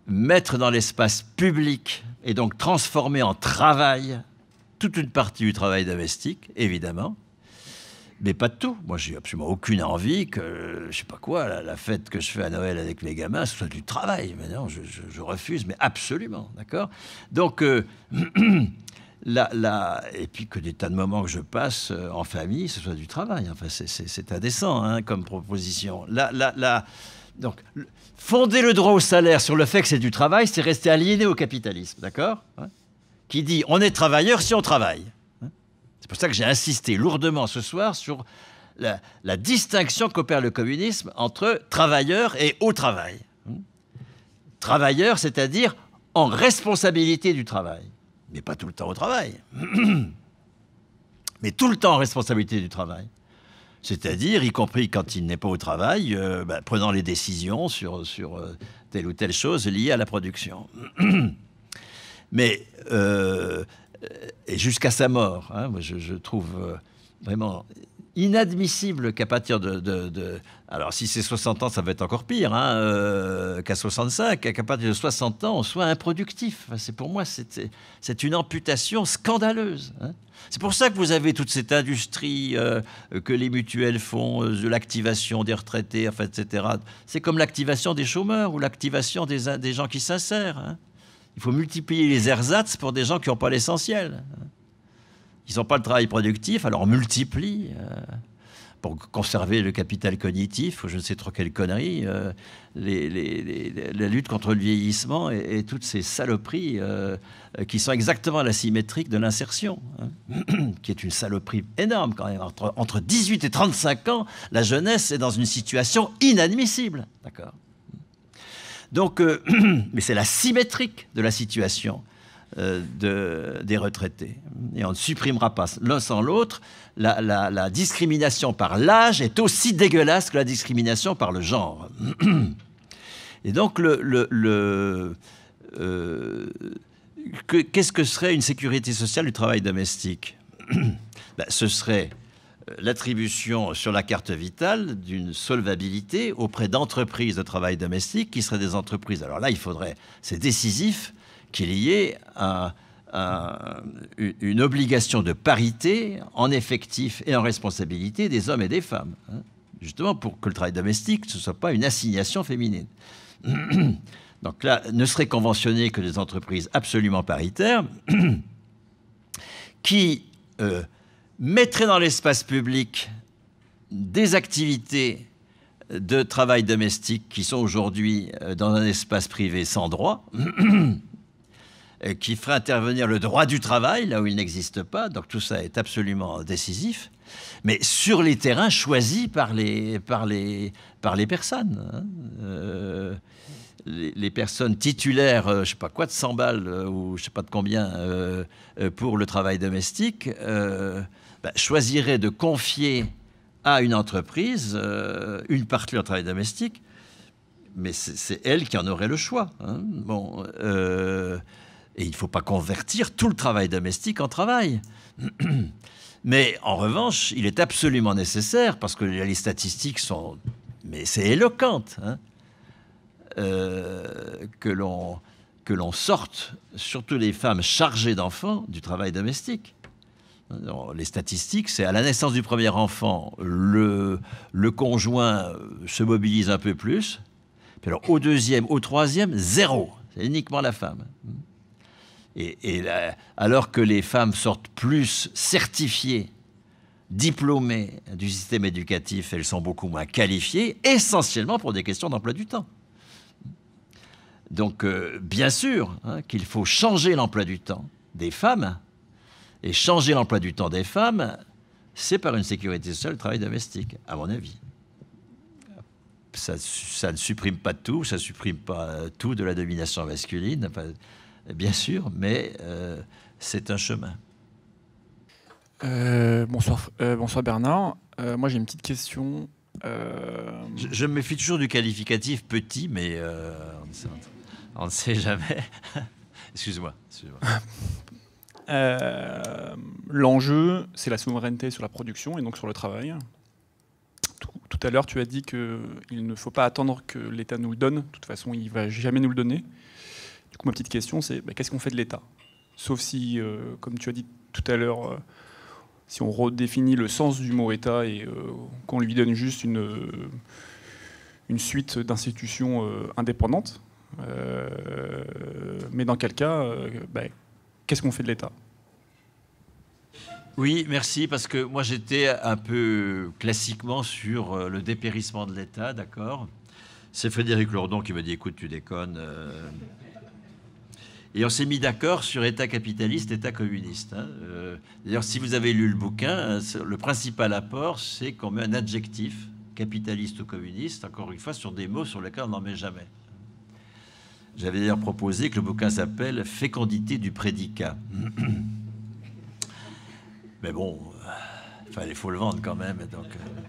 mettre dans l'espace public et donc transformer en travail toute une partie du travail domestique, évidemment. Mais pas de tout. Moi, j'ai absolument aucune envie que, je sais pas quoi, la, fête que je fais à Noël avec les gamins, soit du travail. maintenant je, refuse, mais absolument, d'accord Donc, euh, et puis que des tas de moments que je passe euh, en famille, ce soit du travail. Enfin, c'est indécent hein, comme proposition. donc, fonder le droit au salaire sur le fait que c'est du travail, c'est rester aligné au capitalisme, d'accord hein, Qui dit on est travailleur si on travaille. Hein. c'est pour ça que j'ai insisté lourdement ce soir sur la distinction qu'opère le communisme entre travailleur et au travail. Travailleur, c'est-à-dire en responsabilité du travail mais pas tout le temps au travail, mais tout le temps en responsabilité du travail. C'est-à-dire, y compris quand il n'est pas au travail, euh, bah, prenant les décisions sur, sur euh, telle ou telle chose liée à la production. mais euh, et jusqu'à sa mort, hein, je, trouve vraiment inadmissible qu'à partir de, Alors, si c'est 60 ans, ça va être encore pire hein, euh, qu'à 65, qu'à partir de 60 ans, on soit improductif. c'est pour moi, c'est une amputation scandaleuse. Hein. C'est pour ça que vous avez toute cette industrie euh, que les mutuelles font, euh, de l'activation des retraités, etc. C'est comme l'activation des chômeurs ou l'activation des, des, gens qui s'insèrent. Hein. Il faut multiplier les ersatz pour des gens qui n'ont pas l'essentiel ils n'ont pas le travail productif, alors on multiplie euh, pour conserver le capital cognitif, ou je ne sais trop quelle connerie, euh, la lutte contre le vieillissement et, toutes ces saloperies euh, qui sont exactement la symétrique de l'insertion, hein, qui est une saloperie énorme quand même. Entre, 18 et 35 ans, la jeunesse est dans une situation inadmissible. D'accord donc, mais c'est la symétrique de la situation. Euh, de, des retraités. Et on ne supprimera pas l'un sans l'autre. La, discrimination par l'âge est aussi dégueulasse que la discrimination par le genre. Et donc, le, euh, qu'est-ce que serait une sécurité sociale du travail domestique ben, Ce serait euh, l'attribution sur la carte vitale d'une solvabilité auprès d'entreprises de travail domestique qui seraient des entreprises. Alors là, il faudrait, c'est décisif, qu'il y ait une obligation de parité en effectif et en responsabilité des hommes et des femmes, hein, justement pour que le travail domestique ne soit pas une assignation féminine. Donc là, ne serait conventionné que des entreprises absolument paritaires qui euh, mettraient dans l'espace public des activités de travail domestique qui sont aujourd'hui euh, dans un espace privé sans droit Euh, qui ferait intervenir le droit du travail là où il n'existe pas. Donc tout ça est absolument décisif. Mais sur les terrains choisis par les, par les, par les personnes. Hein, euh, les, personnes titulaires, je euh, je sais pas quoi, de 100 balles ou je sais pas de combien pour le travail domestique, bah, choisiraient de confier à une entreprise une partie de leur travail domestique mais c'est elle qui en aurait le choix. Hein. Bon, et il ne faut pas convertir tout le travail domestique en travail. Mais en revanche, il est absolument nécessaire, parce que les statistiques sont... Mais c'est éloquente, hein, euh, que l'on que l'on sorte, surtout les femmes chargées d'enfants, du travail domestique. Les statistiques, c'est à la naissance du premier enfant, le, le conjoint euh, se mobilise un peu plus. Puis alors, au deuxième, au troisième, zéro. C'est uniquement la femme. Et, alors que les femmes sortent plus certifiées, diplômées du système éducatif, elles sont beaucoup moins qualifiées, essentiellement pour des questions d'emploi du temps. Donc, euh, bien sûr hein, qu'il faut changer l'emploi du temps des femmes. Et changer l'emploi du temps des femmes, c'est par une sécurité sociale, le travail domestique, à mon avis. Ça, ça, ne supprime pas tout, ça supprime pas tout de la domination masculine bien sûr, mais euh, c'est un chemin. Euh, bonsoir, euh, bonsoir Bernard. moi j'ai une petite question. Je, me méfie toujours du qualificatif petit, mais on ne, sait, jamais. excuse-moi. L'enjeu, c'est la souveraineté sur la production et donc sur le travail tout, à l'heure, tu as dit qu'il ne faut pas attendre que l'État nous le donne. De toute façon, il ne va jamais nous le donner. Du coup, ma petite question, c'est bah, qu'est-ce qu'on fait de l'État Sauf si, euh, comme tu as dit tout à l'heure, euh, si on redéfinit le sens du mot État et euh, qu'on lui donne juste une, une suite d'institutions indépendantes, mais dans quel cas, bah, qu'est-ce qu'on fait de l'État oui, merci, parce que moi j'étais un peu classiquement sur le dépérissement de l'État, d'accord C'est Frédéric Lourdon qui me dit écoute, tu déconnes, et on s'est mis d'accord sur État capitaliste, État communiste. Hein. Euh, d'ailleurs, si vous avez lu le bouquin, hein, le principal apport, c'est qu'on met un adjectif, capitaliste ou communiste, encore une fois, sur des mots sur lesquels on n'en met jamais. J'avais d'ailleurs proposé que le bouquin s'appelle Fécondité du prédicat. Mais bon, euh, il faut le vendre quand même. Donc, euh.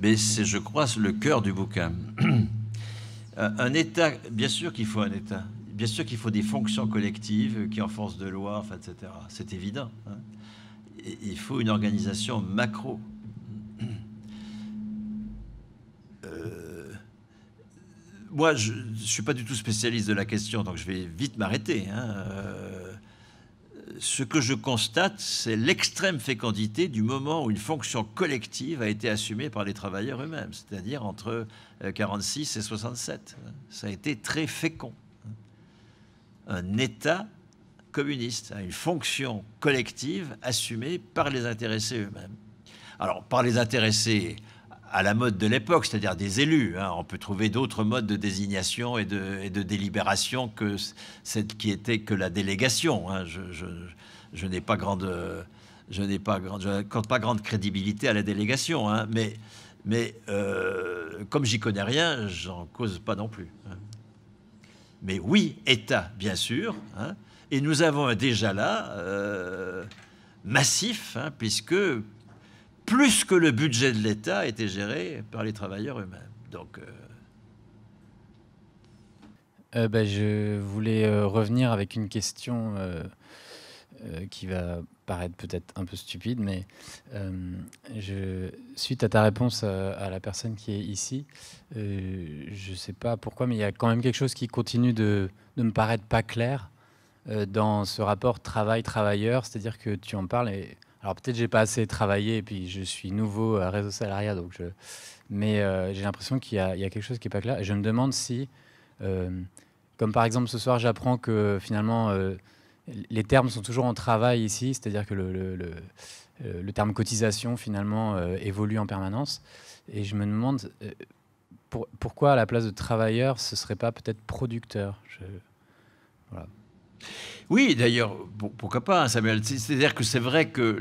mais c'est, je crois, le cœur du bouquin. un État, bien sûr qu'il faut un État. Bien sûr qu'il faut des fonctions collectives qui enfoncent de loi, enfin, etc. C'est évident. Hein. Il faut une organisation macro. Euh, moi, je ne suis pas du tout spécialiste de la question, donc je vais vite m'arrêter. Hein. Euh, ce que je constate, c'est l'extrême fécondité du moment où une fonction collective a été assumée par les travailleurs eux-mêmes, c'est-à-dire entre 46 euh, et 67. Hein. Ça a été très fécond un État communiste, hein, une fonction collective assumée par les intéressés eux-mêmes. Alors, par les intéressés à la mode de l'époque, c'est-à-dire des élus. Hein, on peut trouver d'autres modes de désignation et de, délibération que celle qui était que la délégation. Hein. Je, n'ai pas grande, je n'ai pas grande, je pas grande crédibilité à la délégation. Mais, mais euh, comme j'y connais rien, j'en cause pas non plus mais oui, État, bien sûr. Hein. et nous avons déjà là euh, massif, hein, puisque plus que le budget de l'État était géré par les travailleurs eux-mêmes. Donc. Euh, euh, ben, je voulais revenir avec une question qui va paraître peut-être un peu stupide, mais euh, je, suite à ta réponse euh, à, la personne qui est ici, euh, je ne sais pas pourquoi, mais il y a quand même quelque chose qui continue de, me paraître pas clair dans ce rapport travail-travailleur, c'est-à-dire que tu en parles et alors peut-être j'ai pas assez travaillé et puis je suis nouveau à réseau salariat, donc je, mais j'ai l'impression qu'il y, a quelque chose qui est pas clair. Et je me demande si, comme par exemple ce soir, j'apprends que finalement les termes sont toujours en travail ici, c'est-à-dire que le, le, euh, terme cotisation finalement euh, évolue en permanence. Et je me demande euh, pourquoi à la place de travailleur, ce serait pas peut-être producteur. Oui, d'ailleurs, pourquoi pas, Samuel C'est-à-dire que c'est vrai que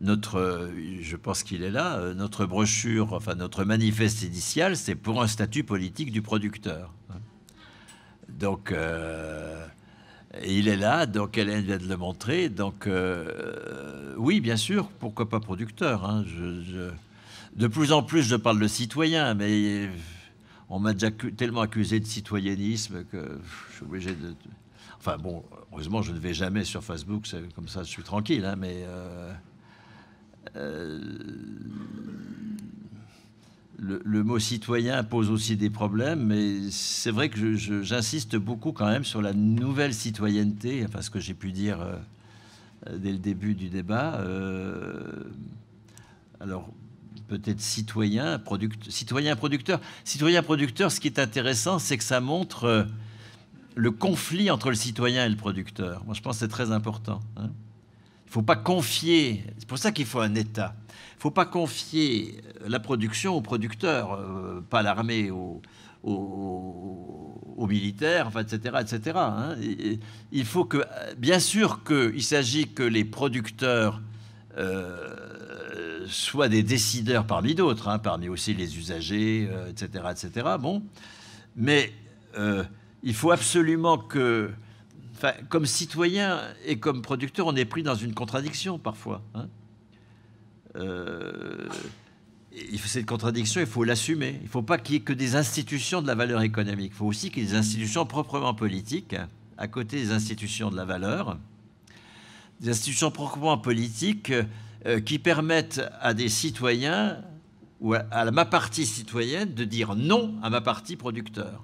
notre, je pense qu'il est là, notre brochure, enfin notre manifeste initial, c'est pour un statut politique du producteur. Donc, il est là, donc Hélène vient de le montrer. Donc, euh, oui, bien sûr, pourquoi pas producteur hein, De plus en plus, je parle de citoyen, mais euh, on m'a déjà tellement accusé de citoyennisme que je suis obligé de. Enfin, bon, heureusement, je ne vais jamais sur Facebook, comme ça, je suis tranquille, hein, mais. Euh, le, mot citoyen pose aussi des problèmes, mais c'est vrai que j'insiste beaucoup quand même sur la nouvelle citoyenneté, enfin ce que j'ai pu dire euh, dès le début du débat. Euh, alors peut-être citoyen, product, citoyen producteur. Citoyen producteur, ce qui est intéressant, c'est que ça montre euh, le conflit entre le citoyen et le producteur. Moi, je pense que c'est très important. Hein faut pas confier, c'est pour ça qu'il faut un État. Il faut pas confier la production aux producteurs, euh, pas l'armée aux, militaires, etc. etc. Il faut que, bien sûr qu'il s'agit que les producteurs euh, soient des décideurs parmi d'autres, hein, parmi aussi les usagers, etc., euh, etc. Bon, mais il faut absolument que Enfin, comme citoyen et comme producteur, on est pris dans une contradiction parfois. Hein. Euh, cette contradiction, il faut l'assumer. Il ne faut pas qu'il y ait que des institutions de la valeur économique. Il faut aussi qu'il y ait des institutions proprement politiques, hein. à côté des institutions de la valeur, des institutions proprement politiques euh, qui permettent à des citoyens ou à ma partie citoyenne de dire non à ma partie producteur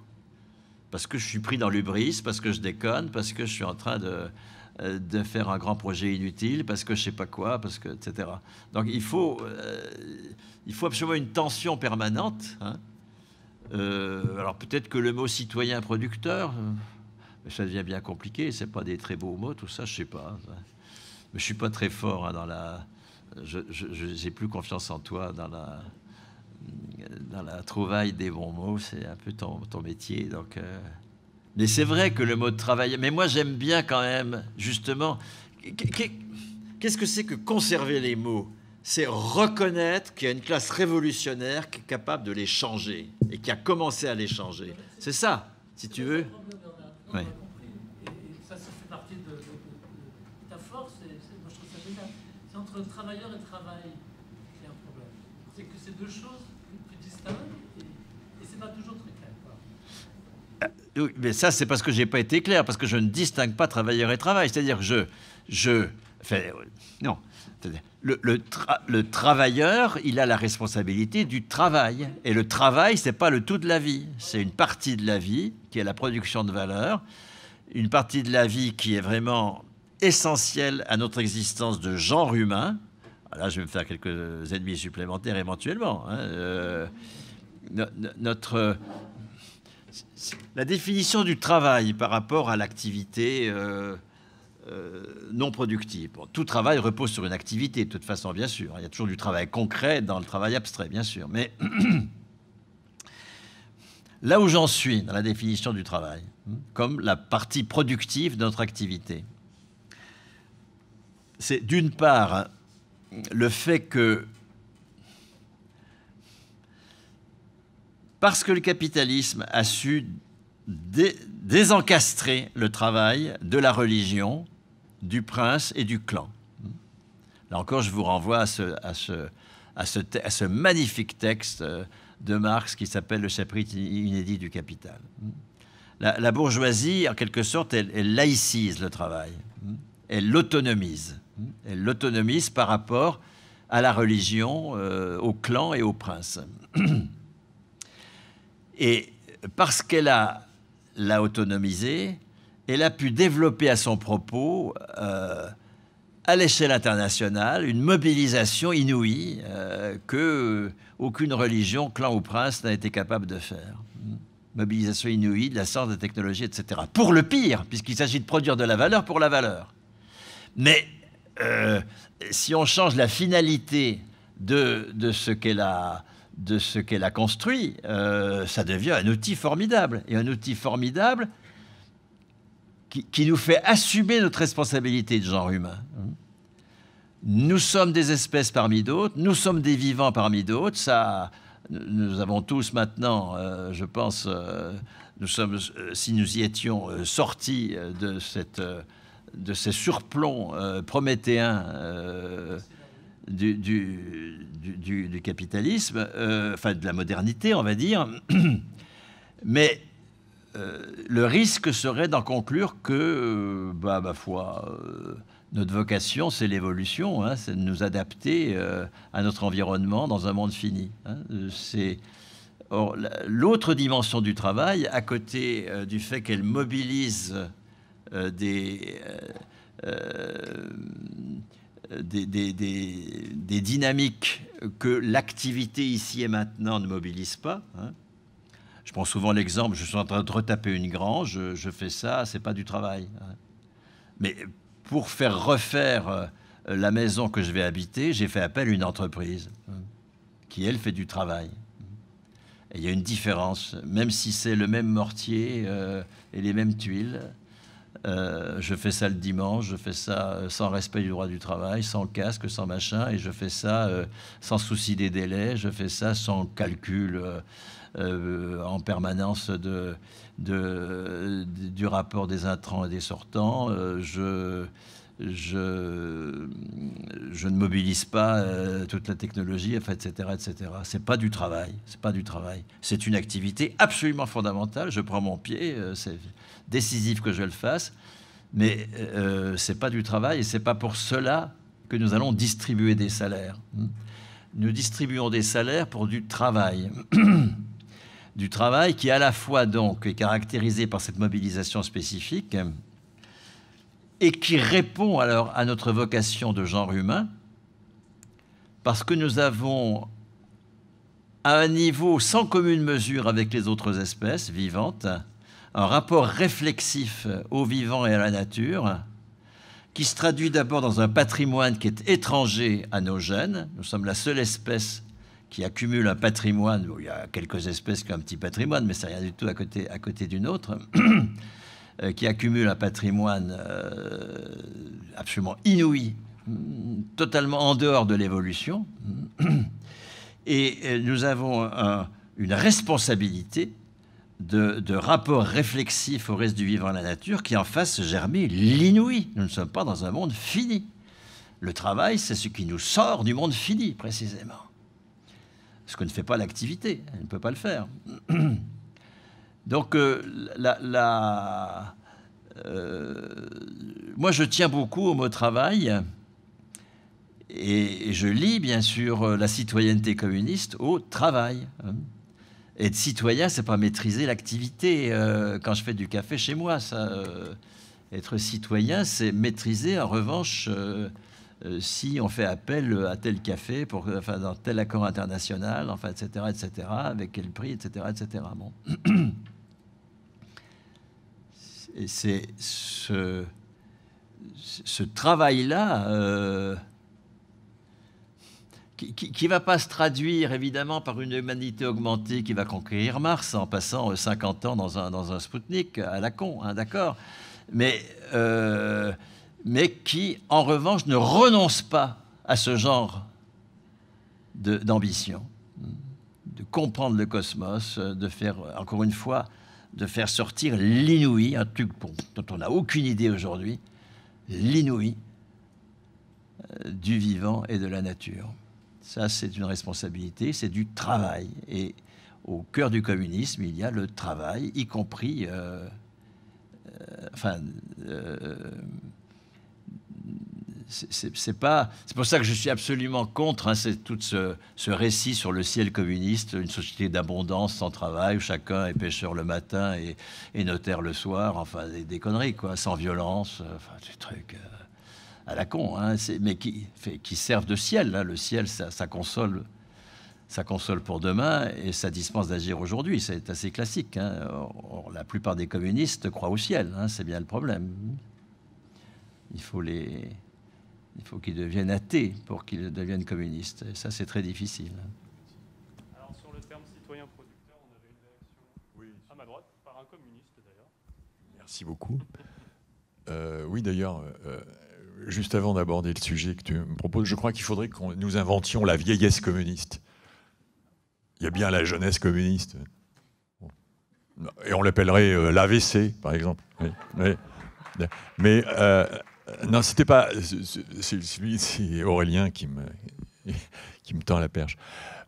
parce que je suis pris dans l'ubris, parce que je déconne, parce que je suis en train de, euh, de faire un grand projet inutile, parce que je sais pas quoi, parce que, etc. Donc il faut, euh, il faut absolument une tension permanente. Hein. Euh, alors peut-être que le mot citoyen producteur, ça devient bien compliqué, c'est pas des très beaux mots, tout ça, je sais pas. Hein. Mais je suis pas très fort hein, dans la... Je n'ai plus confiance en toi dans la dans la trouvaille des bons mots, c'est un peu ton, ton métier. Donc, euh. Mais c'est vrai que le mot de travail mais moi j'aime bien quand même, justement, qu'est-ce que c'est que conserver les mots C'est reconnaître qu'il y a une classe révolutionnaire qui est capable de les changer et qui a commencé à les changer. C'est ça, si tu veux. Oui. entre travailleur et travail, c'est problème. C'est que ces deux choses pas toujours euh, Oui, mais ça, c'est parce que j'ai pas été clair, parce que je ne distingue pas travailleur et travail. C'est-à-dire, je, je, euh, non. Le, le, travailleur, il a la responsabilité du travail. Et le travail, c'est pas le tout de la vie. C'est une partie de la vie qui est la production de valeur, une partie de la vie qui est vraiment essentielle à notre existence de genre humain, Là, je vais me faire quelques ennemis supplémentaires éventuellement. Hein. Euh, notre euh, la définition du travail par rapport à l'activité euh, non productive. tout travail repose sur une activité, de toute façon, bien sûr. Il y a toujours du travail concret dans le travail abstrait, bien sûr. Mais là où j'en suis dans la définition du travail, hein, comme la partie productive de notre activité, c'est d'une part le fait que parce que le capitalisme a su désencastrer le travail de la religion, du prince et du clan. Là encore, je vous renvoie à ce, magnifique texte euh, de Marx qui s'appelle Le chapitre inédit du Capital. La, bourgeoisie, en quelque sorte, elle laïcise le travail, elle l'autonomise. Hmm. Elle l'autonomise par rapport à la religion, euh, au clan et au prince. Et parce qu'elle a l'a autonomisé, elle a pu développer à son propos, euh, à l'échelle internationale, une mobilisation inouïe euh, que aucune religion, clan ou prince n'a été capable de faire. Hmm. Mobilisation inouïe de la science, de la technologie, etc. Pour le pire, puisqu'il s'agit de produire de la valeur pour la valeur. Mais euh, si on change la finalité de, de ce qu'elle a de ce a construit, euh, ça devient un outil formidable. Et un outil formidable qui, qui, nous fait assumer notre responsabilité de genre humain. Nous sommes des espèces parmi d'autres, nous sommes des vivants parmi d'autres. Ça, nous avons tous maintenant, euh, je pense, nous sommes, si nous y étions sortis de cette de ces surplombs euh, prométhéens euh, du, du, capitalisme, euh, enfin de la modernité, on va dire. Mais euh, le risque serait d'en conclure que, bah, ma foi, notre vocation, c'est l'évolution, hein, c'est de nous adapter à notre environnement dans un monde fini. Hein. c'est. Or, l'autre dimension du travail, à côté du fait qu'elle mobilise euh, euh, euh, des, des, des, des, dynamiques que l'activité ici et maintenant ne mobilise pas. Hein. Je prends souvent l'exemple, je suis en train de retaper une grange, je, fais ça, c'est pas du travail. Hein. Mais pour faire refaire la maison que je vais habiter, j'ai fait appel à une entreprise hein, qui, elle, fait du travail. il y a une différence, même si c'est le même mortier et les mêmes tuiles, euh, je fais ça le dimanche, je fais ça euh, sans respect du droit du travail, sans casque, sans machin, et je fais ça euh, sans souci des délais, je fais ça sans calcul en permanence de, de, du rapport des intrants et des sortants. je. Je, ne mobilise pas toute la technologie, etc., etc. C'est pas du travail, c'est pas du travail. C'est une activité absolument fondamentale. Je prends mon pied, décisif que je le fasse, mais euh, ce n'est pas du travail et c'est pas pour cela que nous allons distribuer des salaires. Nous distribuons des salaires pour du travail. du travail qui à la fois donc est caractérisé par cette mobilisation spécifique et qui répond alors à notre vocation de genre humain parce que nous avons à un niveau sans commune mesure avec les autres espèces vivantes, un rapport réflexif euh, au vivant et à la nature, qui se traduit d'abord dans un patrimoine qui est étranger à nos gènes. Nous sommes la seule espèce qui accumule un patrimoine. il y a quelques espèces qui ont un petit patrimoine, mais c'est rien du tout à côté, à côté d'une autre. Euh, qui accumule un patrimoine euh, absolument inouï, mm, totalement en dehors de l'évolution. Et nous avons une responsabilité de, rapports réflexifs au reste du vivant à la nature qui en face germer l'inouï. Nous ne sommes pas dans un monde fini. Le travail, c'est ce qui nous sort du monde fini, précisément. Ce que ne fait pas l'activité, elle ne peut pas le faire. Donc, euh, euh, moi, je tiens beaucoup au mot travail. Et, je lis, bien sûr, euh, la citoyenneté communiste au travail. Être citoyen, c'est pas maîtriser l'activité. Euh, quand je fais du café chez moi, ça, euh, être citoyen, c'est maîtriser. En revanche, euh, si on fait appel à tel café pour, dans tel accord international, enfin, etc., etc., avec quel prix, etc., etc. Bon. Et c'est ce travail-là qui ne va pas se traduire évidemment par une humanité augmentée qui va conquérir Mars en passant 50 euh, ans dans un, dans un Spoutnik à la con, hein, d'accord mais, euh, mais qui, en revanche, ne renonce pas à ce genre d'ambition, hmm, de, comprendre le cosmos, euh, de faire, encore une fois, de faire sortir l'inouï, un truc dont on n'a aucune idée aujourd'hui, l'inouï du vivant et de la nature. Ça, c'est une responsabilité, c'est du travail. Et au cœur du communisme, il y a le travail, y compris, euh, euh, enfin, euh, c'est pas, c'est pour ça que je suis absolument contre hein, C'est tout ce, ce, récit sur le ciel communiste, une société d'abondance sans travail où chacun est pêcheur le matin et, notaire le soir, enfin des, des conneries quoi, sans violence, enfin des trucs à la con, hein, mais qui, fait, servent de ciel. Hein. Le ciel, ça, console, ça console pour demain et ça dispense d'agir aujourd'hui. C'est assez classique. Hein. Or, la plupart des communistes croient au ciel. C'est bien le problème. Il faut les, il faut qu'ils deviennent athées pour qu'ils deviennent communistes. Et ça, c'est très difficile. Alors sur le terme citoyen-producteur, on avait une réaction oui. à ma droite par un communiste d'ailleurs. Merci beaucoup. Euh, oui, d'ailleurs. Euh, juste avant d'aborder le sujet que tu me proposes, je crois qu'il faudrait que nous inventions la vieillesse communiste. Il y a bien la jeunesse communiste. Et on l'appellerait euh, l'AVC, par exemple. Mais euh, non, c'était pas. C'est Aurélien qui me, qui me tend la perche.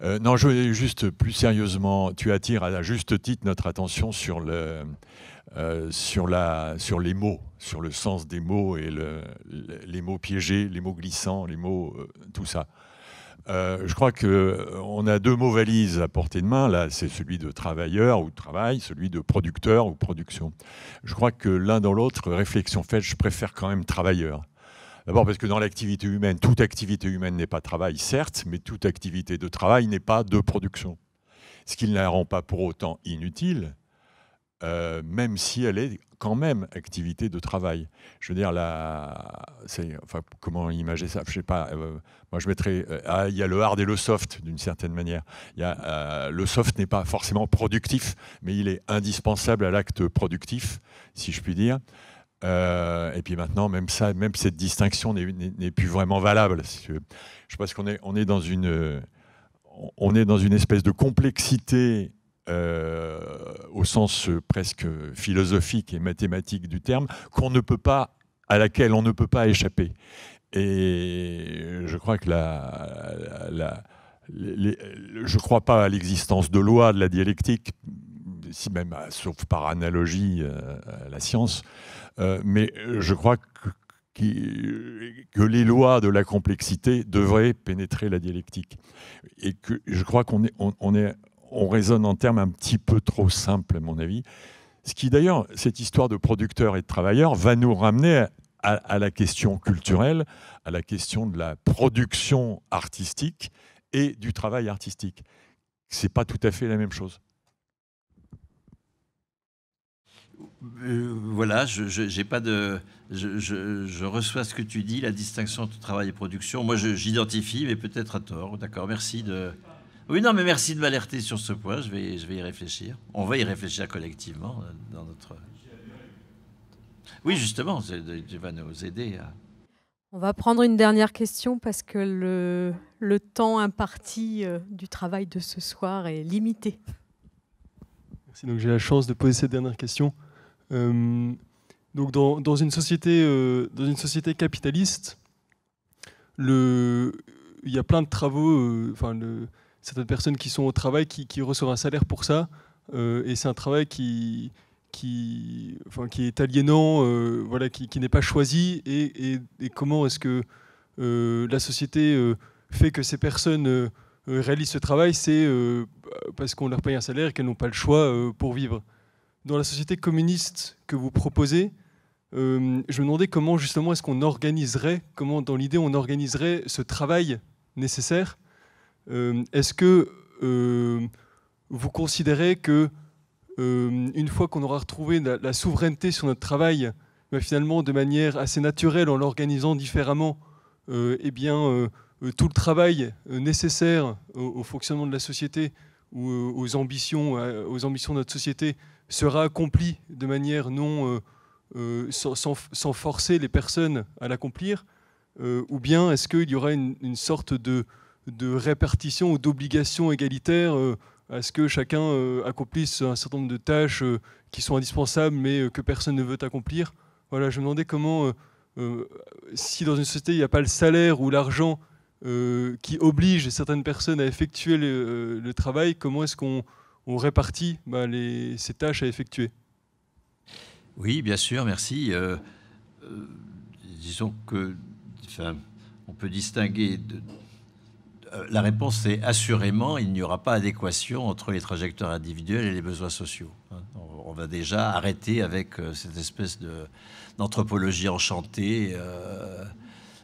Euh, non, je juste plus sérieusement, tu attires à juste titre notre attention sur, le, sur, la, sur les mots sur le sens des mots et les mots piégés, les mots glissants, les mots, euh, tout ça. Euh, je crois qu'on euh, a deux mots valises à portée de main. Là, c'est celui de travailleur ou de travail, celui de producteur ou production. Je crois que l'un dans l'autre, réflexion faite, je préfère quand même travailleur. D'abord parce que dans l'activité humaine, toute activité humaine n'est pas travail, certes, mais toute activité de travail n'est pas de production. Ce qui ne la rend pas pour autant inutile, même si elle est quand même activité de travail. Je veux dire, là, comment imaginer ça Je sais pas. Euh, moi, je mettrais. Euh, ah, il y a le hard et le soft, d'une certaine manière. Il y a, euh, le soft n'est pas forcément productif, mais il est indispensable à l'acte productif, si je puis dire. et puis maintenant, même ça, même cette distinction n'est plus vraiment valable. je pense qu'on est, on est dans une, on est dans une espèce de complexité euh, au sens euh, presque philosophique et mathématique du terme, qu'on ne peut pas, à laquelle on ne peut pas échapper. Et je crois que la, je ne crois pas à l'existence de loi, de la dialectique, si même, euh, sauf par analogie à la science, mais je crois que, que, les lois de la complexité devraient pénétrer la dialectique. Et que je crois qu'on est, on est on raisonne en termes un petit peu trop simples, à mon avis. Ce qui, d'ailleurs, cette histoire de producteur et de travailleur va nous ramener à, la question culturelle, à la question de la production artistique et du travail artistique. Ce n'est pas tout à fait la même chose. Euh, voilà, je, n'ai pas de, je, je, reçois ce que tu dis, la distinction entre travail et production. Moi, j'identifie, mais peut-être à tort. D'accord, merci de. Oui, non, mais merci de m'alerter sur ce point. Je vais, je vais y réfléchir. On va y réfléchir collectivement euh, dans notre. Oui, justement, tu vas nous aider. À... On va prendre une dernière question parce que le, temps imparti euh, du travail de ce soir est limité. Merci. Donc j'ai la chance de poser cette dernière question. Euh, donc dans, une société, dans une société capitaliste, il y a plein de travaux certaines personnes qui sont au travail qui, qui reçoivent un salaire pour ça. Euh, et c'est un travail qui, qui, qui est aliénant, euh, voilà, qui, n'est pas choisi. Et, et comment est-ce que euh, la société fait que ces personnes réalisent ce travail, c'est parce qu'on leur paye un salaire et qu'elles n'ont pas le choix pour vivre. Dans la société communiste que vous proposez, je me demandais comment justement est-ce qu'on organiserait, comment dans l'idée on organiserait ce travail nécessaire euh, est-ce que euh, vous considérez que euh, une fois qu'on aura retrouvé la, souveraineté sur notre travail, bah, finalement de manière assez naturelle en l'organisant différemment, eh bien tout le travail nécessaire au, fonctionnement de la société ou aux ambitions, aux ambitions de notre société sera accompli de manière non sans, forcer les personnes à l'accomplir, ou bien est-ce qu'il y aura une sorte de de répartition ou d'obligation égalitaire à euh, ce que chacun euh, accomplisse un certain nombre de tâches euh, qui sont indispensables mais que personne ne veut accomplir. Voilà, je me demandais comment, si dans une société il n'y a pas le salaire ou l'argent qui oblige certaines personnes à effectuer le, travail, comment est-ce qu'on répartit bah, ces tâches à effectuer Oui, bien sûr, merci. disons que, enfin, on peut distinguer de, euh, la réponse est assurément, il n'y aura pas d'adéquation entre les trajectoires individuelles et les besoins sociaux. Hein, on va déjà arrêter avec euh, cette espèce d'anthropologie enchantée. Euh,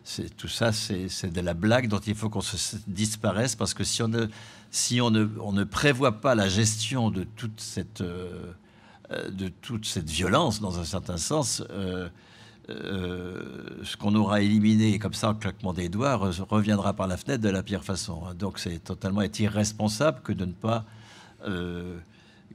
c'est, tout ça, c'est, de la blague dont il faut qu'on se disparaisse parce que si on ne, si on on ne prévoit pas la gestion de toute cette, de toute cette violence, dans un certain sens, euh, ce qu'on aura éliminé comme ça, claquement des doigts, reviendra par la fenêtre de la pire façon. Hein. Donc c'est totalement irresponsable que de ne pas, euh,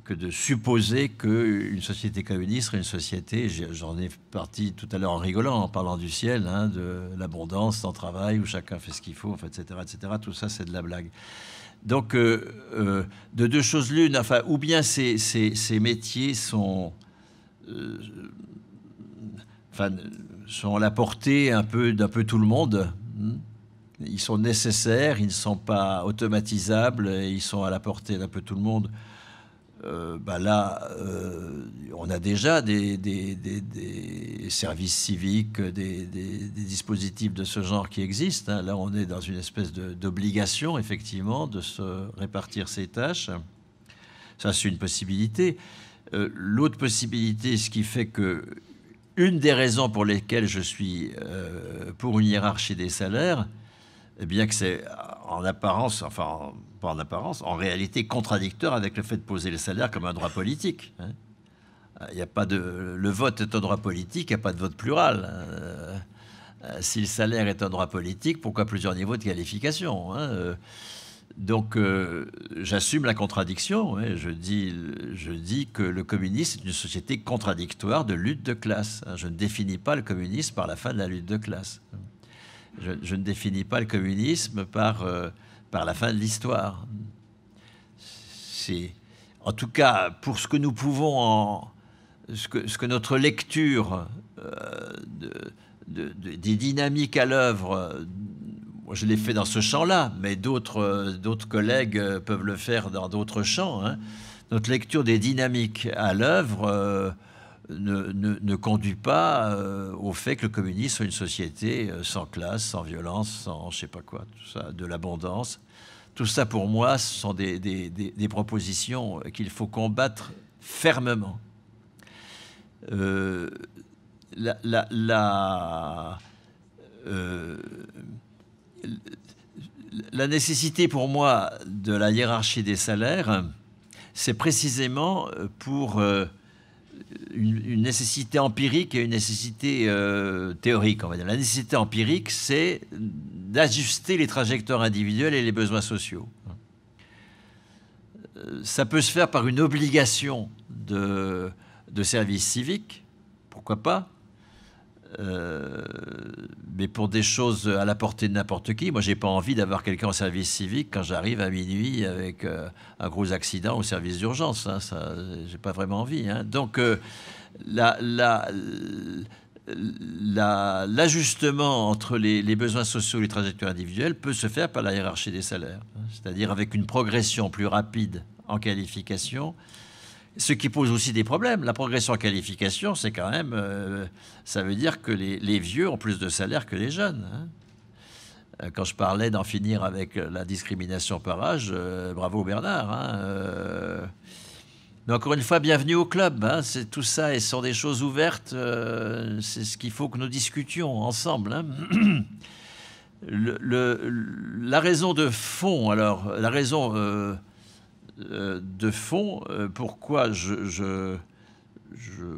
que de supposer qu'une société communiste serait une société, j'en ai parti tout à l'heure en rigolant, en parlant du ciel, hein, de l'abondance, sans travail, où chacun fait ce qu'il faut, etc., etc. Tout ça, c'est de la blague. Donc, euh, de deux choses l'une, enfin, ou bien ces métiers sont enfin, sont à la portée un peu d'un peu tout le monde. Hmm. Ils sont nécessaires, ils ne sont pas automatisables, ils sont à la portée d'un peu tout le monde. Euh, bah là, euh, on a déjà des, des, des, services civiques, des, dispositifs de ce genre qui existent. Hein. Là, on est dans une espèce d'obligation, effectivement, de se répartir ces tâches. Ça, c'est une possibilité. Euh, l'autre possibilité, ce qui fait que une des raisons pour lesquelles je suis euh, pour une hiérarchie des salaires, eh bien que c'est en apparence, enfin pas en apparence, en réalité contradictoire avec le fait de poser le salaire comme un droit politique. Hein. Il a pas de, le vote est un droit politique, il n'y a pas de vote plural. Hein. Euh, si le salaire est un droit politique, pourquoi plusieurs niveaux de qualification hein, euh, donc euh, j'assume la contradiction. Je, dis, je dis que le communisme est une société contradictoire de lutte de classe. Hein, je ne définis pas le communisme par la fin de la lutte de classe. Je, ne définis pas le communisme par, euh, par la fin de l'histoire. C'est, en tout cas, pour ce que nous pouvons, en, ce, que, ce que notre lecture euh, des dynamiques à l'œuvre je l'ai fait dans ce champ-là, mais d'autres euh, collègues euh, peuvent le faire dans d'autres champs. Hein. Notre lecture des dynamiques à l'œuvre euh, ne, conduit pas au fait que le communisme soit une société sans classe, sans violence, sans je ne sais pas quoi, tout ça, de l'abondance. Tout ça, pour moi, ce sont des, propositions qu'il faut combattre fermement. la, la nécessité pour moi de la hiérarchie des salaires, c'est précisément euh, pour euh, une, nécessité empirique et une nécessité euh, théorique. On La nécessité empirique, c'est d'ajuster les trajectoires individuelles et les besoins sociaux. Ça peut se faire par une obligation de service civique, pourquoi pas, euh, mais pour des choses à la portée de n'importe qui. Moi, j'ai pas envie d'avoir quelqu'un en service civique quand j'arrive à minuit avec euh, un gros accident au service d'urgence. Je hein, ça, j'ai pas vraiment envie. Hein. Donc, euh, l'ajustement entre les, besoins sociaux et les trajectoires individuelles peut se faire par la hiérarchie des salaires, hein, c'est-à-dire avec une progression plus rapide en qualification ce qui pose aussi des problèmes. La progression en qualification, c'est quand même. Euh, ça veut dire que les, vieux ont plus de salaire que les jeunes. Hein. Euh, quand je parlais d'en finir avec euh, la discrimination par âge, bravo Bernard. Hein, mais encore une fois, bienvenue au club. Hein. c'est tout ça et sont des choses ouvertes. c'est ce qu'il faut que nous discutions ensemble. la raison de fond, alors, la raison euh, de fond euh, pourquoi je, je,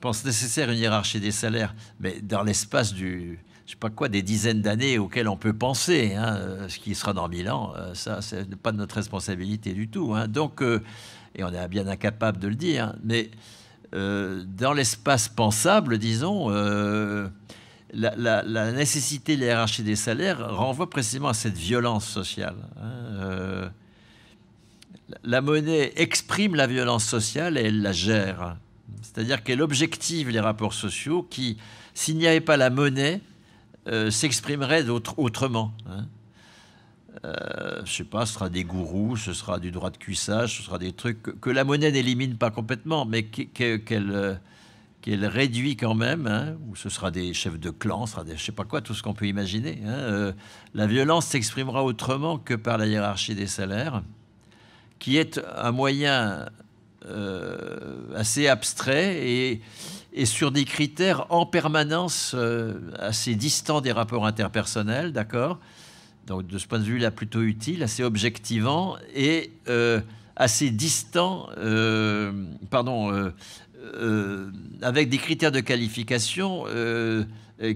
pense nécessaire une hiérarchie des salaires, mais dans l'espace du, je sais pas quoi, des dizaines d'années auxquelles on peut penser, hein, euh, ce qui sera dans mille ans, ça, c'est pas de notre responsabilité du tout. Hein. Donc, et on est bien incapable de le dire, mais dans l'espace pensable, disons, la, nécessité de des salaires renvoie précisément à cette violence sociale. Hein, la monnaie exprime la violence sociale et elle la gère. C'est-à-dire qu'elle objective les rapports sociaux qui, s'il n'y avait pas la monnaie, euh, s'exprimeraient autrement. Hein. Euh, je ne sais pas, ce sera des gourous, ce sera du droit de cuissage, ce sera des trucs que, la monnaie n'élimine pas complètement, mais euh, qu'elle réduit quand même, hein. ou ce sera des chefs de clan, ce sera des je sais pas quoi, tout ce qu'on peut imaginer. Hein. la violence s'exprimera autrement que par la hiérarchie des salaires qui est un moyen euh, assez abstrait et, sur des critères en permanence euh, assez distants des rapports interpersonnels, d'accord Donc de ce point de vue-là, plutôt utile, assez objectivant et euh, assez distant, pardon, avec des critères de qualification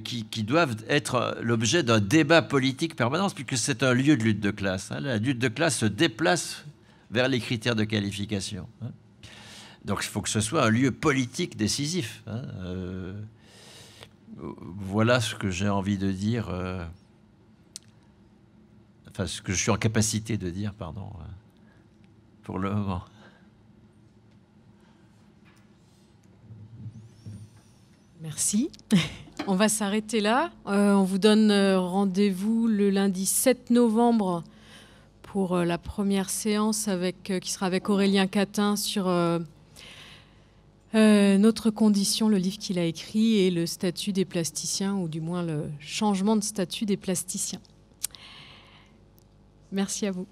qui, doivent être l'objet d'un débat politique permanent, puisque c'est un lieu de lutte de classe. Hein. La lutte de classe se déplace vers les critères de qualification. Hein. Donc il faut que ce soit un lieu politique décisif. Hein. Euh, voilà ce que j'ai envie de dire, euh, enfin ce que je suis en capacité de dire, pardon, euh, pour le moment. Merci. On va s'arrêter là. on vous donne rendez-vous le lundi 7 novembre pour euh, la première séance avec, euh, qui sera avec Aurélien Catin sur euh, Notre condition, le livre qu'il a écrit, et le statut des plasticiens, ou du moins le changement de statut des plasticiens. Merci à vous.